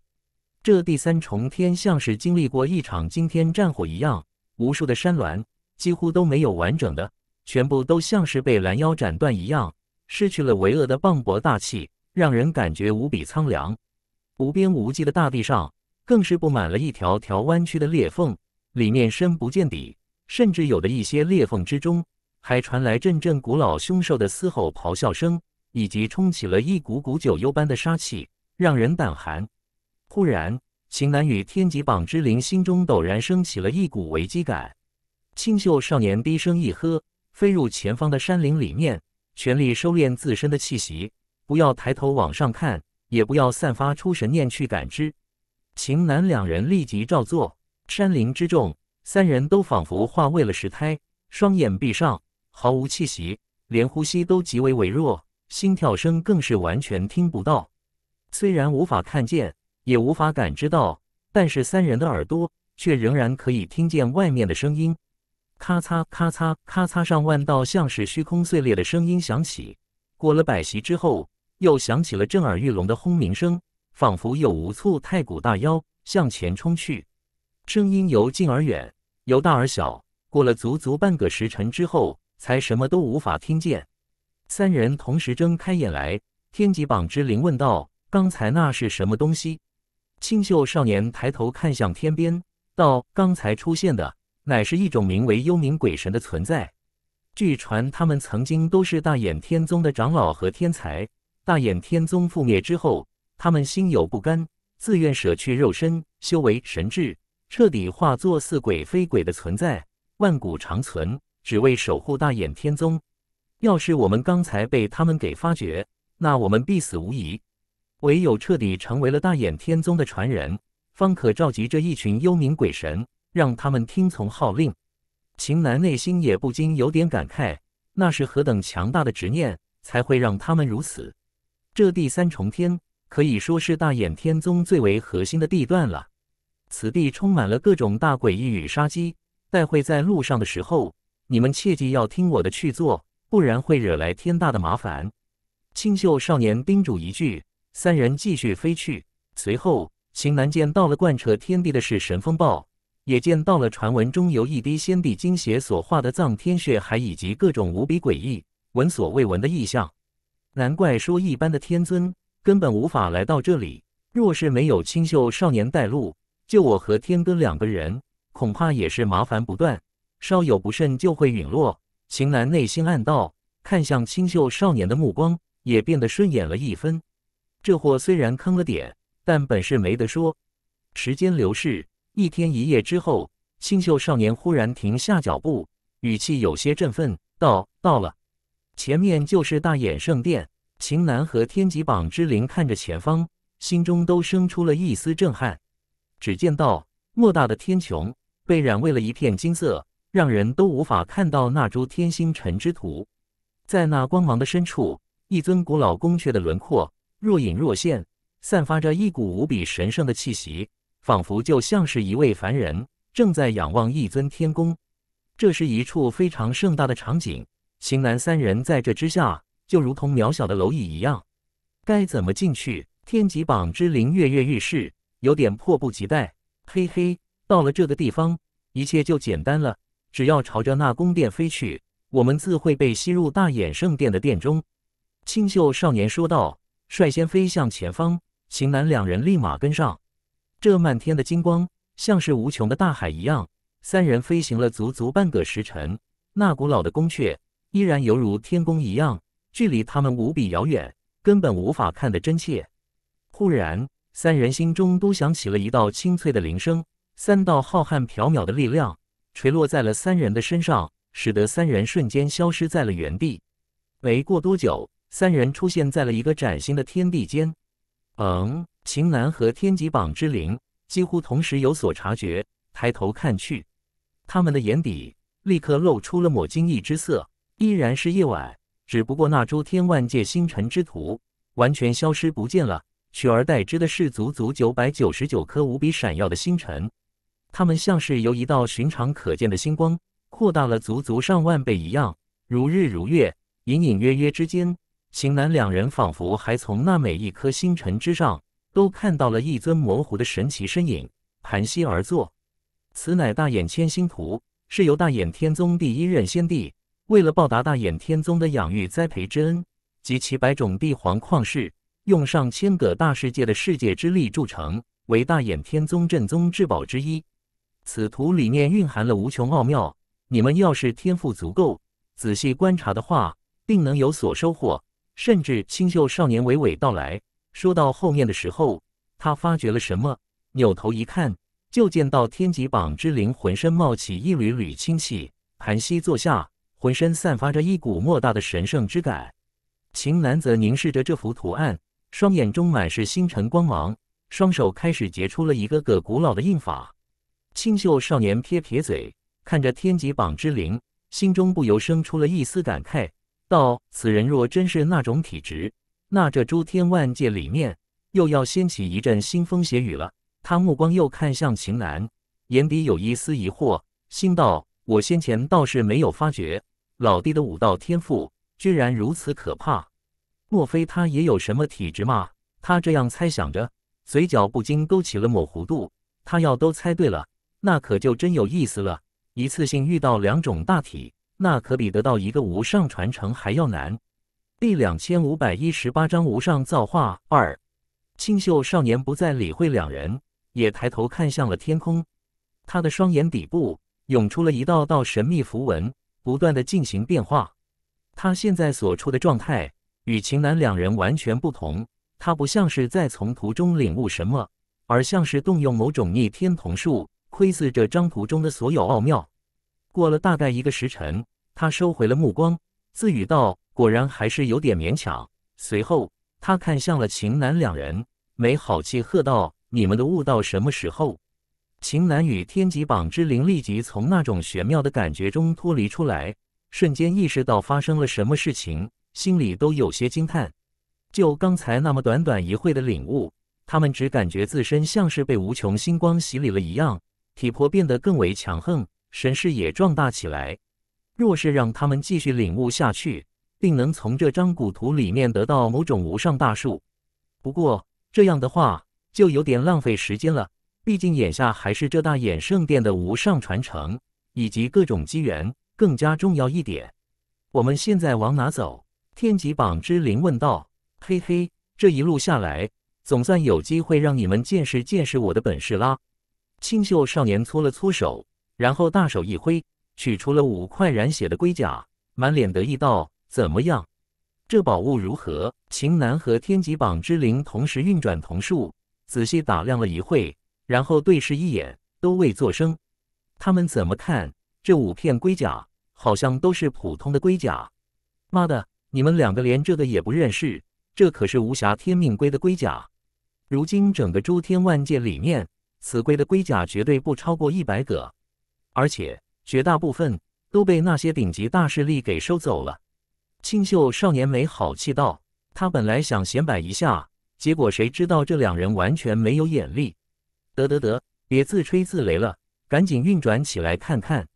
这第三重天像是经历过一场惊天战火一样，无数的山峦几乎都没有完整的，全部都像是被拦腰斩断一样，失去了巍峨的磅礴大气，让人感觉无比苍凉。无边无际的大地上。更是布满了一条条弯曲的裂缝，里面深不见底，甚至有的一些裂缝之中，还传来阵阵古老凶兽的嘶吼咆哮声，以及冲起了一股股九幽般的杀气，让人胆寒。忽然，秦南与天极榜之灵心中陡然升起了一股危机感。清秀少年低声一喝，飞入前方的山林里面，全力收敛自身的气息，不要抬头往上看，也不要散发出神念去感知。秦南两人立即照做，山林之中，三人都仿佛化为了石胎，双眼闭上，毫无气息，连呼吸都极为微弱，心跳声更是完全听不到。虽然无法看见，也无法感知到，但是三人的耳朵却仍然可以听见外面的声音：咔嚓、咔嚓、咔嚓，上万道像是虚空碎裂的声音响起。过了百息之后，又响起了震耳欲聋的轰鸣声。仿佛有无簇太古大妖向前冲去，声音由近而远，由大而小。过了足足半个时辰之后，才什么都无法听见。三人同时睁开眼来，天极榜之灵问道：“刚才那是什么东西？”清秀少年抬头看向天边，道：“刚才出现的乃是一种名为幽冥鬼神的存在。据传，他们曾经都是大衍天宗的长老和天才。大衍天宗覆灭之后。”他们心有不甘，自愿舍去肉身、修为、神智，彻底化作似鬼非鬼的存在，万古长存，只为守护大眼天宗。要是我们刚才被他们给发觉，那我们必死无疑。唯有彻底成为了大眼天宗的传人，方可召集这一群幽冥鬼神，让他们听从号令。秦南内心也不禁有点感慨：，那是何等强大的执念，才会让他们如此？这第三重天。可以说是大衍天宗最为核心的地段了，此地充满了各种大诡异与杀机。待会在路上的时候，你们切记要听我的去做，不然会惹来天大的麻烦。清秀少年叮嘱一句，三人继续飞去。随后，秦南见到了贯彻天地的是神风暴，也见到了传闻中由一滴仙帝精血所化的藏天血，海，以及各种无比诡异、闻所未闻的异象。难怪说一般的天尊。根本无法来到这里。若是没有清秀少年带路，就我和天哥两个人，恐怕也是麻烦不断，稍有不慎就会陨落。秦岚内心暗道，看向清秀少年的目光也变得顺眼了一分。这货虽然坑了点，但本事没得说。时间流逝，一天一夜之后，清秀少年忽然停下脚步，语气有些振奋道：“到了，前面就是大衍圣殿。”秦南和天极榜之灵看着前方，心中都生出了一丝震撼。只见到莫大的天穹被染为了一片金色，让人都无法看到那株天星辰之图。在那光芒的深处，一尊古老宫阙的轮廓若隐若现，散发着一股无比神圣的气息，仿佛就像是一位凡人正在仰望一尊天宫。这是一处非常盛大的场景，秦南三人在这之下。就如同渺小的蝼蚁一样，该怎么进去？天极榜之灵跃跃欲试，有点迫不及待。嘿嘿，到了这个地方，一切就简单了。只要朝着那宫殿飞去，我们自会被吸入大衍圣殿的殿中。”清秀少年说道，率先飞向前方。秦南两人立马跟上。这漫天的金光，像是无穷的大海一样。三人飞行了足足半个时辰，那古老的宫阙依然犹如天宫一样。距离他们无比遥远，根本无法看得真切。忽然，三人心中都响起了一道清脆的铃声，三道浩瀚缥缈的力量垂落在了三人的身上，使得三人瞬间消失在了原地。没过多久，三人出现在了一个崭新的天地间。嗯，秦岚和天极榜之灵几乎同时有所察觉，抬头看去，他们的眼底立刻露出了抹惊异之色。依然是夜晚。只不过那诸天万界星辰之图完全消失不见了，取而代之的是足足九百九十九颗无比闪耀的星辰。它们像是由一道寻常可见的星光扩大了足足上万倍一样，如日如月。隐隐约约之间，秦南两人仿佛还从那每一颗星辰之上都看到了一尊模糊的神奇身影盘膝而坐。此乃大眼千星图，是由大眼天宗第一任先帝。为了报答大衍天宗的养育栽培之恩，及其百种帝皇旷世，用上千个大世界的世界之力铸成，为大衍天宗正宗至宝之一。此图里面蕴含了无穷奥妙，你们要是天赋足够，仔细观察的话，定能有所收获。甚至清秀少年娓娓道来，说到后面的时候，他发觉了什么，扭头一看，就见到天极榜之灵浑身冒起一缕缕青气，盘膝坐下。浑身散发着一股莫大的神圣之感，秦南则凝视着这幅图案，双眼中满是星辰光芒，双手开始结出了一个个古老的印法。清秀少年撇撇嘴，看着天极榜之灵，心中不由生出了一丝感慨，道：“此人若真是那种体质，那这诸天万界里面又要掀起一阵腥风血雨了。”他目光又看向秦南，眼底有一丝疑惑，心道：“我先前倒是没有发觉。”老弟的武道天赋居然如此可怕，莫非他也有什么体质吗？他这样猜想着，嘴角不禁勾起了抹弧度。他要都猜对了，那可就真有意思了。一次性遇到两种大体，那可比得到一个无上传承还要难。第两千五百一十八章无上造化二。清秀少年不再理会两人，也抬头看向了天空。他的双眼底部涌出了一道道神秘符文。不断的进行变化，他现在所处的状态与秦南两人完全不同。他不像是在从图中领悟什么，而像是动用某种逆天瞳术窥伺这张图中的所有奥妙。过了大概一个时辰，他收回了目光，自语道：“果然还是有点勉强。”随后，他看向了秦南两人，没好气喝道：“你们的悟到什么时候？”秦南与天极榜之灵立即从那种玄妙的感觉中脱离出来，瞬间意识到发生了什么事情，心里都有些惊叹。就刚才那么短短一会的领悟，他们只感觉自身像是被无穷星光洗礼了一样，体魄变得更为强横，神识也壮大起来。若是让他们继续领悟下去，定能从这张古图里面得到某种无上大术，不过这样的话就有点浪费时间了。毕竟眼下还是这大衍圣殿的无上传承以及各种机缘更加重要一点。我们现在往哪走？天极榜之灵问道。嘿嘿，这一路下来，总算有机会让你们见识见识我的本事啦！清秀少年搓了搓手，然后大手一挥，取出了五块染血的龟甲，满脸得意道：“怎么样？这宝物如何？”秦南和天极榜之灵同时运转瞳术，仔细打量了一会。然后对视一眼，都未作声。他们怎么看这五片龟甲，好像都是普通的龟甲。妈的，你们两个连这个也不认识？这可是无暇天命龟的龟甲。如今整个诸天万界里面，此龟的龟甲绝对不超过一百个，而且绝大部分都被那些顶级大势力给收走了。清秀少年没好气道：“他本来想显摆一下，结果谁知道这两人完全没有眼力。”得得得，别自吹自擂了，赶紧运转起来看看。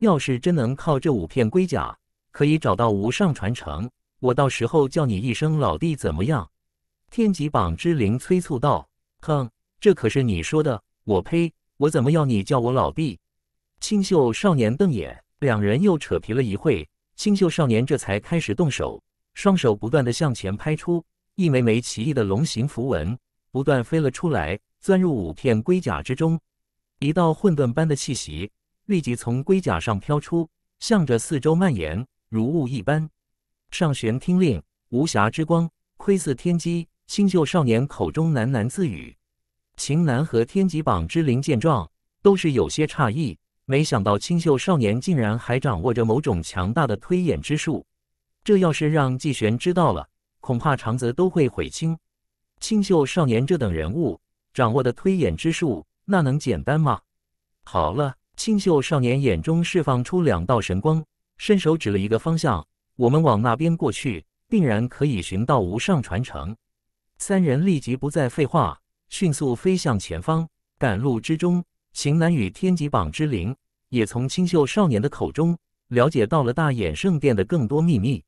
要是真能靠这五片龟甲，可以找到无上传承，我到时候叫你一声老弟，怎么样？天极榜之灵催促道。哼，这可是你说的，我呸！我怎么要你叫我老弟？清秀少年瞪眼，两人又扯皮了一会。清秀少年这才开始动手，双手不断的向前拍出，一枚枚奇异的龙形符文不断飞了出来。钻入五片龟甲之中，一道混沌般的气息立即从龟甲上飘出，向着四周蔓延，如雾一般。上玄听令，无暇之光窥伺天机。星秀少年口中喃喃自语：“秦南和天极榜之灵见状，都是有些诧异，没想到清秀少年竟然还掌握着某种强大的推演之术。这要是让季玄知道了，恐怕肠子都会悔青。清秀少年这等人物。”掌握的推演之术，那能简单吗？好了，清秀少年眼中释放出两道神光，伸手指了一个方向：“我们往那边过去，定然可以寻到无上传承。”三人立即不再废话，迅速飞向前方。赶路之中，秦南与天极榜之灵也从清秀少年的口中了解到了大衍圣殿的更多秘密。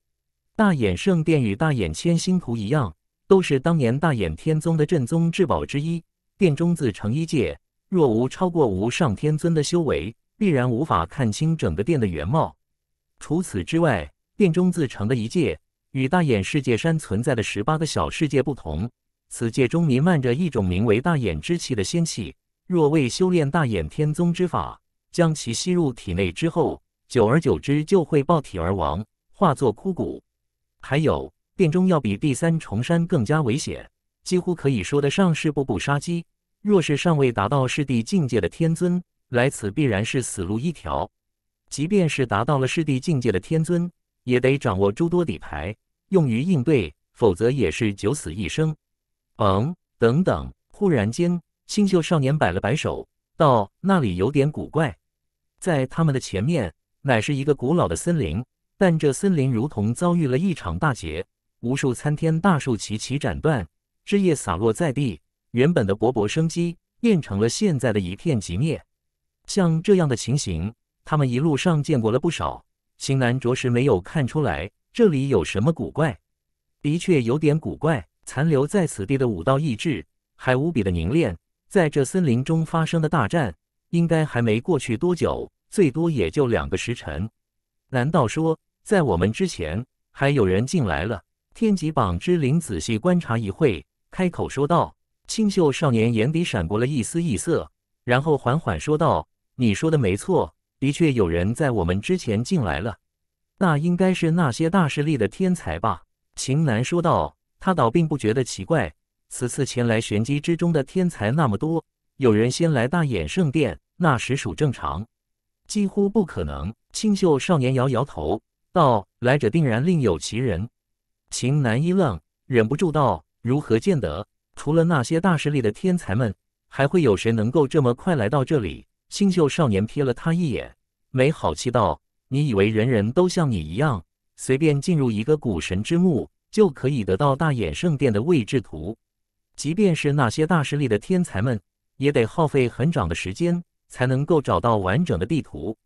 大衍圣殿与大衍千星图一样，都是当年大衍天宗的镇宗至宝之一。殿中自成一界，若无超过无上天尊的修为，必然无法看清整个殿的原貌。除此之外，殿中自成的一界与大眼世界山存在的十八个小世界不同，此界中弥漫着一种名为大眼之气的仙气。若未修炼大眼天宗之法，将其吸入体内之后，久而久之就会爆体而亡，化作枯骨。还有，殿中要比第三重山更加危险。几乎可以说得上是步步杀机。若是尚未达到师弟境界的天尊来此，必然是死路一条。即便是达到了师弟境界的天尊，也得掌握诸多底牌用于应对，否则也是九死一生。嗯，等等。忽然间，星秀少年摆了摆手，道：“那里有点古怪。在他们的前面，乃是一个古老的森林，但这森林如同遭遇了一场大劫，无数参天大树齐齐斩断。”枝叶洒落在地，原本的勃勃生机变成了现在的一片寂灭。像这样的情形，他们一路上见过了不少。秦南着实没有看出来这里有什么古怪，的确有点古怪。残留在此地的武道意志还无比的凝练，在这森林中发生的大战应该还没过去多久，最多也就两个时辰。难道说在我们之前还有人进来了？天极榜之灵仔细观察一会。开口说道：“清秀少年眼底闪过了一丝异色，然后缓缓说道：‘你说的没错，的确有人在我们之前进来了。那应该是那些大势力的天才吧？’”秦南说道：“他倒并不觉得奇怪，此次前来玄机之中的天才那么多，有人先来大衍圣殿，那实属正常。”“几乎不可能。”清秀少年摇摇头道：“来者定然另有其人。”秦南一愣，忍不住道。如何见得？除了那些大势力的天才们，还会有谁能够这么快来到这里？星宿少年瞥了他一眼，没好气道：“你以为人人都像你一样，随便进入一个古神之墓就可以得到大眼圣殿的位置图？即便是那些大势力的天才们，也得耗费很长的时间才能够找到完整的地图。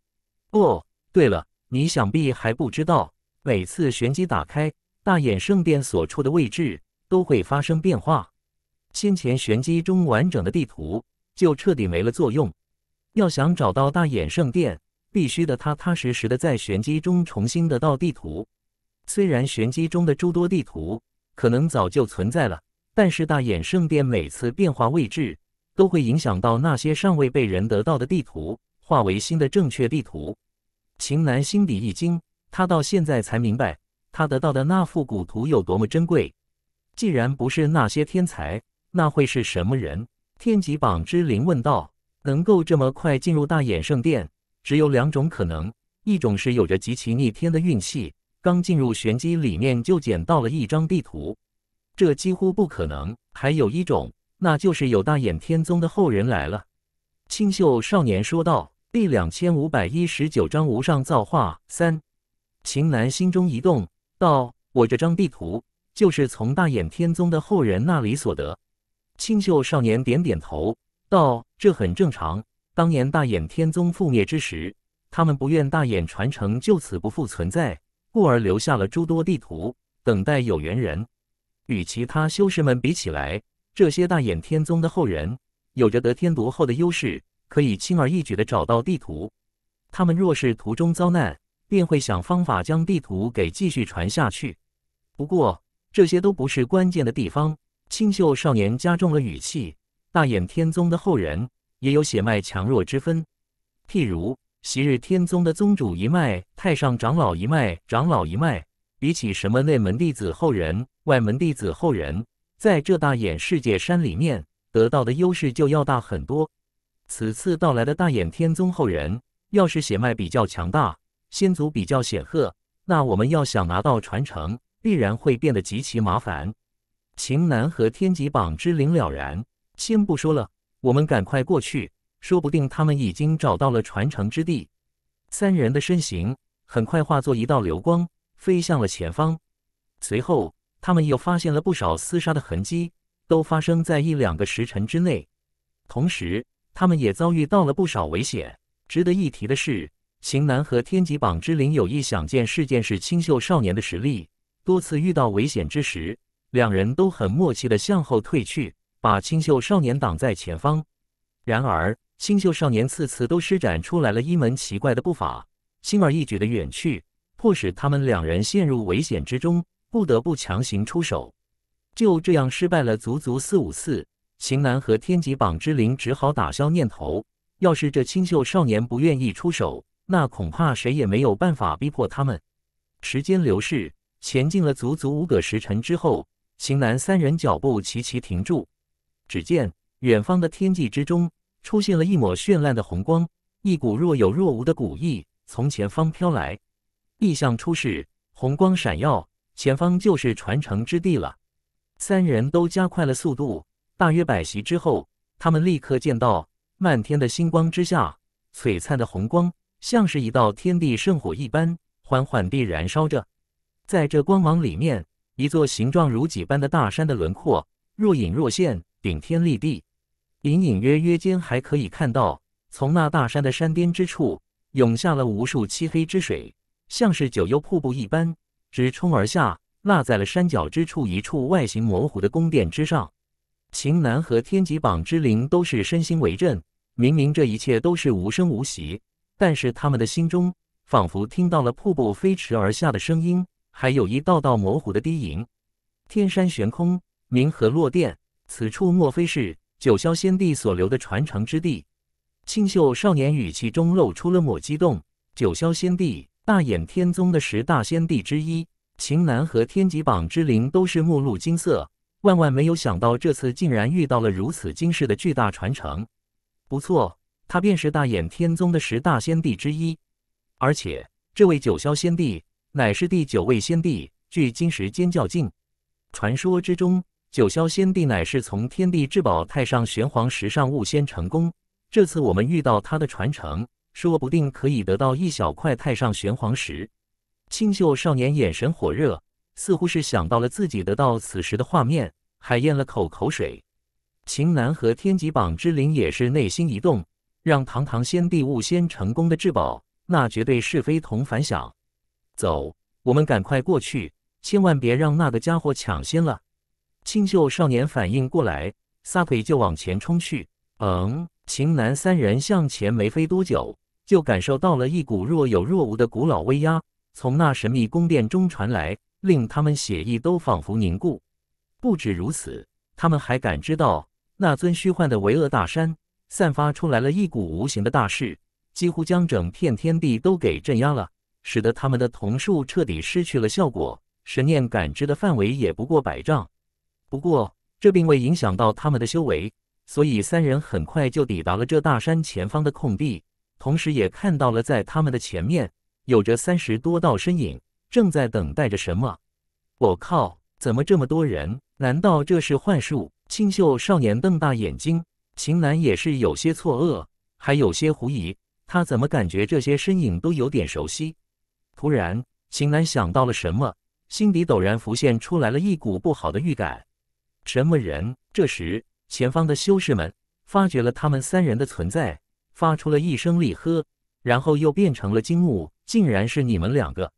哦，对了，你想必还不知道，每次玄机打开大眼圣殿所处的位置。”都会发生变化。先前玄机中完整的地图就彻底没了作用。要想找到大衍圣殿，必须得踏踏实实的在玄机中重新得到地图。虽然玄机中的诸多地图可能早就存在了，但是大衍圣殿每次变化位置，都会影响到那些尚未被人得到的地图，化为新的正确地图。秦南心底一惊，他到现在才明白，他得到的那幅古图有多么珍贵。既然不是那些天才，那会是什么人？天极榜之灵问道：“能够这么快进入大衍圣殿，只有两种可能，一种是有着极其逆天的运气，刚进入玄机里面就捡到了一张地图，这几乎不可能。还有一种，那就是有大衍天宗的后人来了。”清秀少年说道：“第两千五百一十九章无上造化三。”秦南心中一动，道：“我这张地图。”就是从大眼天宗的后人那里所得。清秀少年点点头，道：“这很正常。当年大眼天宗覆灭之时，他们不愿大眼传承就此不复存在，故而留下了诸多地图，等待有缘人。与其他修士们比起来，这些大眼天宗的后人有着得天独厚的优势，可以轻而易举地找到地图。他们若是途中遭难，便会想方法将地图给继续传下去。不过。”这些都不是关键的地方。清秀少年加重了语气：“大眼天宗的后人也有血脉强弱之分。譬如昔日天宗的宗主一脉、太上长老一脉、长老一脉，比起什么内门弟子后人、外门弟子后人，在这大眼世界山里面得到的优势就要大很多。此次到来的大眼天宗后人，要是血脉比较强大，先祖比较显赫，那我们要想拿到传承。”必然会变得极其麻烦。秦南和天极榜之灵了然，先不说了，我们赶快过去，说不定他们已经找到了传承之地。三人的身形很快化作一道流光，飞向了前方。随后，他们又发现了不少厮杀的痕迹，都发生在一两个时辰之内。同时，他们也遭遇到了不少危险。值得一提的是，秦南和天极榜之灵有意想见事件是清秀少年的实力。多次遇到危险之时，两人都很默契地向后退去，把清秀少年挡在前方。然而，清秀少年次次都施展出来了一门奇怪的步伐，轻而易举地远去，迫使他们两人陷入危险之中，不得不强行出手。就这样失败了足足四五次，秦南和天极榜之灵只好打消念头。要是这清秀少年不愿意出手，那恐怕谁也没有办法逼迫他们。时间流逝。前进了足足五个时辰之后，秦南三人脚步齐齐停住。只见远方的天际之中出现了一抹绚烂的红光，一股若有若无的古意从前方飘来。异象出世，红光闪耀，前方就是传承之地了。三人都加快了速度。大约百席之后，他们立刻见到漫天的星光之下，璀璨的红光像是一道天地圣火一般，缓缓地燃烧着。在这光芒里面，一座形状如戟般的大山的轮廓若隐若现，顶天立地。隐隐约约间，还可以看到从那大山的山巅之处涌下了无数漆黑之水，像是九幽瀑布一般直冲而下，落在了山脚之处一处外形模糊的宫殿之上。秦南和天极榜之灵都是身心为震，明明这一切都是无声无息，但是他们的心中仿佛听到了瀑布飞驰而下的声音。还有一道道模糊的低吟，天山悬空，冥河落电，此处莫非是九霄仙帝所留的传承之地？清秀少年语气中露出了抹激动。九霄仙帝，大眼天宗的十大仙帝之一，秦南和天极榜之灵都是目露金色，万万没有想到这次竟然遇到了如此惊世的巨大传承。不错，他便是大眼天宗的十大仙帝之一，而且这位九霄仙帝。乃是第九位先帝，距今时间较近。传说之中，九霄先帝乃是从天地至宝太上玄黄石上悟仙成功。这次我们遇到他的传承，说不定可以得到一小块太上玄黄石。清秀少年眼神火热，似乎是想到了自己得到此时的画面，还咽了口口水。秦南和天极榜之灵也是内心一动，让堂堂先帝悟仙成功的至宝，那绝对是非同凡响。走，我们赶快过去，千万别让那个家伙抢先了。清秀少年反应过来，撒腿就往前冲去。嗯，秦南三人向前没飞多久，就感受到了一股若有若无的古老威压，从那神秘宫殿中传来，令他们血液都仿佛凝固。不止如此，他们还感知到那尊虚幻的维厄大山散发出来了一股无形的大势，几乎将整片天地都给镇压了。使得他们的瞳术彻底失去了效果，神念感知的范围也不过百丈。不过这并未影响到他们的修为，所以三人很快就抵达了这大山前方的空地，同时也看到了在他们的前面有着三十多道身影，正在等待着什么。我靠，怎么这么多人？难道这是幻术？清秀少年瞪大眼睛，秦岚也是有些错愕，还有些狐疑，他怎么感觉这些身影都有点熟悉？突然，秦楠想到了什么，心底陡然浮现出来了一股不好的预感。什么人？这时，前方的修士们发觉了他们三人的存在，发出了一声厉喝，然后又变成了惊怒。竟然是你们两个！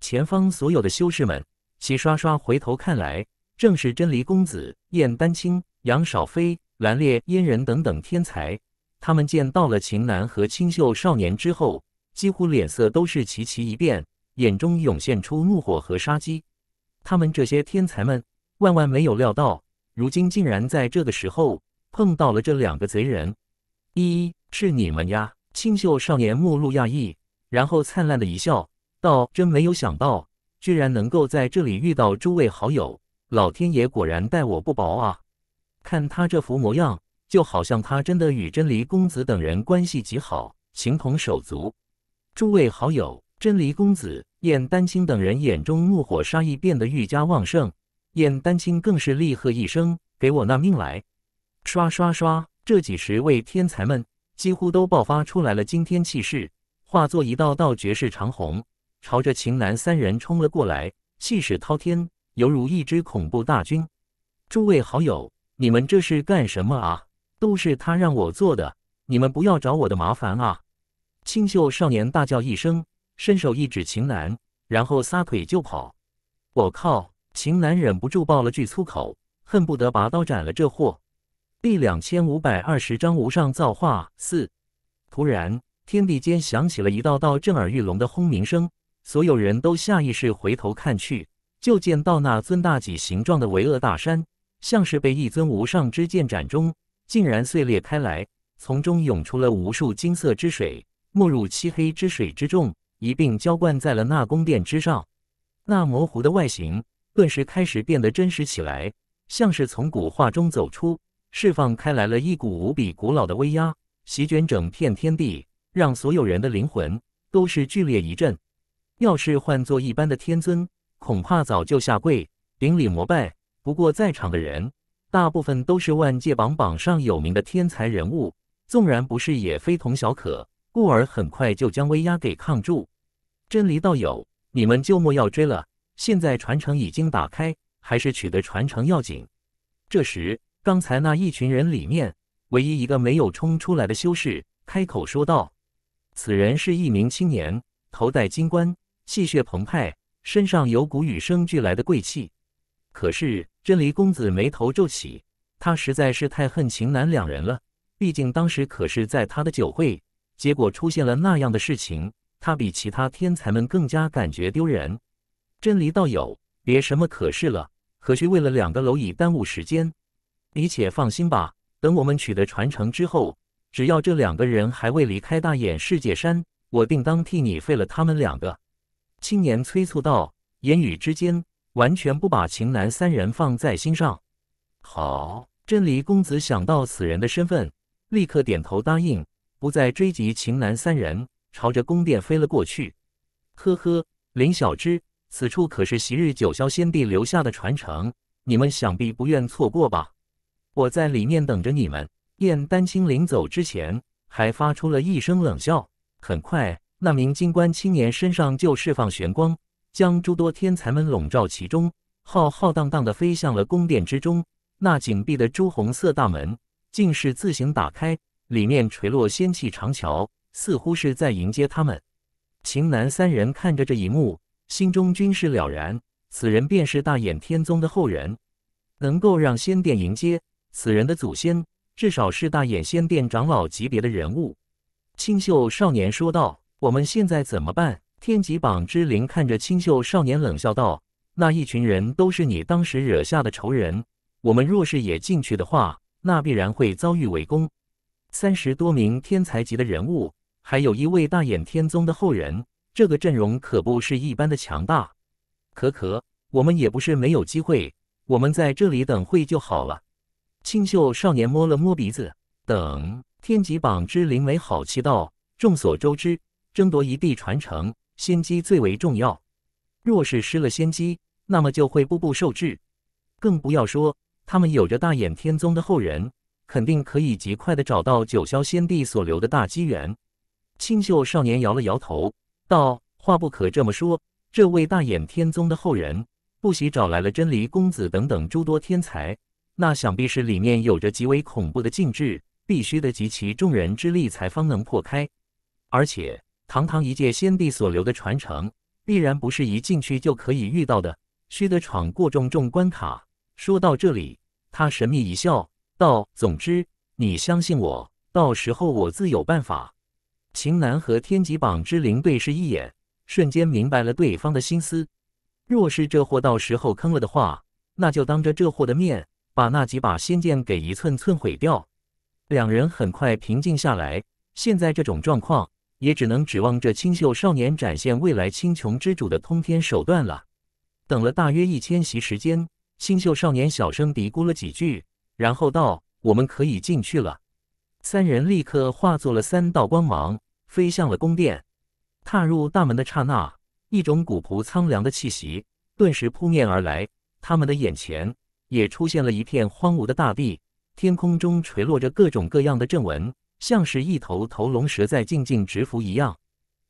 前方所有的修士们齐刷刷回头看来，正是真离公子、燕丹青、杨少飞、蓝烈、殷人等等天才。他们见到了秦楠和清秀少年之后。几乎脸色都是齐齐一变，眼中涌现出怒火和杀机。他们这些天才们万万没有料到，如今竟然在这个时候碰到了这两个贼人。一是你们呀，清秀少年目露讶异，然后灿烂的一笑，道：“真没有想到，居然能够在这里遇到诸位好友。老天爷果然待我不薄啊！”看他这副模样，就好像他真的与真离公子等人关系极好，情同手足。诸位好友，真离公子、燕丹青等人眼中怒火、杀意变得愈加旺盛。燕丹青更是厉喝一声：“给我拿命来！”刷刷刷，这几十位天才们几乎都爆发出来了惊天气势，化作一道道绝世长虹，朝着秦南三人冲了过来，气势滔天，犹如一支恐怖大军。诸位好友，你们这是干什么啊？都是他让我做的，你们不要找我的麻烦啊！清秀少年大叫一声，伸手一指秦岚，然后撒腿就跑。我靠！秦岚忍不住爆了句粗口，恨不得拔刀斩了这货。第两千五百二十章无上造化四。突然，天地间响起了一道道震耳欲聋的轰鸣声，所有人都下意识回头看去，就见到那尊大戟形状的巍峨大山，像是被一尊无上之剑斩中，竟然碎裂开来，从中涌出了无数金色之水。没入漆黑之水之中，一并浇灌在了那宫殿之上。那模糊的外形顿时开始变得真实起来，像是从古画中走出，释放开来了一股无比古老的威压，席卷整片天地，让所有人的灵魂都是剧烈一震。要是换做一般的天尊，恐怕早就下跪顶礼膜拜。不过在场的人大部分都是万界榜榜上有名的天才人物，纵然不是，也非同小可。故而很快就将威压给抗住。真离道友，你们就莫要追了。现在传承已经打开，还是取得传承要紧。这时，刚才那一群人里面，唯一一个没有冲出来的修士开口说道：“此人是一名青年，头戴金冠，气血澎湃，身上有股与生俱来的贵气。”可是真离公子眉头皱起，他实在是太恨秦南两人了。毕竟当时可是在他的酒会。结果出现了那样的事情，他比其他天才们更加感觉丢人。真离道友，别什么可是了，何须为了两个蝼蚁耽误时间？你且放心吧，等我们取得传承之后，只要这两个人还未离开大眼世界山，我定当替你废了他们两个。”青年催促道，言语之间完全不把秦南三人放在心上。好，真离公子想到此人的身份，立刻点头答应。不再追及秦南三人，朝着宫殿飞了过去。呵呵，林小芝，此处可是昔日九霄仙帝留下的传承，你们想必不愿错过吧？我在里面等着你们。燕丹青临走之前还发出了一声冷笑。很快，那名金冠青年身上就释放玄光，将诸多天才们笼罩其中，浩浩荡荡的飞向了宫殿之中。那紧闭的朱红色大门竟是自行打开。里面垂落仙气长桥，似乎是在迎接他们。秦南三人看着这一幕，心中均是了然。此人便是大衍天宗的后人，能够让仙殿迎接，此人的祖先至少是大衍仙殿长老级别的人物。清秀少年说道：“我们现在怎么办？”天极榜之灵看着清秀少年，冷笑道：“那一群人都是你当时惹下的仇人，我们若是也进去的话，那必然会遭遇围攻。”三十多名天才级的人物，还有一位大衍天宗的后人，这个阵容可不是一般的强大。可可，我们也不是没有机会，我们在这里等会就好了。清秀少年摸了摸鼻子，等天极榜之灵媒好气道：“众所周知，争夺一地传承，先机最为重要。若是失了先机，那么就会步步受制。更不要说他们有着大衍天宗的后人。”肯定可以极快的找到九霄先帝所留的大机缘。清秀少年摇了摇头，道：“话不可这么说。这位大衍天宗的后人不惜找来了真离公子等等诸多天才，那想必是里面有着极为恐怖的禁制，必须得集齐众人之力才方能破开。而且，堂堂一介先帝所留的传承，必然不是一进去就可以遇到的，需得闯过重重关卡。”说到这里，他神秘一笑。道，总之你相信我，到时候我自有办法。秦南和天极榜之灵对视一眼，瞬间明白了对方的心思。若是这货到时候坑了的话，那就当着这货的面把那几把仙剑给一寸寸毁掉。两人很快平静下来，现在这种状况也只能指望这清秀少年展现未来青琼之主的通天手段了。等了大约一千席时间，清秀少年小声嘀咕了几句。然后道：“我们可以进去了。”三人立刻化作了三道光芒，飞向了宫殿。踏入大门的刹那，一种古朴苍凉的气息顿时扑面而来。他们的眼前也出现了一片荒芜的大地，天空中垂落着各种各样的阵纹，像是一头头龙蛇在静静蛰伏一样。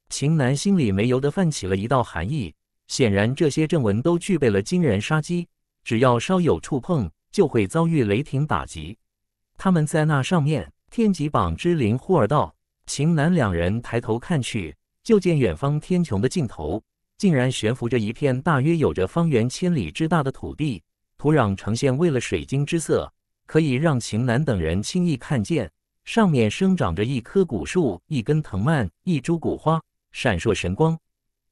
秦南心里没由得泛起了一道寒意。显然，这些阵纹都具备了惊人杀机，只要稍有触碰。就会遭遇雷霆打击。他们在那上面，天极榜之灵忽而道：“秦南，两人抬头看去，就见远方天穹的尽头，竟然悬浮着一片大约有着方圆千里之大的土地，土壤呈现为了水晶之色，可以让秦南等人轻易看见。上面生长着一棵古树、一根藤蔓、一株古花，闪烁神光。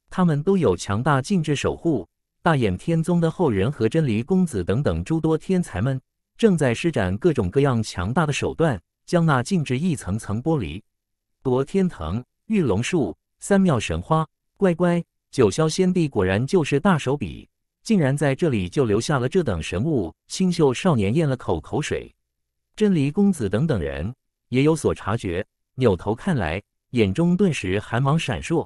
他们都有强大禁制守护。”大衍天宗的后人和真离公子等等诸多天才们，正在施展各种各样强大的手段，将那禁制一层层剥离。夺天藤、玉龙树、三妙神花，乖乖，九霄仙帝果然就是大手笔，竟然在这里就留下了这等神物。星秀少年咽了口口水，真离公子等等人也有所察觉，扭头看来，眼中顿时寒芒闪烁。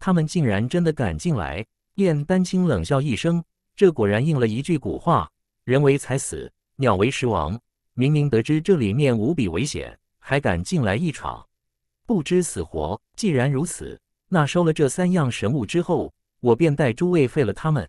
他们竟然真的敢进来！燕丹青冷笑一声，这果然应了一句古话：“人为财死，鸟为食亡。”明明得知这里面无比危险，还敢进来一闯，不知死活。既然如此，那收了这三样神物之后，我便带诸位废了他们。”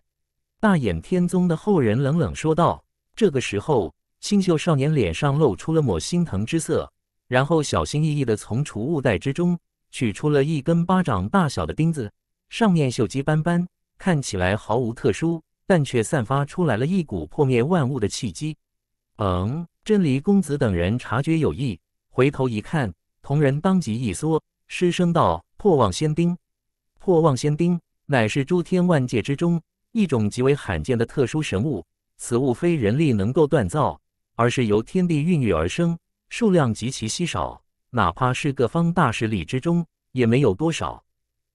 大眼天宗的后人冷冷说道。这个时候，清秀少年脸上露出了抹心疼之色，然后小心翼翼地从储物袋之中取出了一根巴掌大小的钉子，上面锈迹斑斑。看起来毫无特殊，但却散发出来了一股破灭万物的契机。嗯，真离公子等人察觉有异，回头一看，同人当即一缩，失声道：“破妄仙丁。破妄仙丁乃是诸天万界之中一种极为罕见的特殊神物，此物非人力能够锻造，而是由天地孕育而生，数量极其稀少，哪怕是各方大势力之中也没有多少。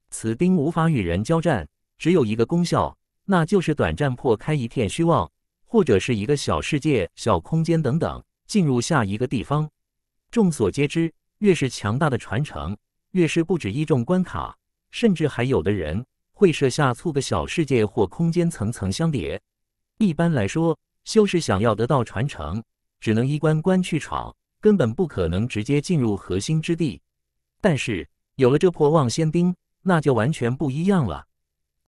此钉无法与人交战。”只有一个功效，那就是短暂破开一片虚妄，或者是一个小世界、小空间等等，进入下一个地方。众所皆知，越是强大的传承，越是不止一众关卡，甚至还有的人会设下促个小世界或空间层层相叠。一般来说，修士想要得到传承，只能一关关去闯，根本不可能直接进入核心之地。但是有了这破妄仙钉，那就完全不一样了。